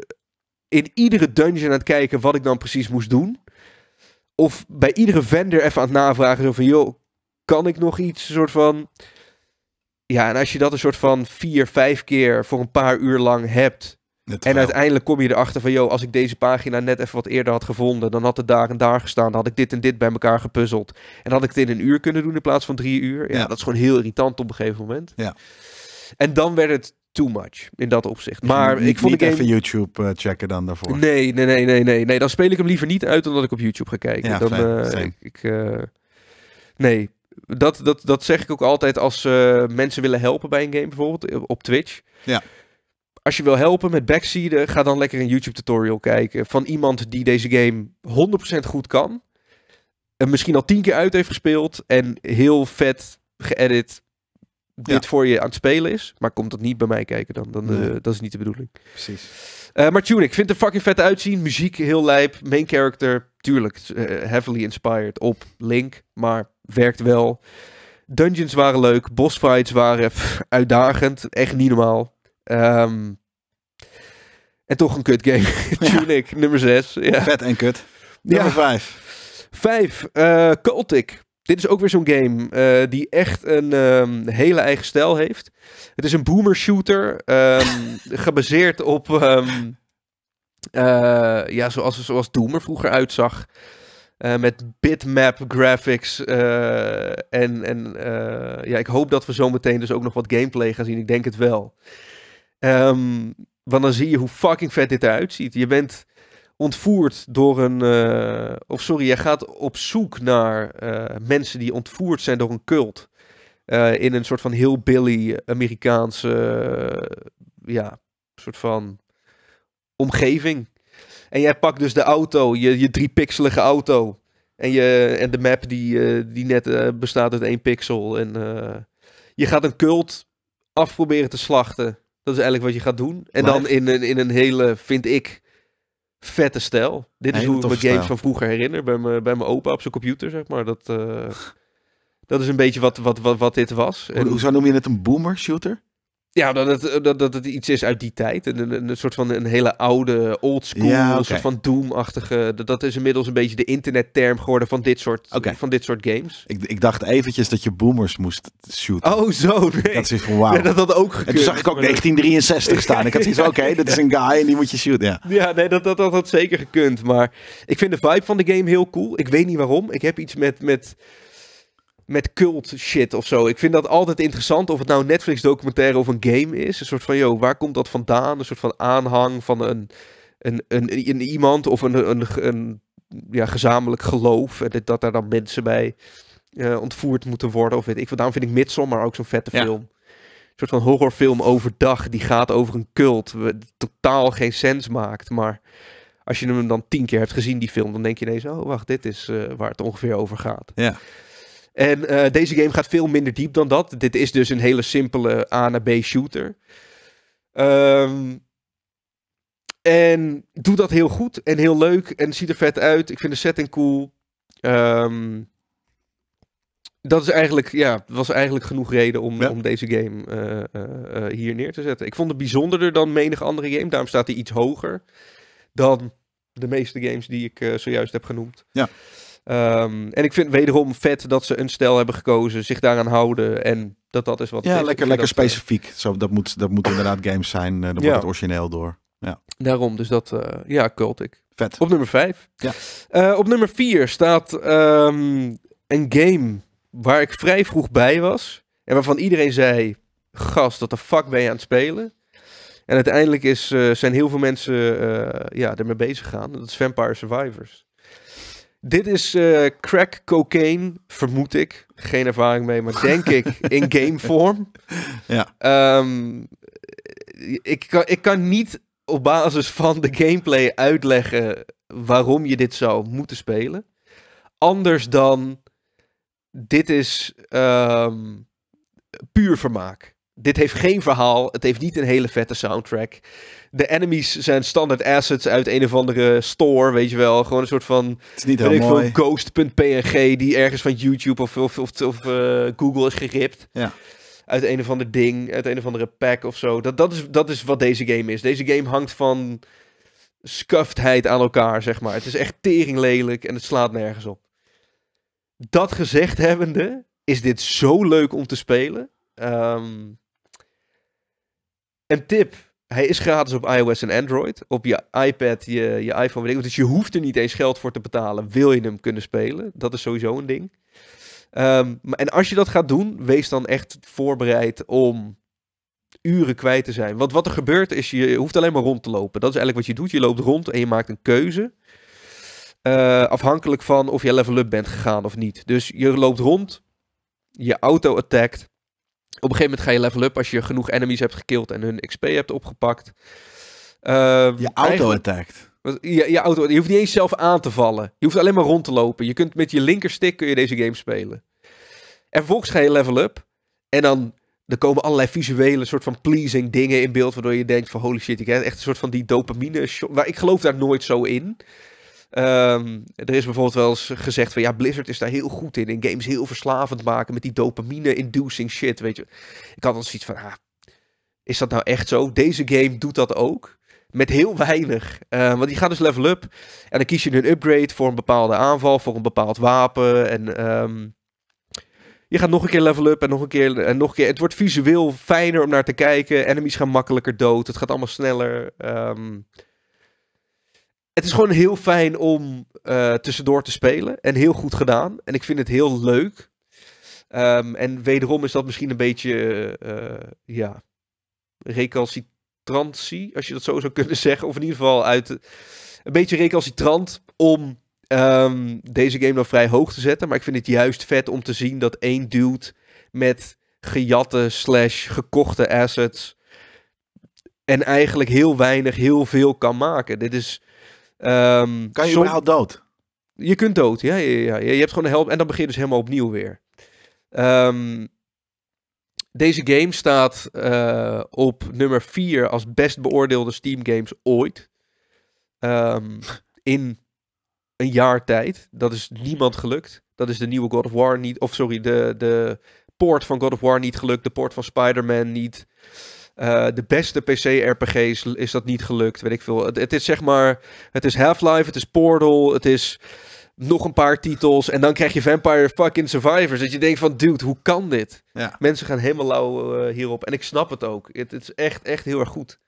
in iedere dungeon aan het kijken wat ik dan precies moest doen. Of bij iedere vendor even aan het navragen. Zo van, joh, kan ik nog iets? soort van. Ja, en als je dat een soort van vier, vijf keer voor een paar uur lang hebt. En uiteindelijk kom je erachter van, joh, als ik deze pagina net even wat eerder had gevonden, dan had het daar en daar gestaan. Dan had ik dit en dit bij elkaar gepuzzeld. En had ik het in een uur kunnen doen in plaats van drie uur. Ja, dat is gewoon heel irritant op een gegeven moment. Ja. En dan werd het too much in dat opzicht. Dus maar ik, ik vond ik even YouTube eh, checken dan daarvoor. Nee, nee, nee, nee, nee, nee. Dan speel ik hem liever niet uit omdat ik op YouTube ga kijken. Ja, dan, fijn, eh, ik, eh, nee, dat, dat, dat zeg ik ook altijd als eh, mensen willen helpen bij een game bijvoorbeeld eh, op Twitch. Ja. Als je wil helpen met backseeden, ga dan lekker een YouTube tutorial kijken van iemand die deze game 100% goed kan. En misschien al tien keer uit heeft gespeeld en heel vet geedit dit voor je aan het spelen is. Maar komt dat niet bij mij kijken dan. dan eh, dat is niet de bedoeling. Precies. Uh, maar ik vindt er fucking vet uitzien. Muziek heel lijp. Main character, tuurlijk, heavily inspired op Link. Maar werkt wel. Dungeons waren leuk. Bossfights waren uitdagend. Echt niet normaal. Ehm, en toch een kut game. Tunic, nummer 6. Ja. Vet en kut. Nummer 5. 5. Uh, Cultic. Dit is ook weer zo'n game eh, die echt een ehm, hele eigen stijl heeft. Het is een boomer shooter. Ehm, gebaseerd op. Eh, ja, zoals, zoals er vroeger uitzag. Eh, met bitmap graphics. Eh, en en eh, ja, ik hoop dat we zo meteen dus ook nog wat gameplay gaan zien. Ik denk het wel. Ehm, want dan zie je hoe fucking vet dit eruit ziet. Je bent ontvoerd door een. of sorry, je gaat op zoek naar mensen die ontvoerd zijn door een cult. in een soort van heel billy Amerikaanse. ja, soort van omgeving. En jij pakt dus de auto, je, je driepixelige auto. En, je, en de map die, uh, die net eh, bestaat uit één pixel. En eh, je gaat een cult afproberen te slachten. Dat is eigenlijk wat je gaat doen. En dan in een, in een hele, vind ik, vette stijl. Dit is hoe ik me games van vroeger herinner. Bij mijn, bij mijn opa op zijn computer, zeg maar. Dat, dat is een beetje wat, wat, wat, wat dit was. Hoe, zou hoezo noem je het een boomer shooter? Ja, dat het, eh, dat, dat het iets is uit die tijd. Een, een, een soort van een hele oude, old school, soort van Doom-achtige. Dat, dat, is inmiddels een beetje de internetterm geworden van dit soort, van dit soort games. Ik, ik dacht eventjes dat je boomers moest shooten. Oh, zo. Dat is van wauw. dat had ook gekund. En toen zag ik ook 1963 staan. Ik had zoiets van, oké, dat is een guy en die moet je shooten. Ja, ja nee, dat, dat, dat had zeker gekund. Maar ik vind de vibe van de game heel cool. Ik weet niet waarom. Ik heb iets met... met met cult shit of zo. Ik vind dat altijd interessant. Of het nou een Netflix documentaire of een game is. Een soort van, joh, waar komt dat vandaan? Een soort van aanhang van een, een, een, iemand of een, een, een ja, gezamenlijk geloof. En dat daar dan mensen bij eh, ontvoerd moeten worden. Of weet ik. Daarom vind ik Midsommar ook zo'n vette film. Een soort van horrorfilm overdag. Die gaat over een cult. Die totaal geen sens maakt. Maar als je hem dan tien keer hebt gezien, die film. Dan denk je ineens, oh wacht, dit is eh, waar het ongeveer over gaat. Ja. En eh, deze game gaat veel minder diep dan dat. Dit is dus een hele simpele A naar B shooter. Ehm, en doet dat heel goed en heel leuk en ziet er vet uit. Ik vind de setting cool. Um, dat is eigenlijk, ja, was eigenlijk genoeg reden om, om deze game eh, eh, hier neer te zetten. Ik vond het bijzonderder dan menig andere game. Daarom staat hij iets hoger dan de meeste games die ik zojuist heb genoemd. Ja. Ehm, en ik vind wederom vet dat ze een stijl hebben gekozen, zich daaraan houden en dat dat is wat. Ja, lekker, lekker eh, specifiek. Zo, dat moet, dat moet inderdaad games zijn. Eh, dan wordt het origineel door. Ja. Daarom, dus dat, eh, ja, cult ik. Vet. Op nummer 5. Ja. op nummer 4 staat ehm, een game waar ik vrij vroeg bij was. En waarvan iedereen zei: Gast, wat de fuck ben je aan het spelen? En uiteindelijk is, zijn heel veel mensen ja, ermee bezig gaan. Dat is Vampire Survivors. Dit is eh, crack cocaine, vermoed ik. Geen ervaring mee, maar denk ik in gamevorm. Ja. Ehm, ik, kan, ik kan niet op basis van de gameplay uitleggen waarom je dit zou moeten spelen. Anders dan dit is ehm, puur vermaak. Dit heeft geen verhaal. Het heeft niet een hele vette soundtrack de enemies zijn standaard assets uit een of andere store, weet je wel. Gewoon een soort van, het is niet heel mooi. ghost.png die ergens van YouTube of, of, of eh, Google is geript. Ja. Uit een of ander ding, uit een of andere pack of zo. Dat, dat, is, dat is wat deze game is. Deze game hangt van scuffedheid aan elkaar, zeg maar. Het is echt tering lelijk en het slaat nergens op. Dat gezegd hebbende, is dit zo leuk om te spelen. Ehm, een tip hij is gratis op iOS en Android. Op je iPad, je, je iPhone, weet ik. Dus je hoeft er niet eens geld voor te betalen. Wil je hem kunnen spelen? Dat is sowieso een ding. Um, en als je dat gaat doen, wees dan echt voorbereid om uren kwijt te zijn. Want wat er gebeurt is, je hoeft alleen maar rond te lopen. Dat is eigenlijk wat je doet. Je loopt rond en je maakt een keuze. Eh, afhankelijk van of je level up bent gegaan of niet. Dus je loopt rond, je auto attackt, op een gegeven moment ga je level up als je genoeg enemies hebt gekild en hun XP hebt opgepakt. Ehm, je auto attackt. Je, je, auto, je hoeft niet eens zelf aan te vallen. Je hoeft alleen maar rond te lopen. Je kunt met je linkerstick kun je deze game spelen. En vervolgens ga je level up. En dan er komen allerlei visuele soort van pleasing dingen in beeld. Waardoor je denkt van holy shit, ik heb echt een soort van die dopamine. Shot, maar ik geloof daar nooit zo in. Ehm, er is bijvoorbeeld wel eens gezegd van ja, Blizzard is daar heel goed in. In games heel verslavend maken met die dopamine-inducing shit. Weet je, ik had dan zoiets van, ah, is dat nou echt zo? Deze game doet dat ook. Met heel weinig. Ehm, want die gaat dus level up. En dan kies je een upgrade voor een bepaalde aanval, voor een bepaald wapen. En ehm, je gaat nog een keer level up en nog een keer en nog een keer. Het wordt visueel fijner om naar te kijken. Enemies gaan makkelijker dood. Het gaat allemaal sneller. Um, het is gewoon heel fijn om eh, tussendoor te spelen. En heel goed gedaan. En ik vind het heel leuk. Ehm, en wederom is dat misschien een beetje, uh, ja, recalcitrantie, als je dat zo zou kunnen zeggen. Of in ieder geval uit, een beetje recalcitrant om ehm, deze game nog vrij hoog te zetten. Maar ik vind het juist vet om te zien dat één dude met gejatte slash gekochte assets en eigenlijk heel weinig heel veel kan maken. Dit is Ehm, kan je überhaupt dood? Je kunt dood, ja, ja, Je hebt gewoon een help en dan begin je dus helemaal opnieuw weer. Ehm, deze game staat eh, op nummer 4 als best beoordeelde Steam games ooit. Ehm, in een jaar tijd. Dat is niemand gelukt. Dat is de nieuwe God of War niet. Of sorry, de, de port van God of War niet gelukt. De port van Spider-Man niet. Eh, de beste PC-RPG's is dat niet gelukt, weet ik veel. Het, is zeg maar, het is Half-Life, het is Portal, het is nog een paar titels en dan krijg je Vampire fucking Survivors. Dat je denkt van, dude, hoe kan dit? Mensen gaan helemaal lauw eh, hierop en ik snap het ook. Het, is echt, echt heel erg goed.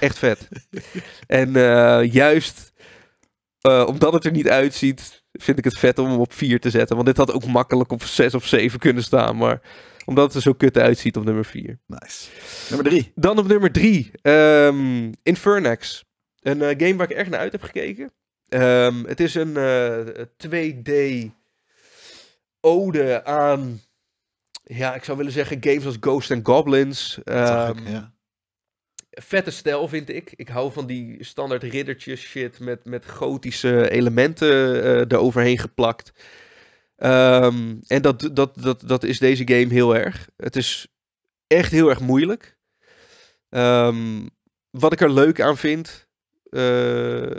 Echt vet. en eh, juist omdat het er niet uitziet, vind ik het vet om hem op 4 te zetten. Want dit had ook makkelijk op 6 of 7 kunnen staan, maar omdat het er zo kut uitziet op nummer 4. Nice. Nummer 3. Dan op nummer 3. Um, ehm, Infernax. Een eh, game waar ik erg naar uit heb gekeken. Ehm, het is een 2D eh, ode aan... Ja, ik zou willen zeggen games als Ghosts and Goblins. Um, ik, ja. Vette stijl vind ik. Ik hou van die standaard riddertjes shit met, met gotische elementen eh, eroverheen geplakt. Ehm, en dat, dat, dat, dat is deze game heel erg. Het is echt heel erg moeilijk. Ehm, wat ik er leuk aan vind. Eh,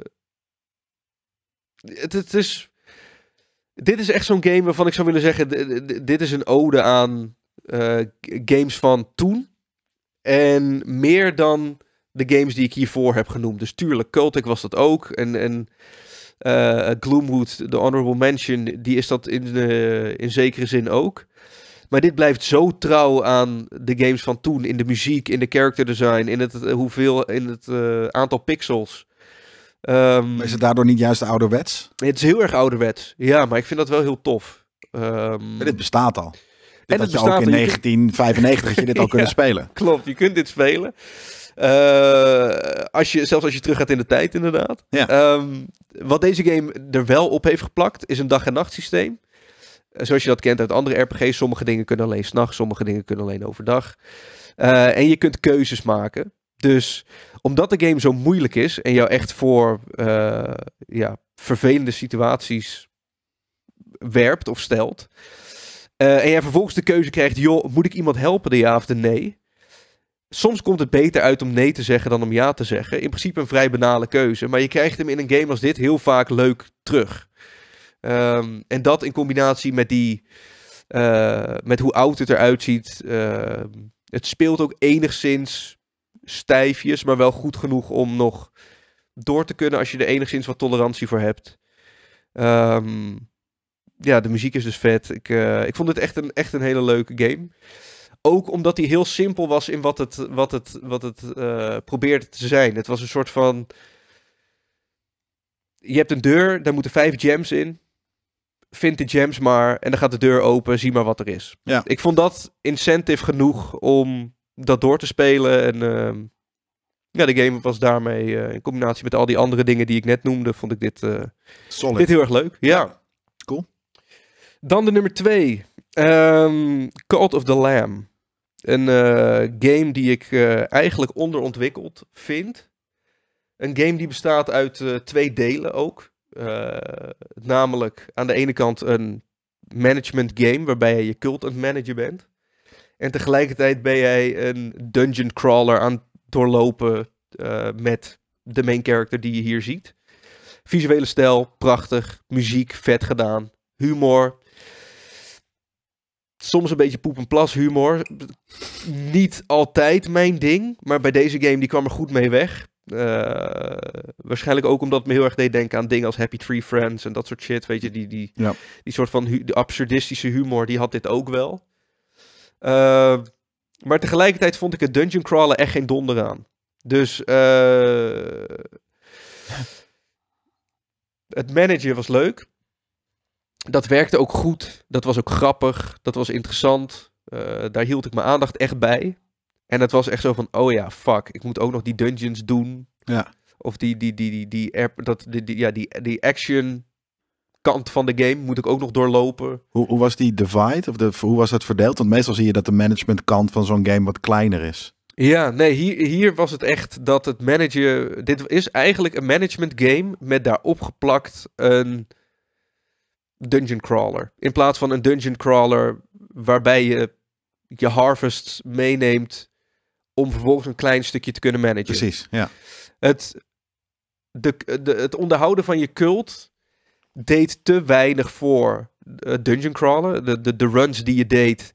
het, het is. Dit is echt zo'n game waarvan ik zou willen zeggen: dit is een ode aan eh, games van toen. En meer dan de games die ik hiervoor heb genoemd. Dus tuurlijk, Cultic was dat ook. En, en uh, Gloomwood, the Honorable Mention, die is dat in, in zekere zin ook. Maar dit blijft zo trouw aan de games van toen. In de muziek, in de character design, in het eh, hoeveel, in het aantal pixels. Ehm, is het daardoor niet juist ouderwets? Het is heel erg ouderwets. Ja, maar ik vind dat wel heel tof. Um, dit bestaat al. en dat je ook in 1995 je dit al kunnen spelen. Klopt, je kunt dit spelen. Eh, als je, zelfs als je terug gaat in de tijd, inderdaad. Ehm, wat deze game er wel op heeft geplakt, is een dag- en nacht systeem eh, zoals je dat kent uit andere RPG's, sommige dingen kunnen alleen s'nachts, sommige dingen kunnen alleen overdag. Eh, en je kunt keuzes maken. Dus omdat de game zo moeilijk is en jou echt voor ja, vervelende situaties werpt of stelt. en jij vervolgens de keuze krijgt, joh, moet ik iemand helpen, de ja of de nee? Soms komt het beter uit om nee te zeggen dan om ja te zeggen. In principe een vrij banale keuze. Maar je krijgt hem in een game als dit heel vaak leuk terug. Ehm, en dat in combinatie met, die, eh, met hoe oud het eruit ziet. Ehm, het speelt ook enigszins stijfjes, maar wel goed genoeg om nog door te kunnen als je er enigszins wat tolerantie voor hebt. Ehm, ja, de muziek is dus vet. Ik, eh, ik vond het echt een, echt een hele leuke game. Ook omdat hij heel simpel was in wat het, wat het, wat het eh, probeerde te zijn. Het was een soort van. Je hebt een deur, daar moeten vijf gems in. Vind de gems maar en dan gaat de deur open, zie maar wat er is. Ja. Ik vond dat incentive genoeg om dat door te spelen. En ehm, ja, de game was daarmee eh, in combinatie met al die andere dingen die ik net noemde, vond ik dit, uh, dit heel erg leuk. Ja. Cool. Dan de nummer twee. Um, of the Lamb. Een eh, game die ik eh, eigenlijk onderontwikkeld vind. Een game die bestaat uit eh, twee delen ook. namelijk aan de ene kant een management game waarbij je je cult aan het managen bent. En tegelijkertijd ben jij een dungeon crawler aan het doorlopen met de main character die je hier ziet. Visuele stijl, prachtig. Muziek, vet gedaan. Humor, Soms een beetje poep en plas humor. Niet altijd mijn ding. Maar bij deze game die kwam er goed mee weg. Eh, waarschijnlijk ook omdat het me heel erg deed denken aan dingen als Happy Tree Friends en dat soort shit. Weet je, die, die, die soort van absurdistische humor, die had dit ook wel. Eh, maar tegelijkertijd vond ik het dungeon crawlen echt geen donder aan. Dus eh, het managen was leuk dat werkte ook goed. Dat was ook grappig. Dat was interessant. Eh, daar hield ik mijn aandacht echt bij. En het was echt zo van, oh ja, fuck, ik moet ook nog die dungeons doen. Ja. Of die, die, die, die, die, app, dat, die, ja, die, die action kant van de game moet ik ook nog doorlopen. Hoe, hoe was die divide? Of de, hoe was dat verdeeld? Want meestal zie je dat de management kant van zo'n game wat kleiner is. Ja, nee, hier, hier was het echt dat het managen... Dit is eigenlijk een management game met daarop geplakt een dungeon crawler. In plaats van een dungeon crawler waarbij je je harvests meeneemt om vervolgens een klein stukje te kunnen managen. Precies, ja. Het, de, de, het onderhouden van je cult deed te weinig voor eh, dungeon crawler. De, de, de runs die je deed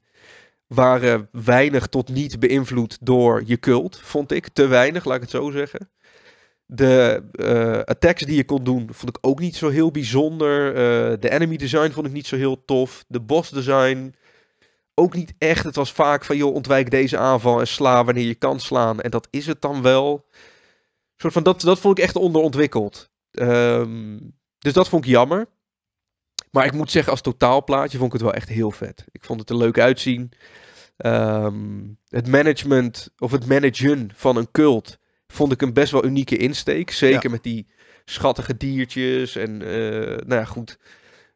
waren weinig tot niet beïnvloed door je cult, vond ik. Te weinig, laat ik het zo zeggen. De eh, attacks die je kon doen, vond ik ook niet zo heel bijzonder. Eh, de enemy design vond ik niet zo heel tof. De boss design ook niet echt. Het was vaak van, joh, ontwijk deze aanval en sla wanneer je kan slaan. En dat is het dan wel. Soort van, dat, dat vond ik echt onderontwikkeld. Ehm, dus dat vond ik jammer. Maar ik moet zeggen, als totaalplaatje vond ik het wel echt heel vet. Ik vond het er leuk uitzien. Ehm, het management of het managen van een cult vond ik een best wel unieke insteek. Zeker met die schattige diertjes en eh, nou ja, goed.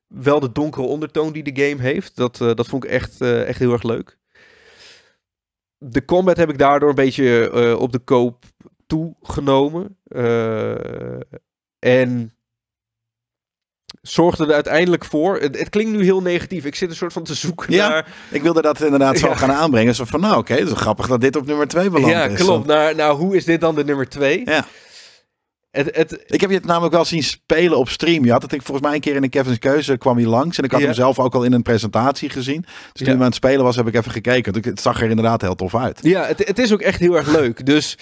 Wel de donkere ondertoon die de game heeft. Dat, eh, dat vond ik echt, eh, echt heel erg leuk. De combat heb ik daardoor een beetje op de koop toegenomen. en zorgde er uiteindelijk voor. Het, klinkt nu heel negatief. Ik zit een soort van te zoeken ja, naar. Ik wilde dat inderdaad zo gaan aanbrengen. Zo van nou, oké, het is grappig dat dit op nummer 2 belandt. Ja, klopt. Nou, nou, hoe is dit dan de nummer 2? Ja. Het, het... Ik heb je het namelijk wel zien spelen op stream. Je had het ik volgens mij een keer in de Kevin's Keuze kwam hij langs. En ik had hem zelf ook al in een presentatie gezien. Dus toen hij aan het spelen was, heb ik even gekeken. Het zag er inderdaad heel tof uit. Ja, het, het is ook echt heel erg leuk. Dus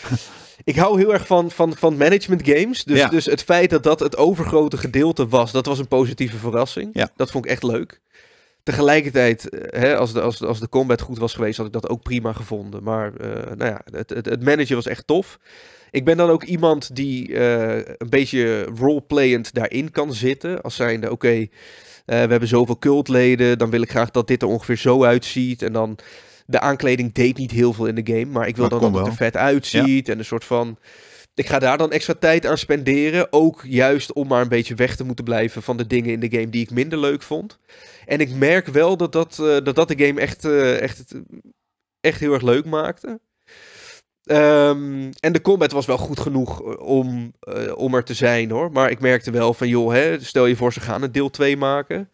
ik hou heel erg van, van, van management games. Dus, dus het feit dat dat het overgrote gedeelte was, dat was een positieve verrassing. Ja. Dat vond ik echt leuk. Tegelijkertijd, eh, hè, als, de, als, als de combat goed was geweest, had ik dat ook prima gevonden. Maar eh, nou ja, het, het, het managen was echt tof. Ik ben dan ook iemand die eh, een beetje roleplayend daarin kan zitten. Als zijnde, oké, we hebben zoveel cultleden, dan wil ik graag dat dit er ongeveer zo uitziet. En dan de aankleding deed niet heel veel in de game. Maar ik wil dan dat het er vet uitziet. En een soort van. Ik ga daar dan extra tijd aan spenderen. Ook juist om maar een beetje weg te moeten blijven van de dingen in de game die ik minder leuk vond. En ik merk wel dat dat, eh, dat, dat de game echt, eh, echt, echt heel erg leuk maakte. Ehm, en de combat was wel goed genoeg eh, om, om er te zijn hoor. Maar ik merkte wel van joh, hè, stel je voor ze gaan een deel 2 maken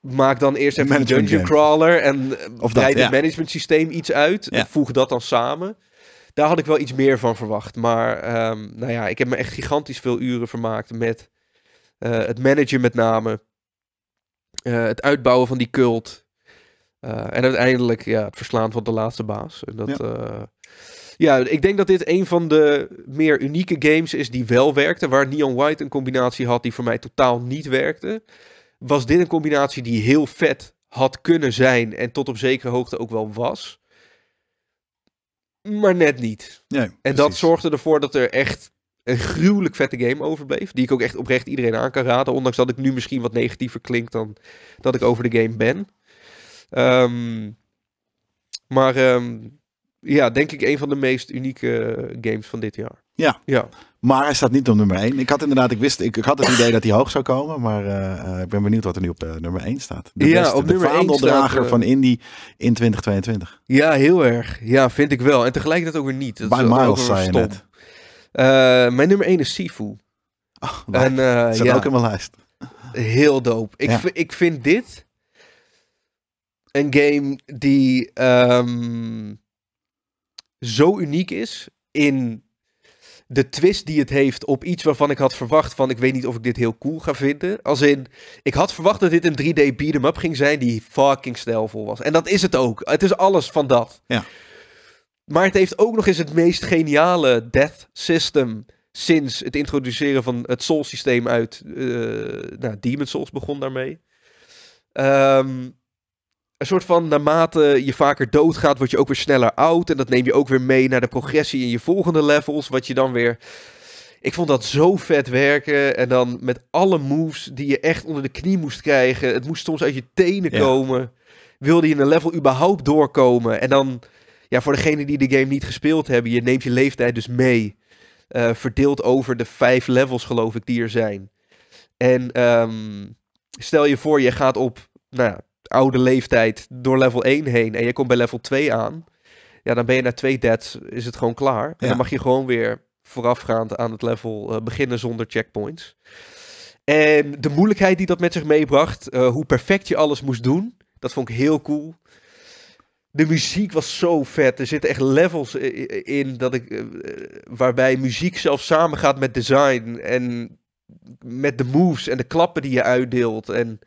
maak dan eerst even een dungeon crawler en of eh, breid het management systeem iets uit. En voeg dat dan samen. Daar had ik wel iets meer van verwacht. Maar ehm, nou ja, ik heb me echt gigantisch veel uren vermaakt met eh, het managen met name. Eh, het uitbouwen van die cult. en uiteindelijk ja, het verslaan van de laatste baas. En dat, ja. ik denk dat dit een van de meer unieke games is die wel werkte. Waar Neon White een combinatie had die voor mij totaal niet werkte was dit een combinatie die heel vet had kunnen zijn en tot op zekere hoogte ook wel was. Maar net niet. en dat zorgde ervoor dat er echt een gruwelijk vette game overbleef. Die ik ook echt oprecht iedereen aan kan raden. Ondanks dat ik nu misschien wat negatiever klink dan dat ik over de game ben. Ehm, maar ehm, ja, denk ik een van de meest unieke eh, games van dit jaar. Ja. ja. Maar hij staat niet op nummer 1. Ik had inderdaad, ik wist, ik, ik had het idee dat hij hoog zou komen. Maar eh, eh, ik ben benieuwd wat er nu op eh, nummer 1 staat. De ja, op de nummer 1 van indie in 2022. Ja, heel erg. Ja, vind ik wel. En tegelijkertijd ook weer niet. Dat Miles, zei je net. mijn nummer 1 is Sifu. Oh, en, uh, Zit ook in mijn lijst. Heel dope. Ik, ik vind dit een game die ehm, zo uniek is in de twist die het heeft op iets waarvan ik had verwacht van ik weet niet of ik dit heel cool ga vinden. Als in, ik had verwacht dat dit een 3D beat'em up ging zijn die fucking stijlvol was. En dat is het ook. Het is alles van dat. Ja. Maar het heeft ook nog eens het meest geniale death system sinds het introduceren van het soul systeem uit. Uh, nou, Demon Souls begon daarmee. Um, een soort van naarmate je vaker doodgaat, word je ook weer sneller oud. En dat neem je ook weer mee naar de progressie in je volgende levels. Wat je dan weer. Ik vond dat zo vet werken. En dan met alle moves die je echt onder de knie moest krijgen. Het moest soms uit je tenen komen. Wilde je in een level überhaupt doorkomen? En dan, ja, voor degenen die de game niet gespeeld hebben, je neemt je leeftijd dus mee. Uh, verdeeld over de vijf levels, geloof ik, die er zijn. En ehm, stel je voor, je gaat op nou ja, oude leeftijd door level 1 heen en je komt bij level 2 aan, ja, dan ben je na twee deaths, is het gewoon klaar. En dan mag je gewoon weer voorafgaand aan het level eh, beginnen zonder checkpoints. En de moeilijkheid die dat met zich meebracht, eh, hoe perfect je alles moest doen, dat vond ik heel cool. De muziek was zo vet. Er zitten echt levels in dat ik, eh, waarbij muziek zelf samengaat met design en met de moves en de klappen die je uitdeelt. En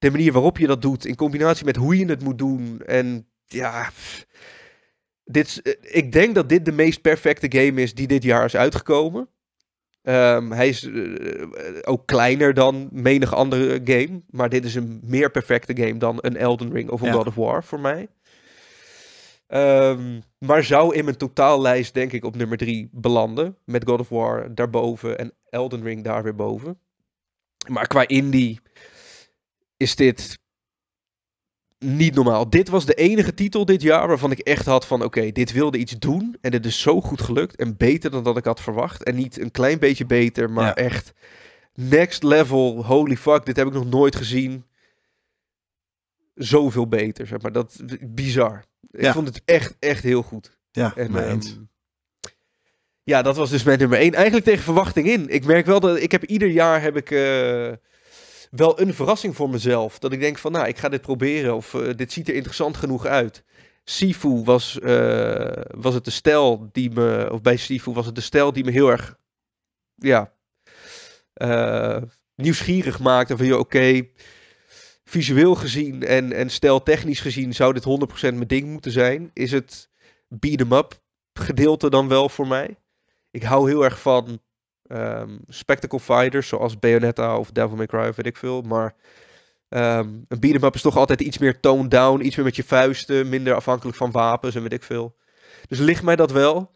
de manier waarop je dat doet, in combinatie met hoe je het moet doen. En ja, dit, eh, ik denk dat dit de meest perfecte game is die dit jaar is uitgekomen. Um, hij is eh, ook kleiner dan menig andere game. Maar dit is een meer perfecte game dan een Elden Ring of een God of War voor mij. Ehm, maar zou in mijn totaallijst denk ik op nummer 3 belanden. Met God of War daarboven en Elden Ring daar weer boven. Maar qua indie is dit niet normaal. Dit was de enige titel dit jaar waarvan ik echt had van oké, dit wilde iets doen en dit is zo goed gelukt en beter dan dat ik had verwacht. En niet een klein beetje beter, maar echt next level. Holy fuck, dit heb ik nog nooit gezien. Zoveel beter, zeg maar. Dat bizar. Ik ja. vond het echt, echt heel goed. Ja, ehm, ja, dat was dus mijn nummer één. Eigenlijk tegen verwachting in. Ik merk wel dat ik heb ieder jaar heb ik... Eh, wel een verrassing voor mezelf. Dat ik denk van, nou, ik ga dit proberen of eh, dit ziet er interessant genoeg uit. Sifu was, eh, was het de stijl die me, of bij Sifu was het de stijl die me heel erg, ja, eh, nieuwsgierig maakte. Van, oké, visueel gezien en, en stijl technisch gezien zou dit 100% mijn ding moeten zijn. Is het beat up gedeelte dan wel voor mij? Ik hou heel erg van Ehm, spectacle fighters zoals Bayonetta of Devil May Cry of weet ik veel. Maar ehm, een beat'em up is toch altijd iets meer toned down, iets meer met je vuisten, minder afhankelijk van wapens en weet ik veel. Dus ligt mij dat wel.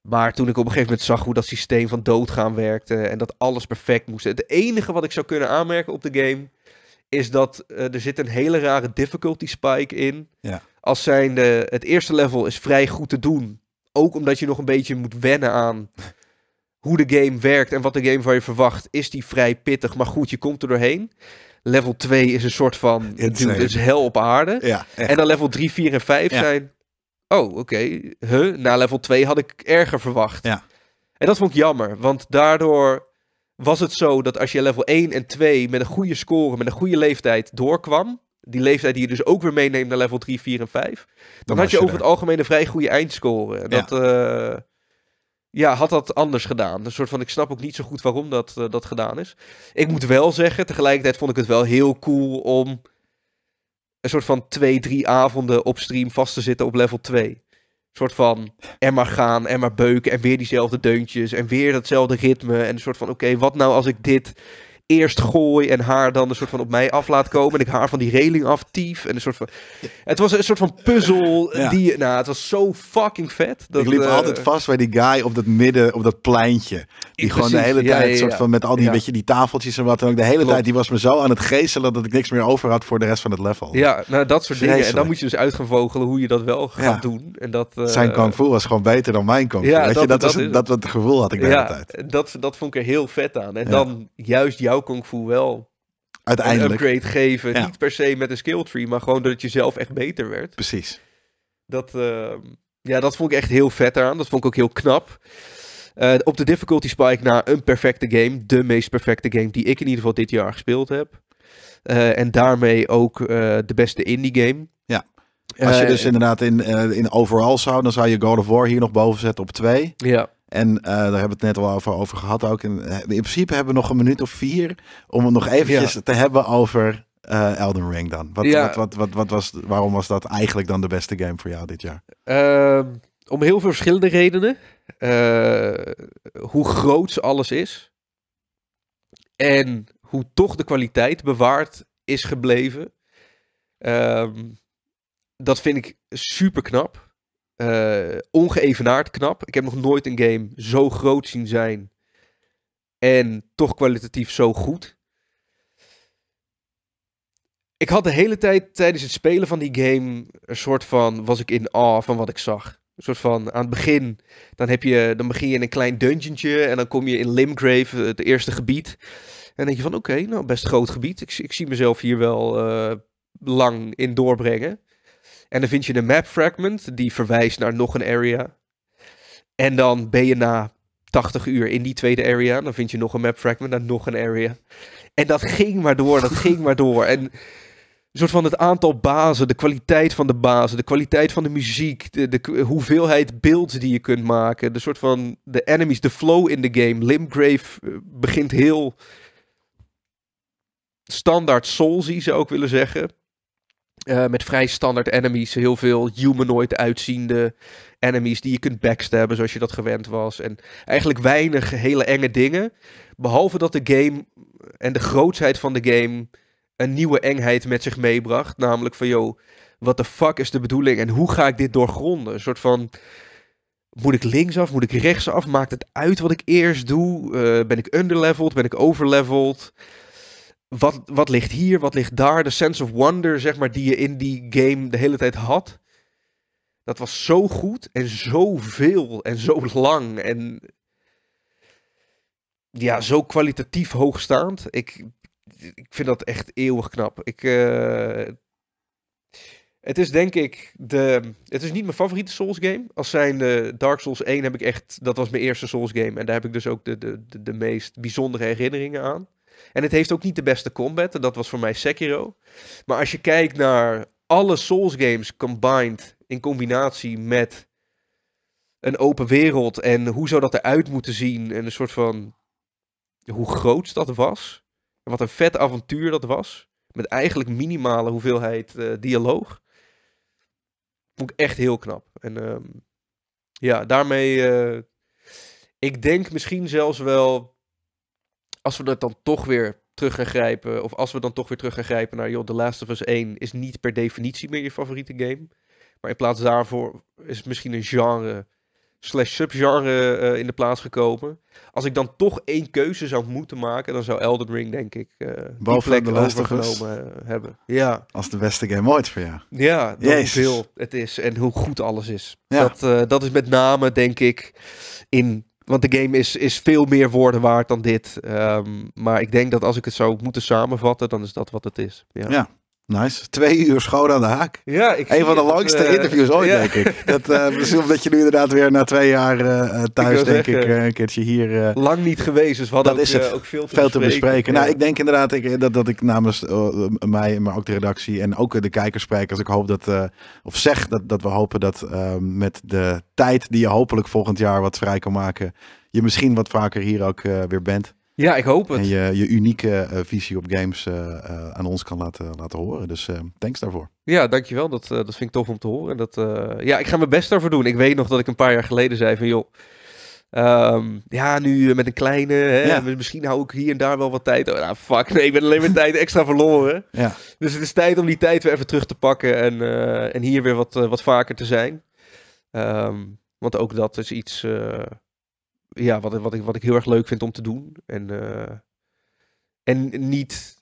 Maar toen ik op een gegeven moment zag hoe dat systeem van doodgaan werkte en dat alles perfect moest. Het enige wat ik zou kunnen aanmerken op de game is dat eh, er zit een hele rare difficulty spike in. Ja. Als zijn het eerste level is vrij goed te doen. Ook omdat je nog een beetje moet wennen aan hoe de game werkt en wat de game van je verwacht, is die vrij pittig. Maar goed, je komt er doorheen. Level 2 is een soort van. Dude, is hel op aarde. en dan level 3, 4 en 5 zijn. Oh, oké. Okay. Na level 2 had ik erger verwacht. Ja. En dat vond ik jammer, want daardoor was het zo dat als je level 1 en 2 met een goede score, met een goede leeftijd doorkwam, die leeftijd die je dus ook weer meeneemt naar level 3, 4 en 5, dan, had je, over het algemeen een vrij goede eindscore. Dat, ja. Eh, ja, had dat anders gedaan. Een soort van, ik snap ook niet zo goed waarom dat, eh, dat gedaan is. Ik moet wel zeggen, tegelijkertijd vond ik het wel heel cool om een soort van twee, drie avonden op stream vast te zitten op level 2. Een soort van, en maar gaan, en maar beuken, en weer diezelfde deuntjes, en weer datzelfde ritme. En een soort van, oké, wat nou als ik dit eerst gooi en haar dan een soort van op mij af laat komen. En ik haar van die reling tief En een soort van... Het was een soort van puzzel. Die, nou, het was zo fucking vet. Dat, ik liep eh, altijd vast bij die guy op dat midden, op dat pleintje. Die gewoon de hele tijd, soort van met al die, beetje die tafeltjes en wat dan ook. De hele tijd, die was me zo aan het geestelen dat ik niks meer over had voor de rest van het level. Ja, nou dat soort dingen. En dan moet je dus uitgevogelen hoe je dat wel gaat doen. En dat, eh, Zijn kung was gewoon beter dan mijn kung weet dat, je, dat, was, is, dat, wat het gevoel had ik de hele tijd. Dat, dat vond ik er heel vet aan. En dan juist jouw jouw kung fu wel uiteindelijk een upgrade geven. Niet per se met een skill tree, maar gewoon dat je zelf echt beter werd. Precies. Dat, eh, ja, dat vond ik echt heel vet aan. Dat vond ik ook heel knap. Eh, op de difficulty spike na een perfecte game. De meest perfecte game die ik in ieder geval dit jaar gespeeld heb. Eh, en daarmee ook de beste indie game. Ja. Als je dus inderdaad in, in overal zou, dan zou je God of War hier nog boven zetten op 2. Ja. En eh, daar hebben we het net al over, over gehad ook. En, eh, in principe hebben we nog een minuut of vier om het nog eventjes te hebben over eh, Elden Ring dan. Wat, wat, wat, wat, was, waarom was dat eigenlijk dan de beste game voor jou dit jaar? Ehm, om heel veel verschillende redenen. hoe groot alles is. En hoe toch de kwaliteit bewaard is gebleven. Ehm, dat vind ik super knap. Uh, ongeëvenaard knap. Ik heb nog nooit een game zo groot zien zijn. En toch kwalitatief zo goed. Ik had de hele tijd tijdens het spelen van die game een soort van. was ik in awe van wat ik zag. Een soort van aan het begin. Dan, heb je, dan begin je in een klein dungeontje. En dan kom je in Limgrave, eh, het eerste gebied. En dan denk je van: oké, nou best groot gebied. Ik, ik, zie mezelf hier wel eh, lang in doorbrengen. En dan vind je een map fragment, die verwijst naar nog een area. En dan ben je na 80 uur in die tweede area. Dan vind je nog een map fragment naar nog een area. En dat ging maar door, dat ging maar door. En een soort van het aantal bazen, de kwaliteit van de bazen, de kwaliteit van de muziek, de, de hoeveelheid beelds die je kunt maken, de soort van de enemies, de flow in de game. Limgrave eh, begint heel standaard Soulsy, zou ik willen zeggen. Eh, met vrij standaard enemies. Heel veel humanoid uitziende enemies die je kunt backstabben zoals je dat gewend was. En eigenlijk weinig hele enge dingen. Behalve dat de game en de grootsheid van de game een nieuwe engheid met zich meebracht. Namelijk van, joh, wat de fuck is de bedoeling en hoe ga ik dit doorgronden? Een soort van, moet ik linksaf, moet ik rechtsaf? Maakt het uit wat ik eerst doe? Eh, ben ik underleveled? Ben ik overleveled? wat, wat ligt hier, wat ligt daar. De sense of wonder, zeg maar, die je in die game de hele tijd had. Dat was zo goed en zo veel en zo lang en ja, zo kwalitatief hoogstaand. Ik, ik vind dat echt eeuwig knap. Ik, eh, het is denk ik de. Het is niet mijn favoriete Souls game. Als zijn Dark Souls 1 heb ik echt. Dat was mijn eerste Souls game. En daar heb ik dus ook de, de, de, de meest bijzondere herinneringen aan. En het heeft ook niet de beste combat. En dat was voor mij Sekiro. Maar als je kijkt naar alle Souls games combined in combinatie met een open wereld en hoe zou dat eruit moeten zien en een soort van hoe groot dat was en wat een vet avontuur dat was met eigenlijk minimale hoeveelheid eh, dialoog vond ik echt heel knap en ehm, ja daarmee eh, ik denk misschien zelfs wel als we dat dan toch weer terug gaan grijpen, of als we dan toch weer terug gaan grijpen naar, joh, The Last of Us 1 is niet per definitie meer je favoriete game. Maar in plaats daarvoor is het misschien een genre slash subgenre uh, in de plaats gekomen. Als ik dan toch één keuze zou moeten maken, dan zou Elden Ring, denk ik, uh, die plek de overgenomen eh, hebben. Ja. Als de beste game ooit voor jou. Ja, hoeveel het is en hoe goed alles is. Ja. Dat, dat is met name, denk ik, in want de game is, is veel meer woorden waard dan dit. Ehm, maar ik denk dat als ik het zou moeten samenvatten, dan is dat wat het is. ja. Nice. Twee uur schoon aan de haak. Ja, Een van de langste eh, interviews ooit, denk ik. Dat, eh, omdat je nu inderdaad weer na twee jaar eh, thuis, denk ik, een keertje hier... Lang niet geweest, dus we hadden dat ook, veel te veel bespreken. Te bespreken. Nou, ik denk inderdaad ik, dat, dat ik namens mij, maar ook de redactie en ook de kijkers spreek. Als ik hoop dat, of zeg dat, dat we hopen dat ehm, met de tijd die je hopelijk volgend jaar wat vrij kan maken, je misschien wat vaker hier ook weer bent. Ja, ik hoop het. En je, je unieke eh, visie op games eh, eh, aan ons kan laten, laten horen. Dus thanks daarvoor. Ja, dankjewel. Dat, dat vind ik tof om te horen. Dat, ja, ik ga mijn best daarvoor doen. Ik weet nog dat ik een paar jaar geleden zei van joh. Ehm, ja, nu met een kleine. Hè, Misschien hou ik hier en daar wel wat tijd. Oh, nou, fuck, nee, ik ben alleen maar tijd extra verloren. Ja. Dus het is tijd om die tijd weer even terug te pakken en, en hier weer wat, wat vaker te zijn. Ehm, want ook dat is iets ja, wat, wat, ik, wat ik heel erg leuk vind om te doen. En, eh, en niet.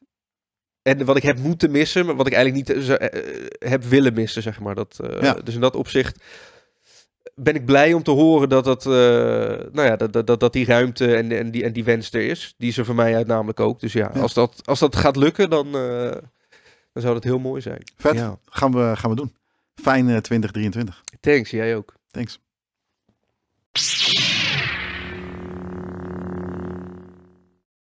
En wat ik heb moeten missen, maar wat ik eigenlijk niet eh, eh, heb willen missen, zeg maar. Dat, Dus in dat opzicht ben ik blij om te horen dat, dat, nou ja, dat, dat, dat die ruimte en, en, die, en die wens er is. Die is er voor mij uit namelijk ook. Dus ja, Als, dat, als dat gaat lukken, dan, dan zou dat heel mooi zijn. Vet, gaan, we, gaan we doen. Fijne 2023. Thanks, jij ook. Thanks.